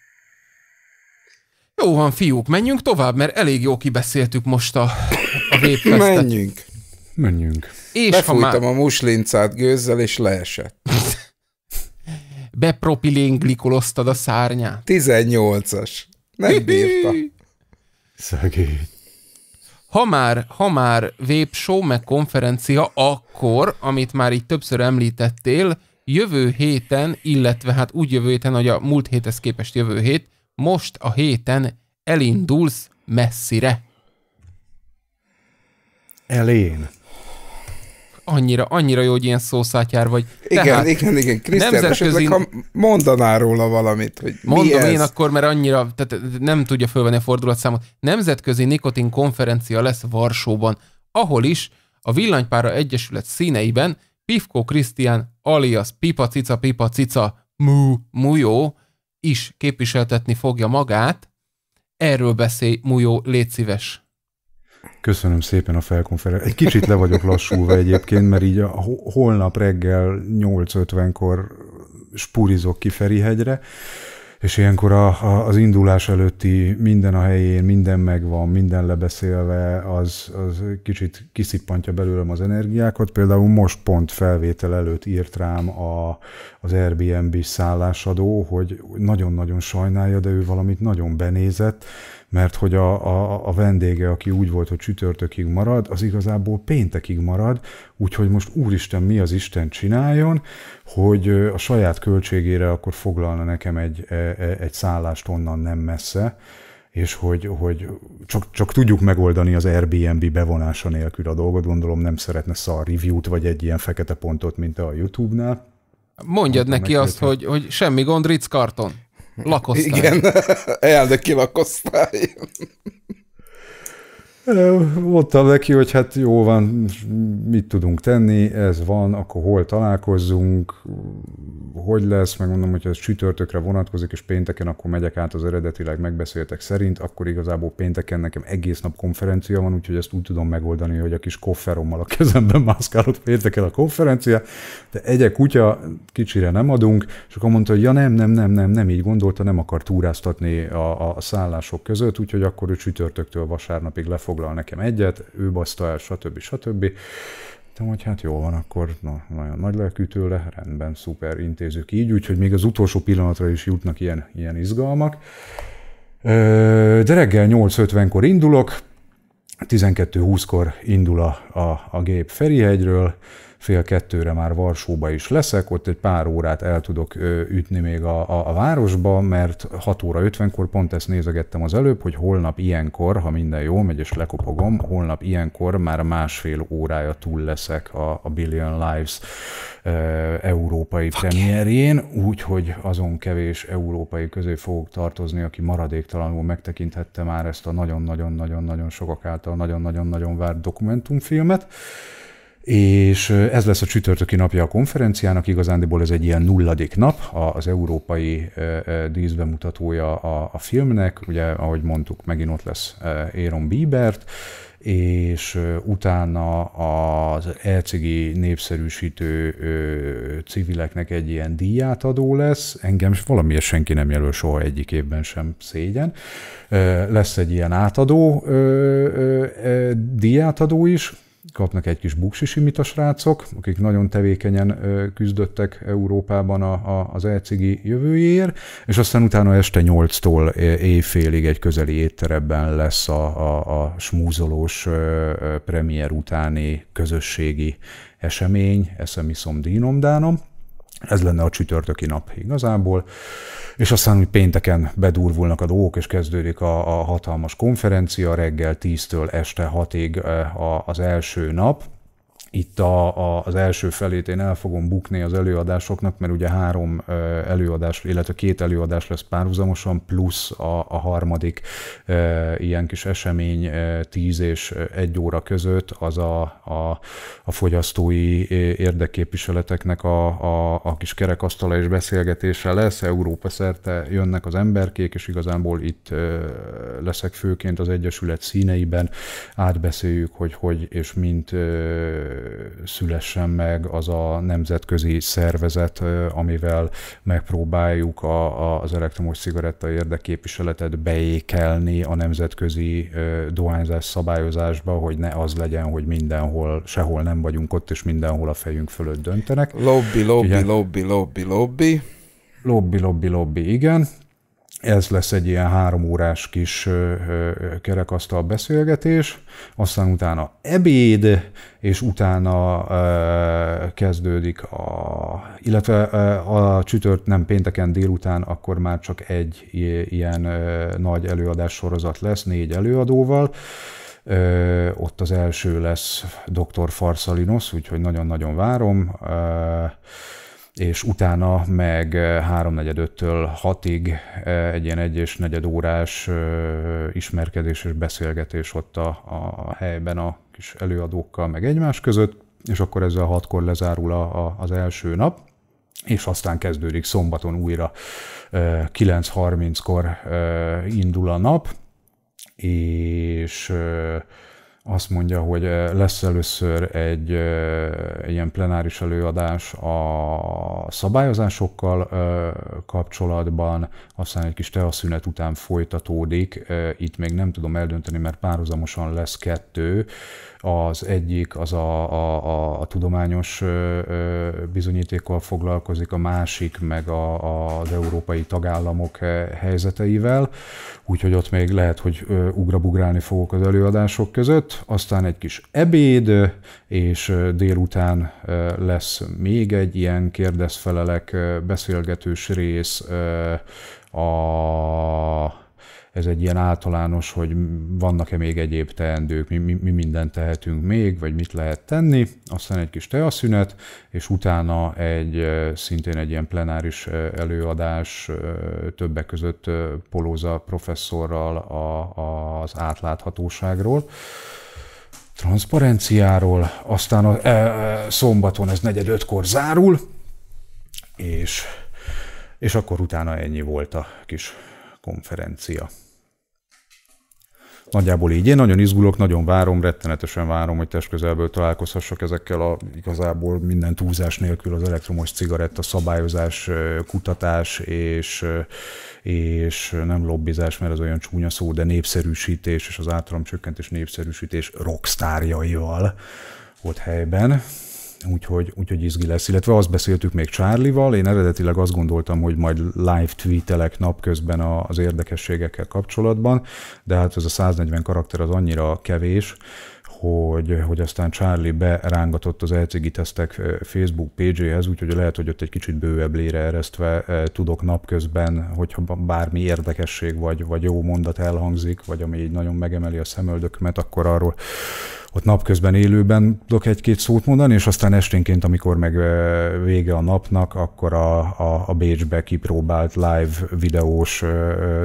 Speaker 1: Jó van, fiúk, menjünk tovább, mert elég jó kibeszéltük most a, a vépfesztet.
Speaker 3: Menjünk. Menjünk. És Befújtam már... a muslincát gőzzel, és leesett.
Speaker 1: Bepropilén glikoloztad a szárnyát?
Speaker 3: 18-as. Nem bírta.
Speaker 2: Szegény.
Speaker 1: Ha már, ha már show, meg konferencia, akkor, amit már így többször említettél, jövő héten, illetve hát úgy jövő héten, hogy a múlt héthez képest jövő hét, most a héten elindulsz messzire.
Speaker 2: Elén.
Speaker 1: Annyira, annyira jó, hogy ilyen szószátjár vagy. Igen, Tehát, igen, igen. Krisztián, nemzetközi... ha mondaná róla valamit, hogy Mondom mi én ez? akkor, mert annyira tehát nem tudja fölvenni a fordulatszámot. Nemzetközi nikotin konferencia lesz Varsóban, ahol is a Villanypára Egyesület színeiben Pivko Krisztián alias Pipa Cica Pipa Cica Mú jó is képviseltetni fogja magát. Erről beszélj, Mújó, légy szíves.
Speaker 2: Köszönöm szépen a felkonferenciát. Egy kicsit le vagyok lassulva egyébként, mert így a holnap reggel 8.50-kor spurizok ki Ferihegyre és ilyenkor a, a, az indulás előtti minden a helyén, minden megvan, minden lebeszélve, az, az kicsit kiszippantja belőlem az energiákat. Például most pont felvétel előtt írt rám a, az Airbnb szállásadó, hogy nagyon-nagyon sajnálja, de ő valamit nagyon benézett, mert hogy a, a, a vendége, aki úgy volt, hogy csütörtökig marad, az igazából péntekig marad, úgyhogy most úristen, mi az Isten csináljon, hogy a saját költségére akkor foglalna nekem egy, e, e, egy szállást onnan nem messze, és hogy, hogy csak, csak tudjuk megoldani az Airbnb bevonása nélkül a dolgot, gondolom nem szeretne szar review-t, vagy egy ilyen fekete pontot, mint a YouTube-nál. Mondjad Mondtam neki, azt,
Speaker 1: hogy, hogy semmi gond, Ritz karton. Lakosztály. Igen, elnöki lakoztál.
Speaker 2: Mondtam neki, hogy hát jó van, mit tudunk tenni, ez van, akkor hol találkozzunk, hogy lesz, megmondom, hogy ez csütörtökre vonatkozik, és pénteken akkor megyek át az eredetileg megbeszéltek szerint, akkor igazából pénteken nekem egész nap konferencia van, úgyhogy ezt úgy tudom megoldani, hogy a kis kofferommal a kezemben mászkálok pénteken a konferencia, de egyek kutya, kicsire nem adunk, és akkor mondta, hogy ja nem, nem, nem, nem, nem így gondolta, nem akar túráztatni a, a szállások között, úgyhogy akkor ő csütörtöktől vasárnapig le fog foglal nekem egyet, ő baszta el, stb. stb. Mondtam, hogy hát jó van, akkor na, nagyon nagy lelkű tőle, rendben, szuper, intézők így, úgyhogy még az utolsó pillanatra is jutnak ilyen, ilyen izgalmak. De reggel 8.50-kor indulok, 12.20-kor indul a, a, a gép Ferihegyről, fél kettőre már Varsóba is leszek, ott egy pár órát el tudok ütni még a, a, a városba, mert 6 óra 50-kor pont ezt nézegettem az előbb, hogy holnap ilyenkor, ha minden jó megy és lekopogom, holnap ilyenkor már másfél órája túl leszek a, a Billion Lives e, európai Fuck premierjén, úgyhogy azon kevés európai közé fogok tartozni, aki maradéktalanul megtekinthette már ezt a nagyon-nagyon-nagyon-nagyon sokak által nagyon-nagyon-nagyon várt dokumentumfilmet és ez lesz a csütörtöki napja a konferenciának, igazándiból ez egy ilyen nulladik nap, az európai díszbemutatója a, a filmnek, ugye ahogy mondtuk, megint ott lesz Aaron Biebert, és utána az elcigi népszerűsítő civileknek egy ilyen díját adó lesz. Engem valamiért senki nem jelöl soha egyik évben sem szégyen. Lesz egy ilyen átadó díjátadó is, kapnak egy kis mit a srácok, akik nagyon tevékenyen küzdöttek Európában a, a, az elcigi jövőjéért, és aztán utána este 8-tól éjfélig egy közeli étteremben lesz a, a, a smúzolós premier utáni közösségi esemény, eszemiszom dínomdánom, ez lenne a csütörtöki nap igazából, és aztán hogy pénteken bedurvulnak a dolgok, és kezdődik a, a hatalmas konferencia reggel 10-től este 6-ig eh, az első nap, itt a, a, az első felét én el fogom bukni az előadásoknak, mert ugye három előadás, illetve két előadás lesz párhuzamosan, plusz a, a harmadik e, ilyen kis esemény e, tíz és egy óra között, az a, a, a fogyasztói érdekképviseleteknek a, a, a kis kerekasztala és beszélgetése lesz, Európa szerte jönnek az emberkék, és igazából itt leszek főként az Egyesület színeiben, átbeszéljük, hogy hogy és mint szülessen meg az a nemzetközi szervezet, amivel megpróbáljuk a, a, az elektromos cigaretta érdekképviseletet beékelni a nemzetközi dohányzás szabályozásba, hogy ne az legyen, hogy mindenhol, sehol nem vagyunk ott, és mindenhol a fejünk fölött döntenek. Lobby, lobby, Ugye, lobby, lobby, lobby. Lobby, lobby, lobby, igen ez lesz egy ilyen három órás kis kerekasztal beszélgetés, aztán utána ebéd, és utána kezdődik a, illetve a csütört nem pénteken délután, akkor már csak egy ilyen nagy előadás sorozat lesz, négy előadóval. Ott az első lesz dr. Farsalinos, úgyhogy nagyon-nagyon várom és utána meg 3.45-től 6-ig egy ilyen egy és negyed órás ismerkedés és beszélgetés ott a, a helyben a kis előadókkal, meg egymás között, és akkor ezzel hatkor lezárul a, a, az első nap, és aztán kezdődik szombaton újra 9.30-kor indul a nap, és azt mondja, hogy lesz először egy ilyen plenáris előadás a szabályozásokkal kapcsolatban, aztán egy kis teaszünet után folytatódik. Itt még nem tudom eldönteni, mert párhuzamosan lesz kettő. Az egyik az a, a, a, a tudományos bizonyítékkal foglalkozik, a másik meg a, a, az európai tagállamok helyzeteivel, úgyhogy ott még lehet, hogy ugrabugrálni fogok az előadások között. Aztán egy kis ebéd, és délután lesz még egy ilyen kérdezfelelek beszélgetős rész a ez egy ilyen általános, hogy vannak-e még egyéb teendők, mi, mi, mi mindent tehetünk még, vagy mit lehet tenni, aztán egy kis teaszünet, és utána egy szintén egy ilyen plenáris előadás többek között Polóza professzorral a, a, az átláthatóságról transzparenciáról, aztán a, e, e szombaton ez negyed ötkor zárul, és, és akkor utána ennyi volt a kis konferencia. Nagyjából így. Én nagyon izgulok, nagyon várom, rettenetesen várom, hogy testközelből találkozhassak ezekkel a igazából minden túlzás nélkül az elektromos cigaretta szabályozás, kutatás és, és nem lobbizás, mert az olyan csúnya szó, de népszerűsítés és az általam csökkentés népszerűsítés rockstárjaival ott helyben úgyhogy, úgyhogy izgi lesz. Illetve azt beszéltük még Charlie-val, én eredetileg azt gondoltam, hogy majd live tweetelek napközben az érdekességekkel kapcsolatban, de hát ez a 140 karakter az annyira kevés, hogy, hogy aztán Charlie berángatott az LCG tesztek Facebook page-éhez, úgyhogy lehet, hogy ott egy kicsit bővebb lére eresztve tudok napközben, hogyha bármi érdekesség vagy, vagy jó mondat elhangzik, vagy ami így nagyon megemeli a szemöldökömet, akkor arról, ott napközben élőben tudok egy-két szót mondani, és aztán esténként, amikor meg vége a napnak, akkor a, a, a Bécsbe kipróbált live videós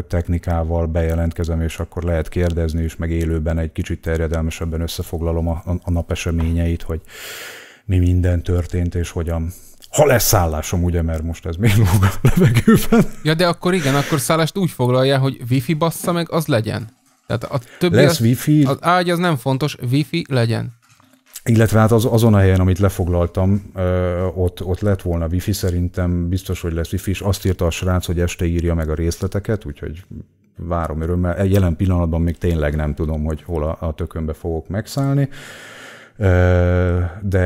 Speaker 2: technikával bejelentkezem, és akkor lehet kérdezni, és meg élőben egy kicsit terjedelmesebben összefoglalom a, a nap eseményeit, hogy mi minden történt, és hogyan ha lesz szállásom, ugye, mert most ez még lóg a
Speaker 1: levegőben. Ja, de akkor igen, akkor szállást úgy foglalja, hogy wifi bassza meg, az legyen. Tehát a többi Lesz az, wifi. Az ágy az nem fontos, wifi legyen.
Speaker 2: Illetve hát az, azon a helyen, amit lefoglaltam, ö, ott, ott lett volna wifi, szerintem biztos, hogy lesz wifi, és azt írta a srác, hogy este írja meg a részleteket, úgyhogy várom örömmel. Jelen pillanatban még tényleg nem tudom, hogy hol a, a tökönbe fogok megszállni, de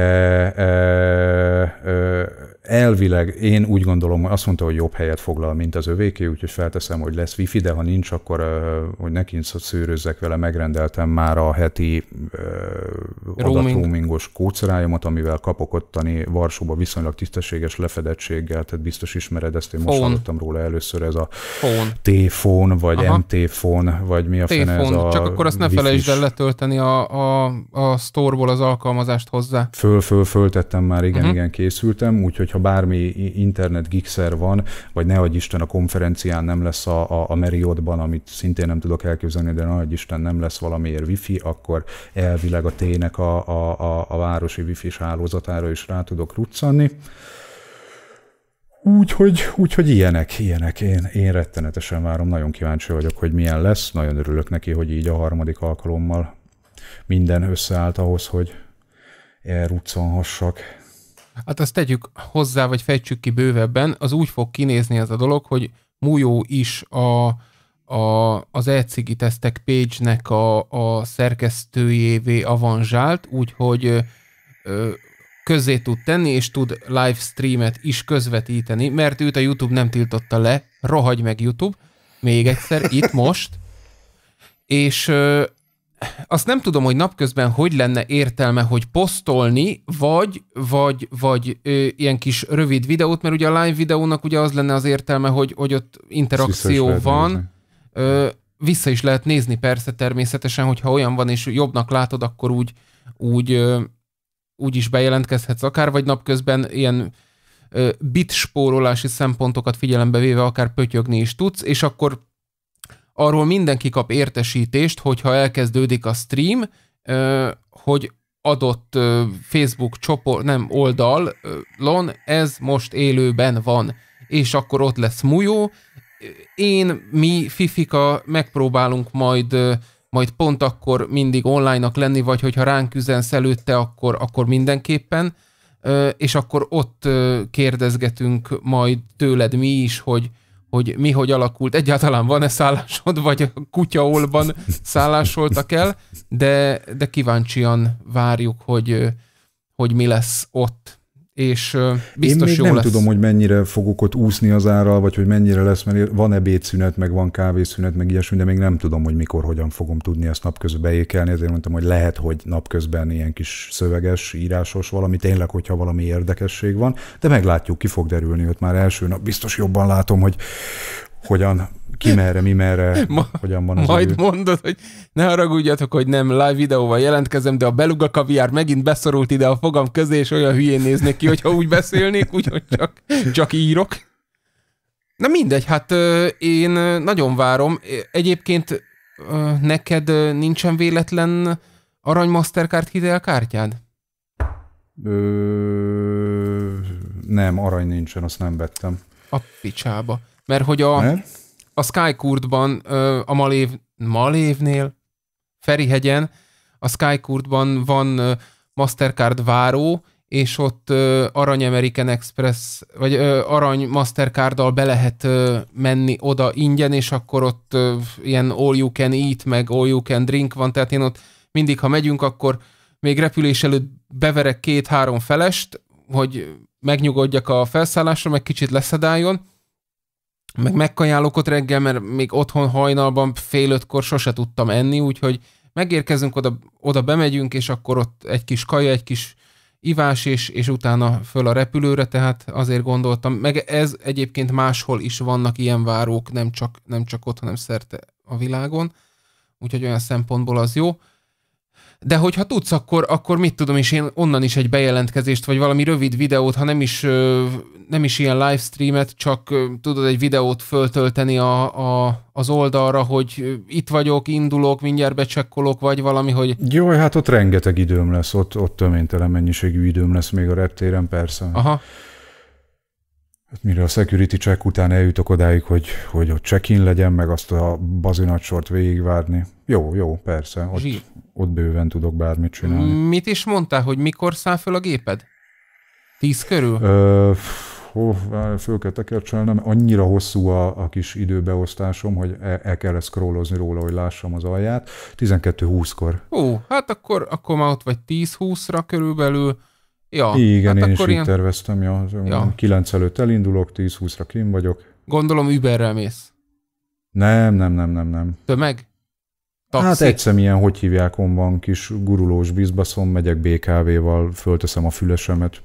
Speaker 2: elvileg én úgy gondolom, azt mondta, hogy jobb helyet foglal, mint az övéké, úgyhogy felteszem, hogy lesz wifi, de ha nincs, akkor hogy nekint szőrözzek vele, megrendeltem már a heti Roaming. adatroamingos kócerájomat, amivel kapok ottani Varsóba viszonylag tisztességes lefedettséggel, tehát biztos ismered ezt, én most hallottam róla először, ez a T-fón, vagy MT-fón, vagy mi a fene ez a Csak akkor azt ne felejtsd el
Speaker 1: letölteni a, a, a store-ból az alkalmazást hozzá.
Speaker 2: Föl, föl, föltettem már, igen, uh-huh. igen, készültem, úgyhogy hogyha bármi internet gigszer van, vagy ne adj Isten a konferencián nem lesz a, a, a Marriottban, amit szintén nem tudok elképzelni, de adj Isten nem lesz valamiért wifi, akkor elvileg a tének a, a, a, a városi wifi-s hálózatára is rá tudok ruccanni. Úgyhogy, úgyhogy ilyenek, ilyenek. Én, én rettenetesen várom, nagyon kíváncsi vagyok, hogy milyen lesz. Nagyon örülök neki, hogy így a harmadik alkalommal minden összeállt ahhoz, hogy elruccanhassak.
Speaker 1: Hát azt tegyük hozzá, vagy fejtsük ki bővebben, az úgy fog kinézni ez a dolog, hogy Mújó is a, a, az e tesztek page-nek a, a szerkesztőjévé avanzsált, úgyhogy ö, közzé tud tenni, és tud live streamet is közvetíteni, mert őt a YouTube nem tiltotta le, rohagy meg YouTube, még egyszer, itt most, és ö, azt nem tudom, hogy napközben hogy lenne értelme, hogy posztolni, vagy, vagy, vagy ö, ilyen kis rövid videót, mert ugye a live videónak ugye az lenne az értelme, hogy, hogy ott interakció van. Ö, vissza is lehet nézni persze természetesen, hogyha olyan van, és jobbnak látod, akkor úgy, úgy, ö, úgy is bejelentkezhetsz akár, vagy napközben ilyen bit spórolási szempontokat figyelembe véve akár pötyögni is tudsz, és akkor arról mindenki kap értesítést, hogyha elkezdődik a stream, hogy adott Facebook csoport, nem oldalon, ez most élőben van, és akkor ott lesz mújó. Én, mi, Fifika megpróbálunk majd majd pont akkor mindig online-nak lenni, vagy hogyha ránk üzensz előtte, akkor, akkor mindenképpen, és akkor ott kérdezgetünk majd tőled mi is, hogy, hogy mi hogy alakult, egyáltalán van-e szállásod, vagy kutyaolban szállásoltak el, de, de kíváncsian várjuk, hogy, hogy mi lesz ott és biztos Én még jó nem lesz. tudom,
Speaker 2: hogy mennyire fogok ott úszni az árral, vagy hogy mennyire lesz, mert van ebédszünet, meg van kávészünet, meg ilyesmi, de még nem tudom, hogy mikor, hogyan fogom tudni ezt napközben beékelni, ezért mondtam, hogy lehet, hogy napközben ilyen kis szöveges, írásos valami, tényleg, hogyha valami érdekesség van, de meglátjuk, ki fog derülni, ott már első nap biztos jobban látom, hogy hogyan ki merre, mi merre, Ma, hogyan van az Majd idő.
Speaker 1: mondod, hogy ne haragudjatok, hogy nem live videóval jelentkezem, de a beluga kaviár megint beszorult ide a fogam közé, és olyan hülyén néznék ki, hogyha úgy beszélnék, úgyhogy csak, csak írok. Na mindegy, hát én nagyon várom. Egyébként neked nincsen véletlen arany Mastercard hitelkártyád?
Speaker 2: Ö... Nem, arany nincsen, azt nem vettem. A picsába.
Speaker 1: Mert hogy a... Mert? a Skycourtban, a Malév, Malévnél, Ferihegyen, a Skycourtban van Mastercard váró, és ott Arany American Express, vagy Arany Mastercarddal be lehet menni oda ingyen, és akkor ott ilyen all you can eat, meg all you can drink van, tehát én ott mindig, ha megyünk, akkor még repülés előtt beverek két-három felest, hogy megnyugodjak a felszállásra, meg kicsit leszedáljon, meg megkajálok ott reggel, mert még otthon hajnalban fél ötkor sose tudtam enni, úgyhogy megérkezünk, oda, oda bemegyünk, és akkor ott egy kis kaja, egy kis ivás, és, és utána föl a repülőre, tehát azért gondoltam. Meg ez egyébként máshol is vannak ilyen várók, nem csak, nem csak ott, hanem szerte a világon, úgyhogy olyan szempontból az jó de hogyha tudsz, akkor, akkor mit tudom, és én onnan is egy bejelentkezést, vagy valami rövid videót, ha nem is, nem is ilyen livestreamet, csak tudod egy videót föltölteni a, a, az oldalra, hogy itt vagyok, indulok, mindjárt becsekkolok, vagy valami, hogy...
Speaker 2: Jó, hát ott rengeteg időm lesz, ott, ott töménytelen mennyiségű időm lesz még a reptéren, persze. Aha. Hát mire a security check után eljutok odáig, hogy, hogy ott check-in legyen, meg azt a bazinat sort végigvárni. Jó, jó, persze. Ott, Zsír. ott bőven tudok bármit csinálni.
Speaker 1: Mit is mondtál, hogy mikor száll föl a géped?
Speaker 2: Tíz körül? Ö, hó, föl kell tekercselnem. Annyira hosszú a, a kis időbeosztásom, hogy el, el kell scrollozni róla, hogy lássam az alját. 12-20-kor.
Speaker 1: Ó, hát akkor, akkor már ott vagy 10-20-ra körülbelül Ja, Igen, hát én is így terveztem, ja. ja.
Speaker 2: 9 előtt elindulok, 10-20-ra kim vagyok.
Speaker 1: Gondolom Uberrel mész.
Speaker 2: Nem, nem, nem, nem, nem. Tömeg? Taxi? Hát egyszer ilyen, hogy hívják, on van kis gurulós bizbaszom, megyek BKV-val, fölteszem a fülesemet,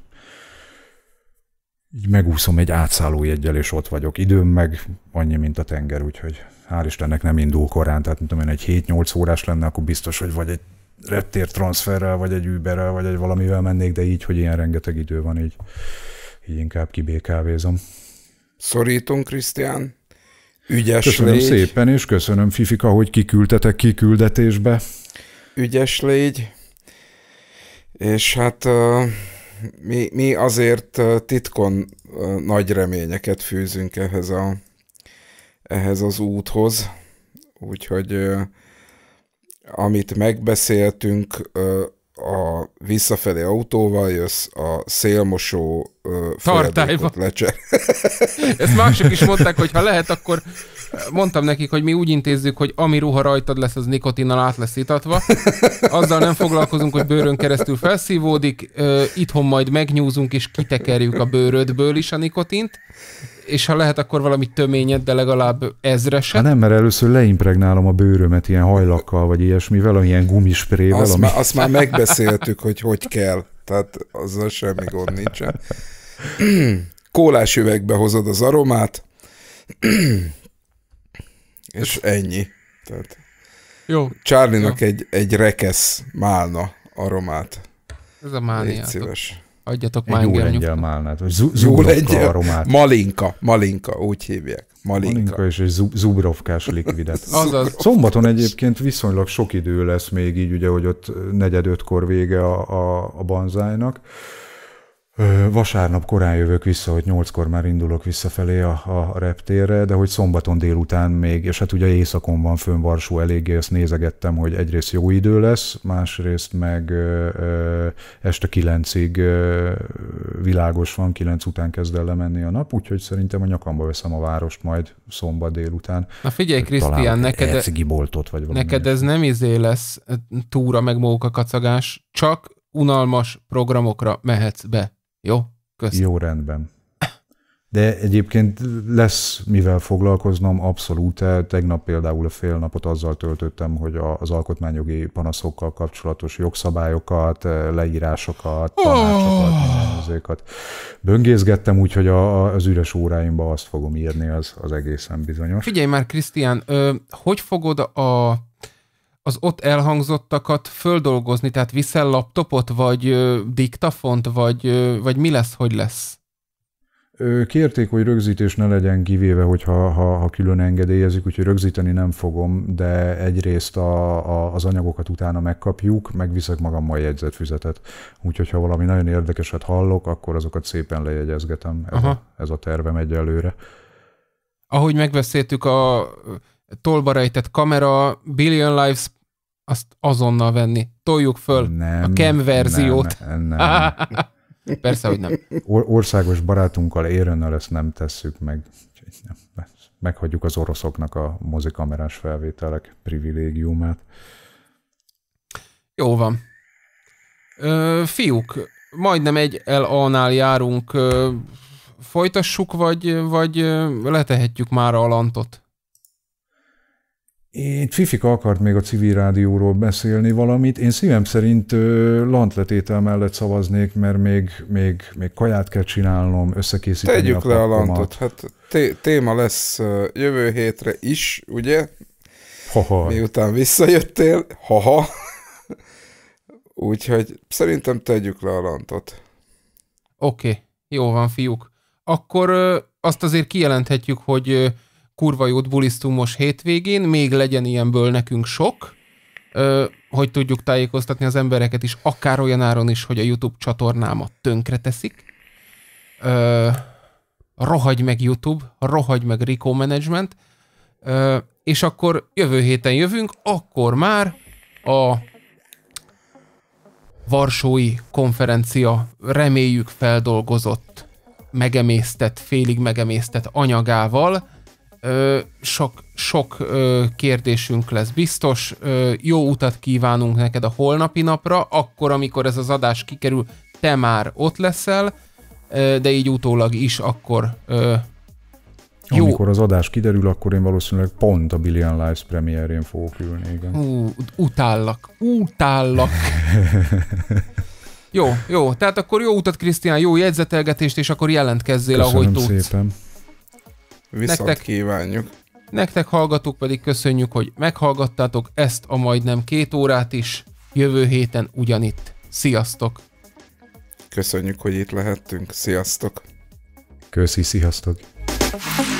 Speaker 2: így megúszom egy átszálló jeggyel, és ott vagyok. Időm meg annyi, mint a tenger, úgyhogy hál' Istennek nem indul korán, tehát mint tudom én, egy 7-8 órás lenne, akkor biztos, hogy vagy egy reptér transferrel, vagy egy Uberrel, vagy egy valamivel mennék, de így, hogy ilyen rengeteg idő van, így, így inkább kibékávézom.
Speaker 3: Szorítunk, Krisztián. Ügyes Köszönöm légy. szépen,
Speaker 2: és köszönöm, Fifika, hogy kiküldtetek kiküldetésbe.
Speaker 3: Ügyes légy. És hát mi, mi azért titkon nagy reményeket fűzünk ehhez, a, ehhez az úthoz, úgyhogy amit megbeszéltünk, a visszafelé autóval jössz, a szélmosó tartályba.
Speaker 1: Ezt mások is mondták, hogy ha lehet, akkor mondtam nekik, hogy mi úgy intézzük, hogy ami ruha rajtad lesz, az nikotinnal át lesz itatva. Azzal nem foglalkozunk, hogy bőrön keresztül felszívódik, itthon majd megnyúzunk és kitekerjük a bőrödből is a nikotint, és ha lehet, akkor valami töményet, de legalább
Speaker 2: ezreset. Hát nem, mert először leimpregnálom a bőrömet ilyen hajlakkal, vagy ilyesmivel, ilyen gumisprével. Azt, ami... már, azt már
Speaker 1: megbeszéltük, hogy hogy kell. Tehát
Speaker 3: azzal semmi gond nincsen. Kólás üvegbe hozod az aromát, és ennyi. Tehát jó. Charlie-nak jó. Egy, egy rekesz málna aromát. Ez a mániátok. Légy szíves. Adjatok már jó lengyel málnát, vagy zu- jó lengyel, Malinka, malinka, úgy hívják. Malinka. malinka és egy zu- zubrovkás likvidet. Azaz.
Speaker 2: Szombaton egyébként viszonylag sok idő lesz még így, ugye, hogy ott negyed ötkor vége a, a, a banzájnak Vasárnap korán jövök vissza, hogy nyolckor már indulok visszafelé a, a reptérre, de hogy szombaton délután még, és hát ugye éjszakon van fönn Varsó eléggé, ezt nézegettem, hogy egyrészt jó idő lesz, másrészt meg ö, ö, este kilencig ö, világos van, kilenc után kezd el lemenni a nap, úgyhogy szerintem a nyakamba veszem a várost majd szombat délután. Na figyelj, Krisztián, neked, boltot, vagy neked ez
Speaker 1: nem izé lesz túra meg móka kacagás, csak unalmas programokra mehetsz be.
Speaker 2: Jó? Kösz. Jó, rendben. De egyébként lesz mivel foglalkoznom, abszolút. Tegnap például a fél napot azzal töltöttem, hogy az alkotmányjogi panaszokkal kapcsolatos jogszabályokat, leírásokat, oh. tanácsokat, mindezőket böngészgettem, úgyhogy a, az üres óráimba azt fogom írni, az, az egészen bizonyos. Figyelj
Speaker 1: már, Krisztián, hogy fogod a az ott elhangzottakat földolgozni, tehát viszel laptopot, vagy ö, diktafont, vagy, ö, vagy mi lesz, hogy lesz?
Speaker 2: Kérték, hogy rögzítés ne legyen kivéve, hogyha ha, ha külön engedélyezik, úgyhogy rögzíteni nem fogom, de egyrészt a, a, az anyagokat utána megkapjuk, meg viszek magammal jegyzetfüzetet. Úgyhogy ha valami nagyon érdekeset hallok, akkor azokat szépen lejegyezgetem. Ez, Aha. a, ez a tervem egyelőre. Ahogy
Speaker 1: megbeszéltük a tolba rejtett kamera, Billion Lives, azt azonnal venni. Toljuk föl nem, a Cam verziót. Nem, nem. Persze, hogy nem. Or-
Speaker 2: országos barátunkkal érőnnel ezt nem tesszük meg. Meghagyjuk az oroszoknak a mozikamerás felvételek privilégiumát. Jó van.
Speaker 1: Ö, fiúk, majdnem egy LA-nál járunk. Ö, folytassuk, vagy, vagy letehetjük már a lantot?
Speaker 2: Itt Fifika akart még a civil rádióról beszélni valamit. Én szívem szerint lantletétel mellett szavaznék, mert még, még, még kaját kell csinálnom, összekészíteni Tegyük a le a lantot.
Speaker 3: Hát té- téma lesz jövő hétre is, ugye? Haha. Miután visszajöttél. Haha. Úgyhogy szerintem tegyük le a lantot.
Speaker 1: Oké, okay. jó van, fiúk. Akkor azt azért kijelenthetjük, hogy kurva jót bulisztunk most hétvégén, még legyen ilyenből nekünk sok, ö, hogy tudjuk tájékoztatni az embereket is, akár olyan áron is, hogy a YouTube csatornámat tönkre teszik. Ö, rohagy meg YouTube, rohagy meg Rico Management, ö, és akkor jövő héten jövünk, akkor már a Varsói konferencia reméljük feldolgozott, megemésztett, félig megemésztett anyagával, Ö, sok, sok ö, kérdésünk lesz biztos. Ö, jó utat kívánunk neked a holnapi napra, akkor, amikor ez az adás kikerül, te már ott leszel, ö, de így utólag is akkor ö,
Speaker 2: jó. Amikor az adás kiderül, akkor én valószínűleg pont a Billion Lives premierén fogok ülni, igen.
Speaker 1: Ú, utállak, utállak. jó, jó, tehát akkor jó utat, Krisztián, jó jegyzetelgetést, és akkor jelentkezzél, Köszönöm ahogy tudsz. szépen. Viszont nektek, kívánjuk. Nektek hallgatók pedig köszönjük, hogy meghallgattátok ezt a majdnem két órát is. Jövő héten ugyanitt. Sziasztok!
Speaker 3: Köszönjük, hogy itt lehettünk. Sziasztok! Köszi, sziasztok!